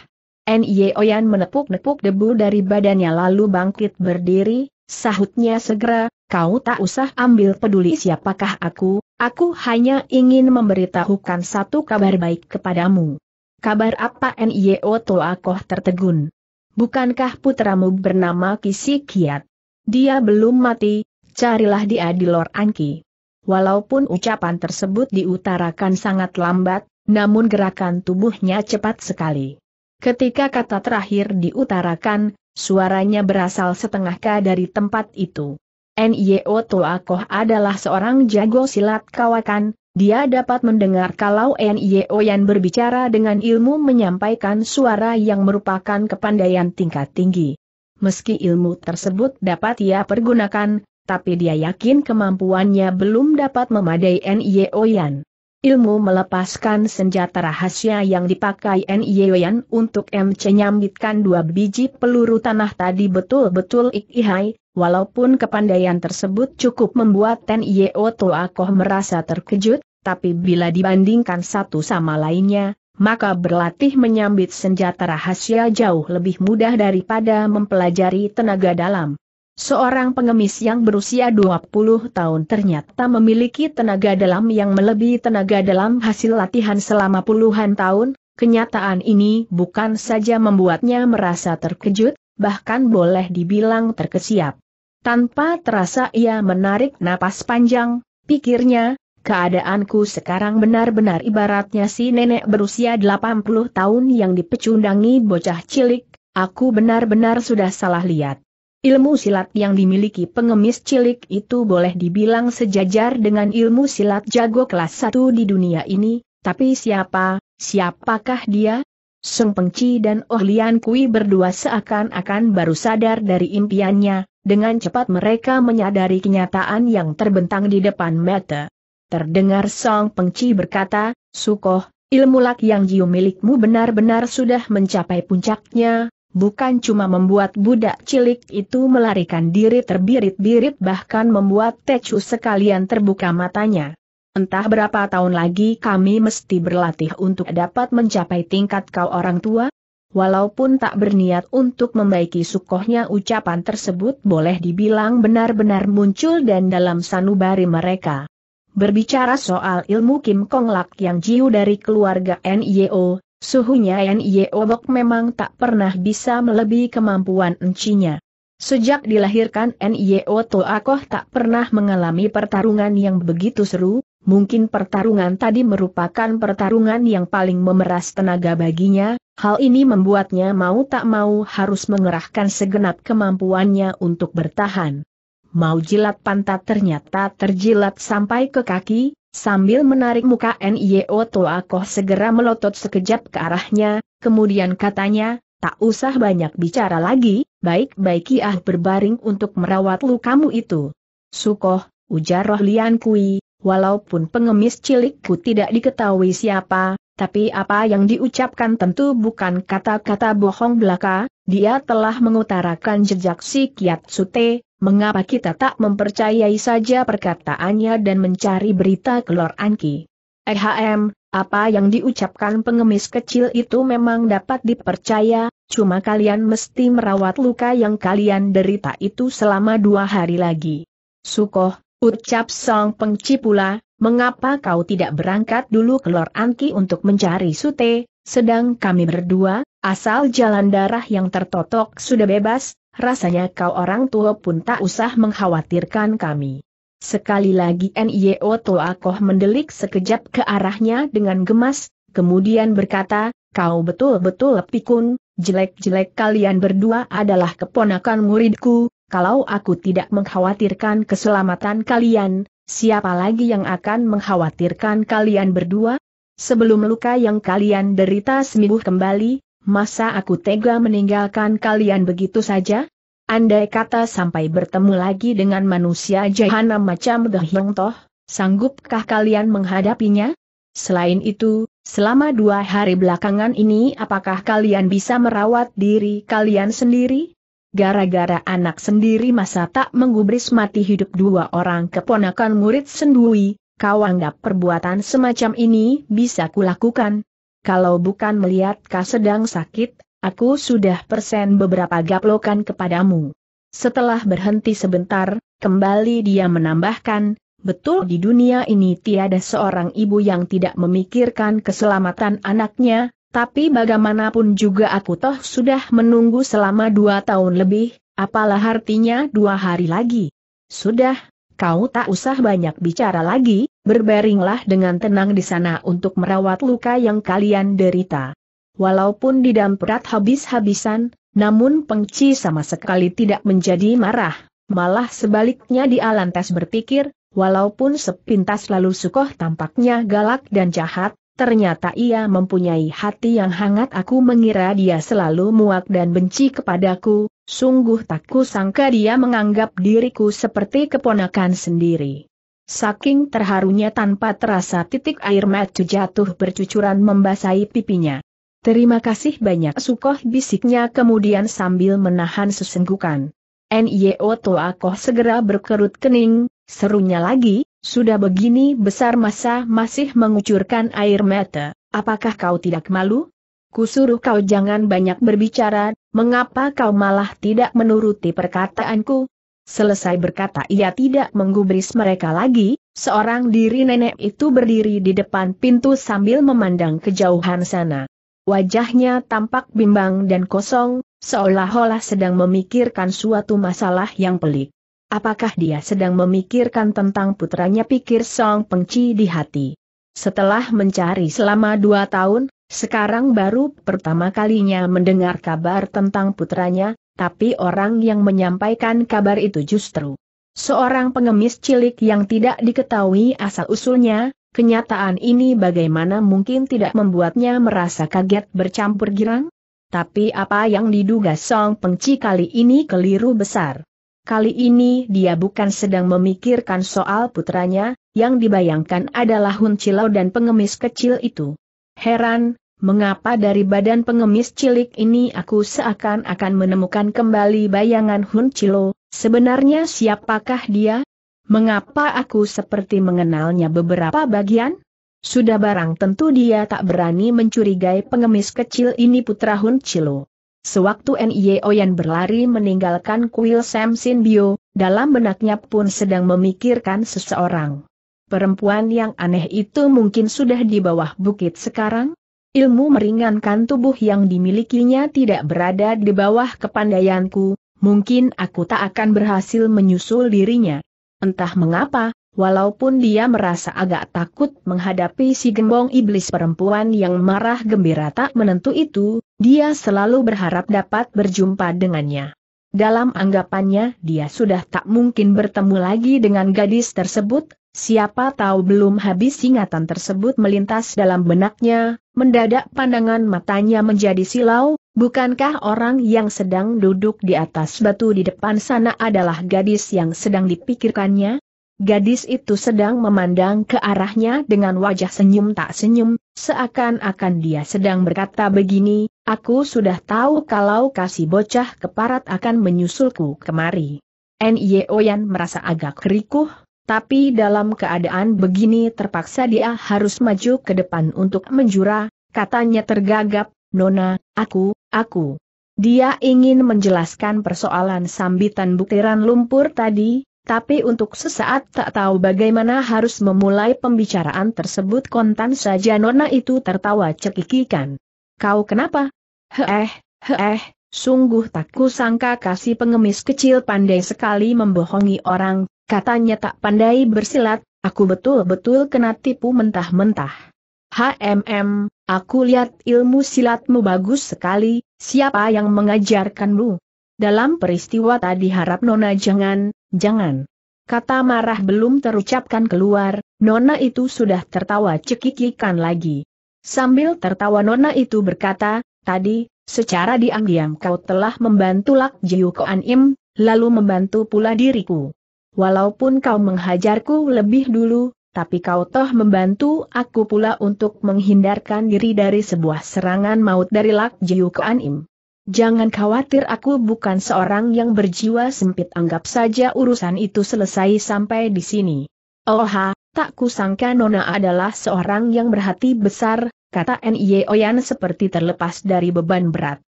Nye Oyan menepuk-nepuk debu dari badannya lalu bangkit berdiri, sahutnya segera, kau tak usah ambil peduli siapakah aku, aku hanya ingin memberitahukan satu kabar baik kepadamu. Kabar apa N.Y.O. Toakoh tertegun? Bukankah putramu bernama Kisi Kiat? Dia belum mati, carilah dia di Lor Anki. Walaupun ucapan tersebut diutarakan sangat lambat, namun gerakan tubuhnya cepat sekali. Ketika kata terakhir diutarakan, suaranya berasal setengah dari tempat itu. Nio Toakoh adalah seorang jago silat kawakan, dia dapat mendengar kalau Nio yang berbicara dengan ilmu menyampaikan suara yang merupakan kepandaian tingkat tinggi. Meski ilmu tersebut dapat ia pergunakan, tapi dia yakin kemampuannya belum dapat memadai Nio Yan. Ilmu melepaskan senjata rahasia yang dipakai Nyeoyan untuk MC nyambitkan dua biji peluru tanah tadi betul-betul ikhihai, walaupun kepandaian tersebut cukup membuat N.I.O. Toakoh merasa terkejut, tapi bila dibandingkan satu sama lainnya, maka berlatih menyambit senjata rahasia jauh lebih mudah daripada mempelajari tenaga dalam. Seorang pengemis yang berusia 20 tahun ternyata memiliki tenaga dalam yang melebihi tenaga dalam hasil latihan selama puluhan tahun, kenyataan ini bukan saja membuatnya merasa terkejut, bahkan boleh dibilang terkesiap. Tanpa terasa ia menarik napas panjang, pikirnya, keadaanku sekarang benar-benar ibaratnya si nenek berusia 80 tahun yang dipecundangi bocah cilik, aku benar-benar sudah salah lihat. Ilmu silat yang dimiliki pengemis cilik itu boleh dibilang sejajar dengan ilmu silat jago kelas satu di dunia ini, tapi siapa, siapakah dia? Seng Pengci dan Oh Lian Kui berdua seakan-akan baru sadar dari impiannya, dengan cepat mereka menyadari kenyataan yang terbentang di depan mata. Terdengar Song Pengci berkata, Sukoh, ilmu lak yang jiu milikmu benar-benar sudah mencapai puncaknya, bukan cuma membuat budak cilik itu melarikan diri terbirit-birit bahkan membuat Tecu sekalian terbuka matanya. Entah berapa tahun lagi kami mesti berlatih untuk dapat mencapai tingkat kau orang tua, Walaupun tak berniat untuk membaiki sukohnya ucapan tersebut boleh dibilang benar-benar muncul dan dalam sanubari mereka. Berbicara soal ilmu Kim Kong Lak yang jiu dari keluarga NIO, Suhunya Nye Obok memang tak pernah bisa melebihi kemampuan encinya. Sejak dilahirkan N.I.O. Akoh tak pernah mengalami pertarungan yang begitu seru, mungkin pertarungan tadi merupakan pertarungan yang paling memeras tenaga baginya, hal ini membuatnya mau tak mau harus mengerahkan segenap kemampuannya untuk bertahan. Mau jilat pantat ternyata terjilat sampai ke kaki, Sambil menarik muka NIO Toakoh segera melotot sekejap ke arahnya, kemudian katanya, tak usah banyak bicara lagi, baik-baik ah berbaring untuk merawat lukamu itu. Sukoh, ujar Roh Lian Kui, walaupun pengemis cilikku tidak diketahui siapa, tapi apa yang diucapkan tentu bukan kata-kata bohong belaka, dia telah mengutarakan jejak si Kiat Sute, mengapa kita tak mempercayai saja perkataannya dan mencari berita keluar Anki? EHM, apa yang diucapkan pengemis kecil itu memang dapat dipercaya, cuma kalian mesti merawat luka yang kalian derita itu selama dua hari lagi. Sukoh, ucap Song pengcipula, mengapa kau tidak berangkat dulu ke Lor Anki untuk mencari sute, sedang kami berdua, asal jalan darah yang tertotok sudah bebas, rasanya kau orang tua pun tak usah mengkhawatirkan kami. Sekali lagi Nio Koh mendelik sekejap ke arahnya dengan gemas, kemudian berkata, kau betul-betul pikun, jelek-jelek kalian berdua adalah keponakan muridku, kalau aku tidak mengkhawatirkan keselamatan kalian, siapa lagi yang akan mengkhawatirkan kalian berdua? Sebelum luka yang kalian derita sembuh kembali, masa aku tega meninggalkan kalian begitu saja? Andai kata sampai bertemu lagi dengan manusia jahanam macam The Toh, sanggupkah kalian menghadapinya? Selain itu, selama dua hari belakangan ini apakah kalian bisa merawat diri kalian sendiri? Gara-gara anak sendiri masa tak menggubris mati hidup dua orang keponakan murid sendui, kau anggap perbuatan semacam ini bisa kulakukan, kalau bukan melihat kau sedang sakit, aku sudah persen beberapa gaplokan kepadamu. Setelah berhenti sebentar, kembali dia menambahkan, betul di dunia ini tiada seorang ibu yang tidak memikirkan keselamatan anaknya, tapi bagaimanapun juga aku toh sudah menunggu selama dua tahun lebih, apalah artinya dua hari lagi. Sudah, kau tak usah banyak bicara lagi, berbaringlah dengan tenang di sana untuk merawat luka yang kalian derita. Walaupun didamprat habis-habisan, namun pengci sama sekali tidak menjadi marah, malah sebaliknya dia lantas berpikir, walaupun sepintas lalu Sukoh tampaknya galak dan jahat, ternyata ia mempunyai hati yang hangat aku mengira dia selalu muak dan benci kepadaku, Sungguh tak kusangka dia menganggap diriku seperti keponakan sendiri. Saking terharunya tanpa terasa titik air mata jatuh bercucuran membasahi pipinya. Terima kasih banyak Sukoh bisiknya kemudian sambil menahan sesenggukan. NIO Toakoh segera berkerut kening, serunya lagi, sudah begini besar masa masih mengucurkan air mata, apakah kau tidak malu? Kusuruh kau jangan banyak berbicara, mengapa kau malah tidak menuruti perkataanku? Selesai berkata ia tidak menggubris mereka lagi, seorang diri nenek itu berdiri di depan pintu sambil memandang kejauhan sana. Wajahnya tampak bimbang dan kosong, seolah-olah sedang memikirkan suatu masalah yang pelik. Apakah dia sedang memikirkan tentang putranya pikir Song Pengci di hati? Setelah mencari selama dua tahun, sekarang baru pertama kalinya mendengar kabar tentang putranya, tapi orang yang menyampaikan kabar itu justru seorang pengemis cilik yang tidak diketahui asal-usulnya, kenyataan ini bagaimana mungkin tidak membuatnya merasa kaget bercampur girang? Tapi apa yang diduga Song Pengci kali ini keliru besar. Kali ini dia bukan sedang memikirkan soal putranya, yang dibayangkan adalah Hun Cilau dan pengemis kecil itu. Heran, mengapa dari badan pengemis cilik ini aku seakan-akan menemukan kembali bayangan Hun Chilo, sebenarnya siapakah dia? Mengapa aku seperti mengenalnya beberapa bagian? Sudah barang tentu dia tak berani mencurigai pengemis kecil ini putra Hun Chilo. Sewaktu N.Y. Oyan berlari meninggalkan kuil Sam Sin Bio, dalam benaknya pun sedang memikirkan seseorang. Perempuan yang aneh itu mungkin sudah di bawah bukit sekarang? Ilmu meringankan tubuh yang dimilikinya tidak berada di bawah kepandaianku, mungkin aku tak akan berhasil menyusul dirinya. Entah mengapa, walaupun dia merasa agak takut menghadapi si gembong iblis perempuan yang marah gembira tak menentu itu, dia selalu berharap dapat berjumpa dengannya. Dalam anggapannya dia sudah tak mungkin bertemu lagi dengan gadis tersebut, Siapa tahu belum habis ingatan tersebut melintas dalam benaknya, mendadak pandangan matanya menjadi silau, bukankah orang yang sedang duduk di atas batu di depan sana adalah gadis yang sedang dipikirkannya? Gadis itu sedang memandang ke arahnya dengan wajah senyum tak senyum, seakan-akan dia sedang berkata begini, aku sudah tahu kalau kasih bocah keparat akan menyusulku kemari. Nye Oyan merasa agak kerikuh, tapi dalam keadaan begini terpaksa dia harus maju ke depan untuk menjura, katanya tergagap, Nona, aku, aku. Dia ingin menjelaskan persoalan sambitan butiran lumpur tadi, tapi untuk sesaat tak tahu bagaimana harus memulai pembicaraan tersebut kontan saja Nona itu tertawa cekikikan. Kau kenapa? Heeh, heeh, sungguh tak kusangka kasih pengemis kecil pandai sekali membohongi orang, Katanya tak pandai bersilat, aku betul-betul kena tipu mentah-mentah. HMM, aku lihat ilmu silatmu bagus sekali, siapa yang mengajarkanmu? Dalam peristiwa tadi harap Nona jangan, jangan. Kata marah belum terucapkan keluar, Nona itu sudah tertawa cekikikan lagi. Sambil tertawa Nona itu berkata, tadi, secara diam-diam kau telah membantu Lak Jiu Koan Im, lalu membantu pula diriku. Walaupun kau menghajarku lebih dulu, tapi kau toh membantu aku pula untuk menghindarkan diri dari sebuah serangan maut dari Lak Jiu Anim. Jangan khawatir aku bukan seorang yang berjiwa sempit anggap saja urusan itu selesai sampai di sini. Oh ha, tak kusangka Nona adalah seorang yang berhati besar, kata N.I.E. Oyan seperti terlepas dari beban berat.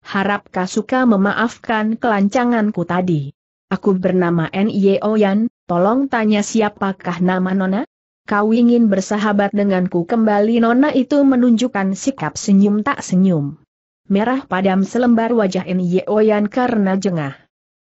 Harap suka memaafkan kelancanganku tadi. Aku bernama N.Y. Oyan, tolong tanya siapakah nama Nona? Kau ingin bersahabat denganku kembali Nona itu menunjukkan sikap senyum tak senyum. Merah padam selembar wajah N.Y. Oyan karena jengah.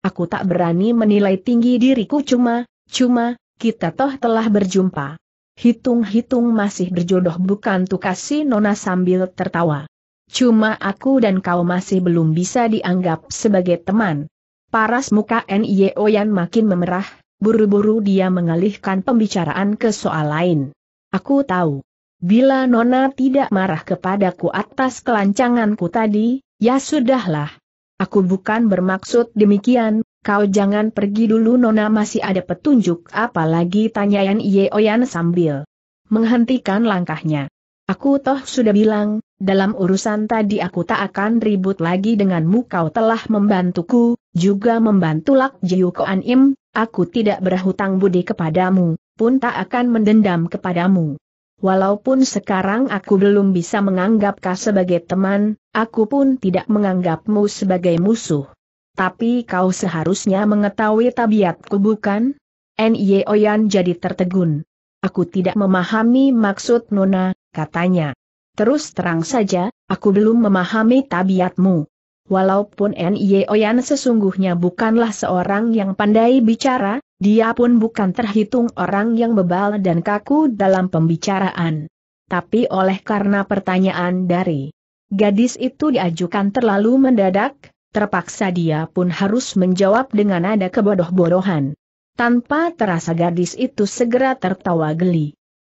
Aku tak berani menilai tinggi diriku cuma, cuma, kita toh telah berjumpa. Hitung-hitung masih berjodoh bukan tuh kasih Nona sambil tertawa. Cuma aku dan kau masih belum bisa dianggap sebagai teman. Paras muka Nye Yan makin memerah, buru-buru dia mengalihkan pembicaraan ke soal lain. Aku tahu. Bila Nona tidak marah kepadaku atas kelancanganku tadi, ya sudahlah. Aku bukan bermaksud demikian, kau jangan pergi dulu Nona masih ada petunjuk apalagi tanya Yan Oyan sambil menghentikan langkahnya. Aku toh sudah bilang, dalam urusan tadi aku tak akan ribut lagi denganmu kau telah membantuku, juga membantu Lak Jiu Koan Im, aku tidak berhutang budi kepadamu, pun tak akan mendendam kepadamu. Walaupun sekarang aku belum bisa menganggap kau sebagai teman, aku pun tidak menganggapmu sebagai musuh. Tapi kau seharusnya mengetahui tabiatku bukan? Nye Oyan jadi tertegun. Aku tidak memahami maksud Nona, katanya. Terus terang saja, aku belum memahami tabiatmu. Walaupun Nye Oyan sesungguhnya bukanlah seorang yang pandai bicara, dia pun bukan terhitung orang yang bebal dan kaku dalam pembicaraan. Tapi oleh karena pertanyaan dari gadis itu diajukan terlalu mendadak, terpaksa dia pun harus menjawab dengan ada kebodoh-bodohan. Tanpa terasa gadis itu segera tertawa geli.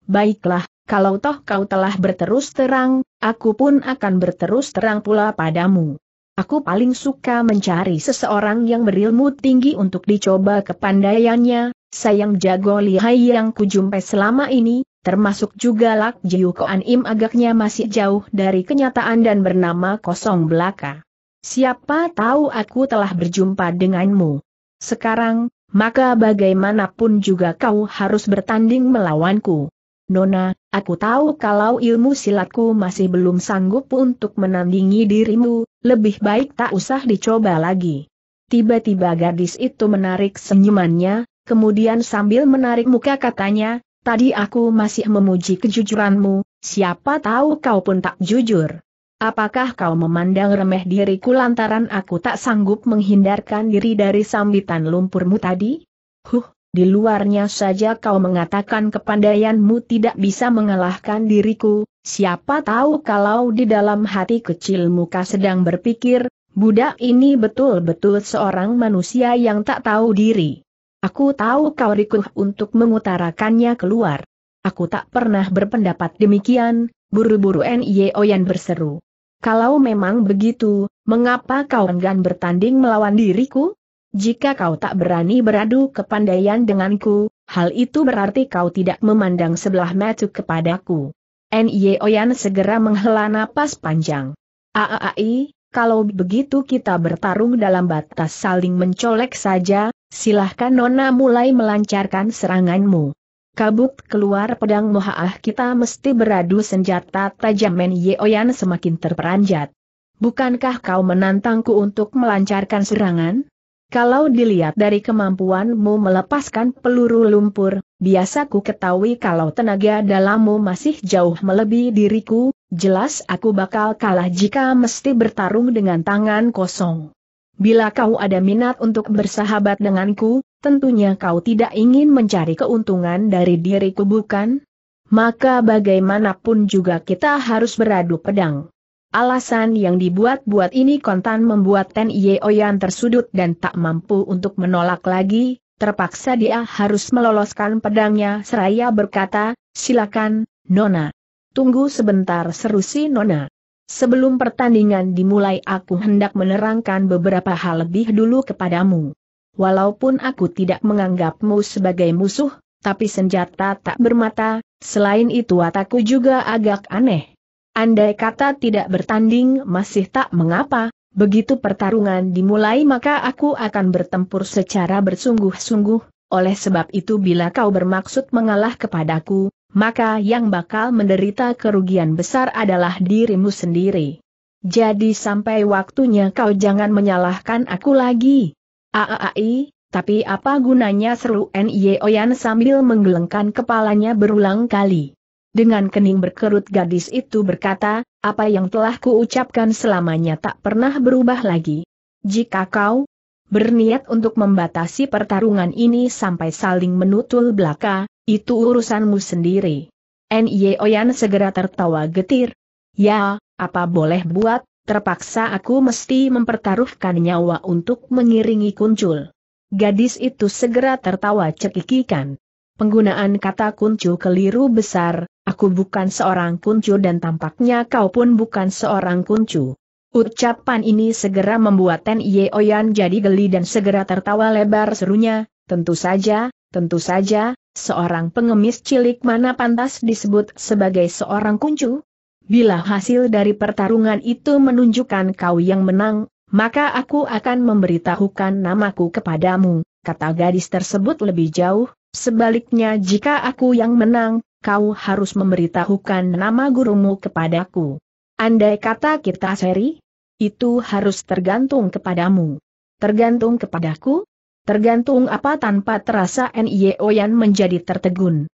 Baiklah, kalau toh kau telah berterus terang, aku pun akan berterus terang pula padamu. Aku paling suka mencari seseorang yang berilmu tinggi untuk dicoba kepandaiannya, sayang jago lihai yang kujumpai selama ini, termasuk juga Lak Jiu Koan Im agaknya masih jauh dari kenyataan dan bernama kosong belaka. Siapa tahu aku telah berjumpa denganmu. Sekarang, maka bagaimanapun juga kau harus bertanding melawanku. Nona, aku tahu kalau ilmu silatku masih belum sanggup untuk menandingi dirimu, lebih baik tak usah dicoba lagi. Tiba-tiba gadis itu menarik senyumannya, kemudian sambil menarik muka katanya, tadi aku masih memuji kejujuranmu, siapa tahu kau pun tak jujur. Apakah kau memandang remeh diriku lantaran aku tak sanggup menghindarkan diri dari sambitan lumpurmu tadi? Huh, di luarnya saja kau mengatakan kepandaianmu tidak bisa mengalahkan diriku, siapa tahu kalau di dalam hati kecil muka sedang berpikir, budak ini betul-betul seorang manusia yang tak tahu diri. Aku tahu kau rikuh untuk mengutarakannya keluar. Aku tak pernah berpendapat demikian, buru-buru N.Y.O.Yan berseru. Kalau memang begitu, mengapa kau enggan bertanding melawan diriku? Jika kau tak berani beradu kepandaian denganku, hal itu berarti kau tidak memandang sebelah mata kepadaku. Nye Oyan segera menghela napas panjang. Aai, kalau begitu kita bertarung dalam batas saling mencolek saja, silahkan Nona mulai melancarkan seranganmu. Kabut keluar pedang Mohaah kita mesti beradu senjata tajam Men Yeoyan semakin terperanjat. Bukankah kau menantangku untuk melancarkan serangan? Kalau dilihat dari kemampuanmu melepaskan peluru lumpur, biasa ku ketahui kalau tenaga dalammu masih jauh melebihi diriku, jelas aku bakal kalah jika mesti bertarung dengan tangan kosong. Bila kau ada minat untuk bersahabat denganku, tentunya kau tidak ingin mencari keuntungan dari diriku bukan? Maka bagaimanapun juga kita harus beradu pedang. Alasan yang dibuat-buat ini kontan membuat Ten Yeoyan tersudut dan tak mampu untuk menolak lagi, terpaksa dia harus meloloskan pedangnya seraya berkata, silakan, Nona. Tunggu sebentar seru si Nona. Sebelum pertandingan dimulai aku hendak menerangkan beberapa hal lebih dulu kepadamu. Walaupun aku tidak menganggapmu sebagai musuh, tapi senjata tak bermata, selain itu ataku juga agak aneh. Andai kata tidak bertanding masih tak mengapa, begitu pertarungan dimulai maka aku akan bertempur secara bersungguh-sungguh, oleh sebab itu bila kau bermaksud mengalah kepadaku, maka yang bakal menderita kerugian besar adalah dirimu sendiri. Jadi sampai waktunya kau jangan menyalahkan aku lagi. Aaai, tapi apa gunanya seru Nyeoyan sambil menggelengkan kepalanya berulang kali. Dengan kening berkerut gadis itu berkata, apa yang telah kuucapkan selamanya tak pernah berubah lagi. Jika kau berniat untuk membatasi pertarungan ini sampai saling menutul belaka, itu urusanmu sendiri. Nye Oyan segera tertawa getir. Ya, apa boleh buat, terpaksa aku mesti mempertaruhkan nyawa untuk mengiringi kuncul. Gadis itu segera tertawa cekikikan. Penggunaan kata kuncu keliru besar, aku bukan seorang kuncu dan tampaknya kau pun bukan seorang kuncu. Ucapan ini segera membuat Ten Yeoyan jadi geli dan segera tertawa lebar serunya, tentu saja, tentu saja, seorang pengemis cilik mana pantas disebut sebagai seorang kuncu? Bila hasil dari pertarungan itu menunjukkan kau yang menang, maka aku akan memberitahukan namaku kepadamu, kata gadis tersebut lebih jauh, Sebaliknya jika aku yang menang, kau harus memberitahukan nama gurumu kepadaku. Andai kata kita seri, itu harus tergantung kepadamu. Tergantung kepadaku? Tergantung apa tanpa terasa Nio Yan menjadi tertegun.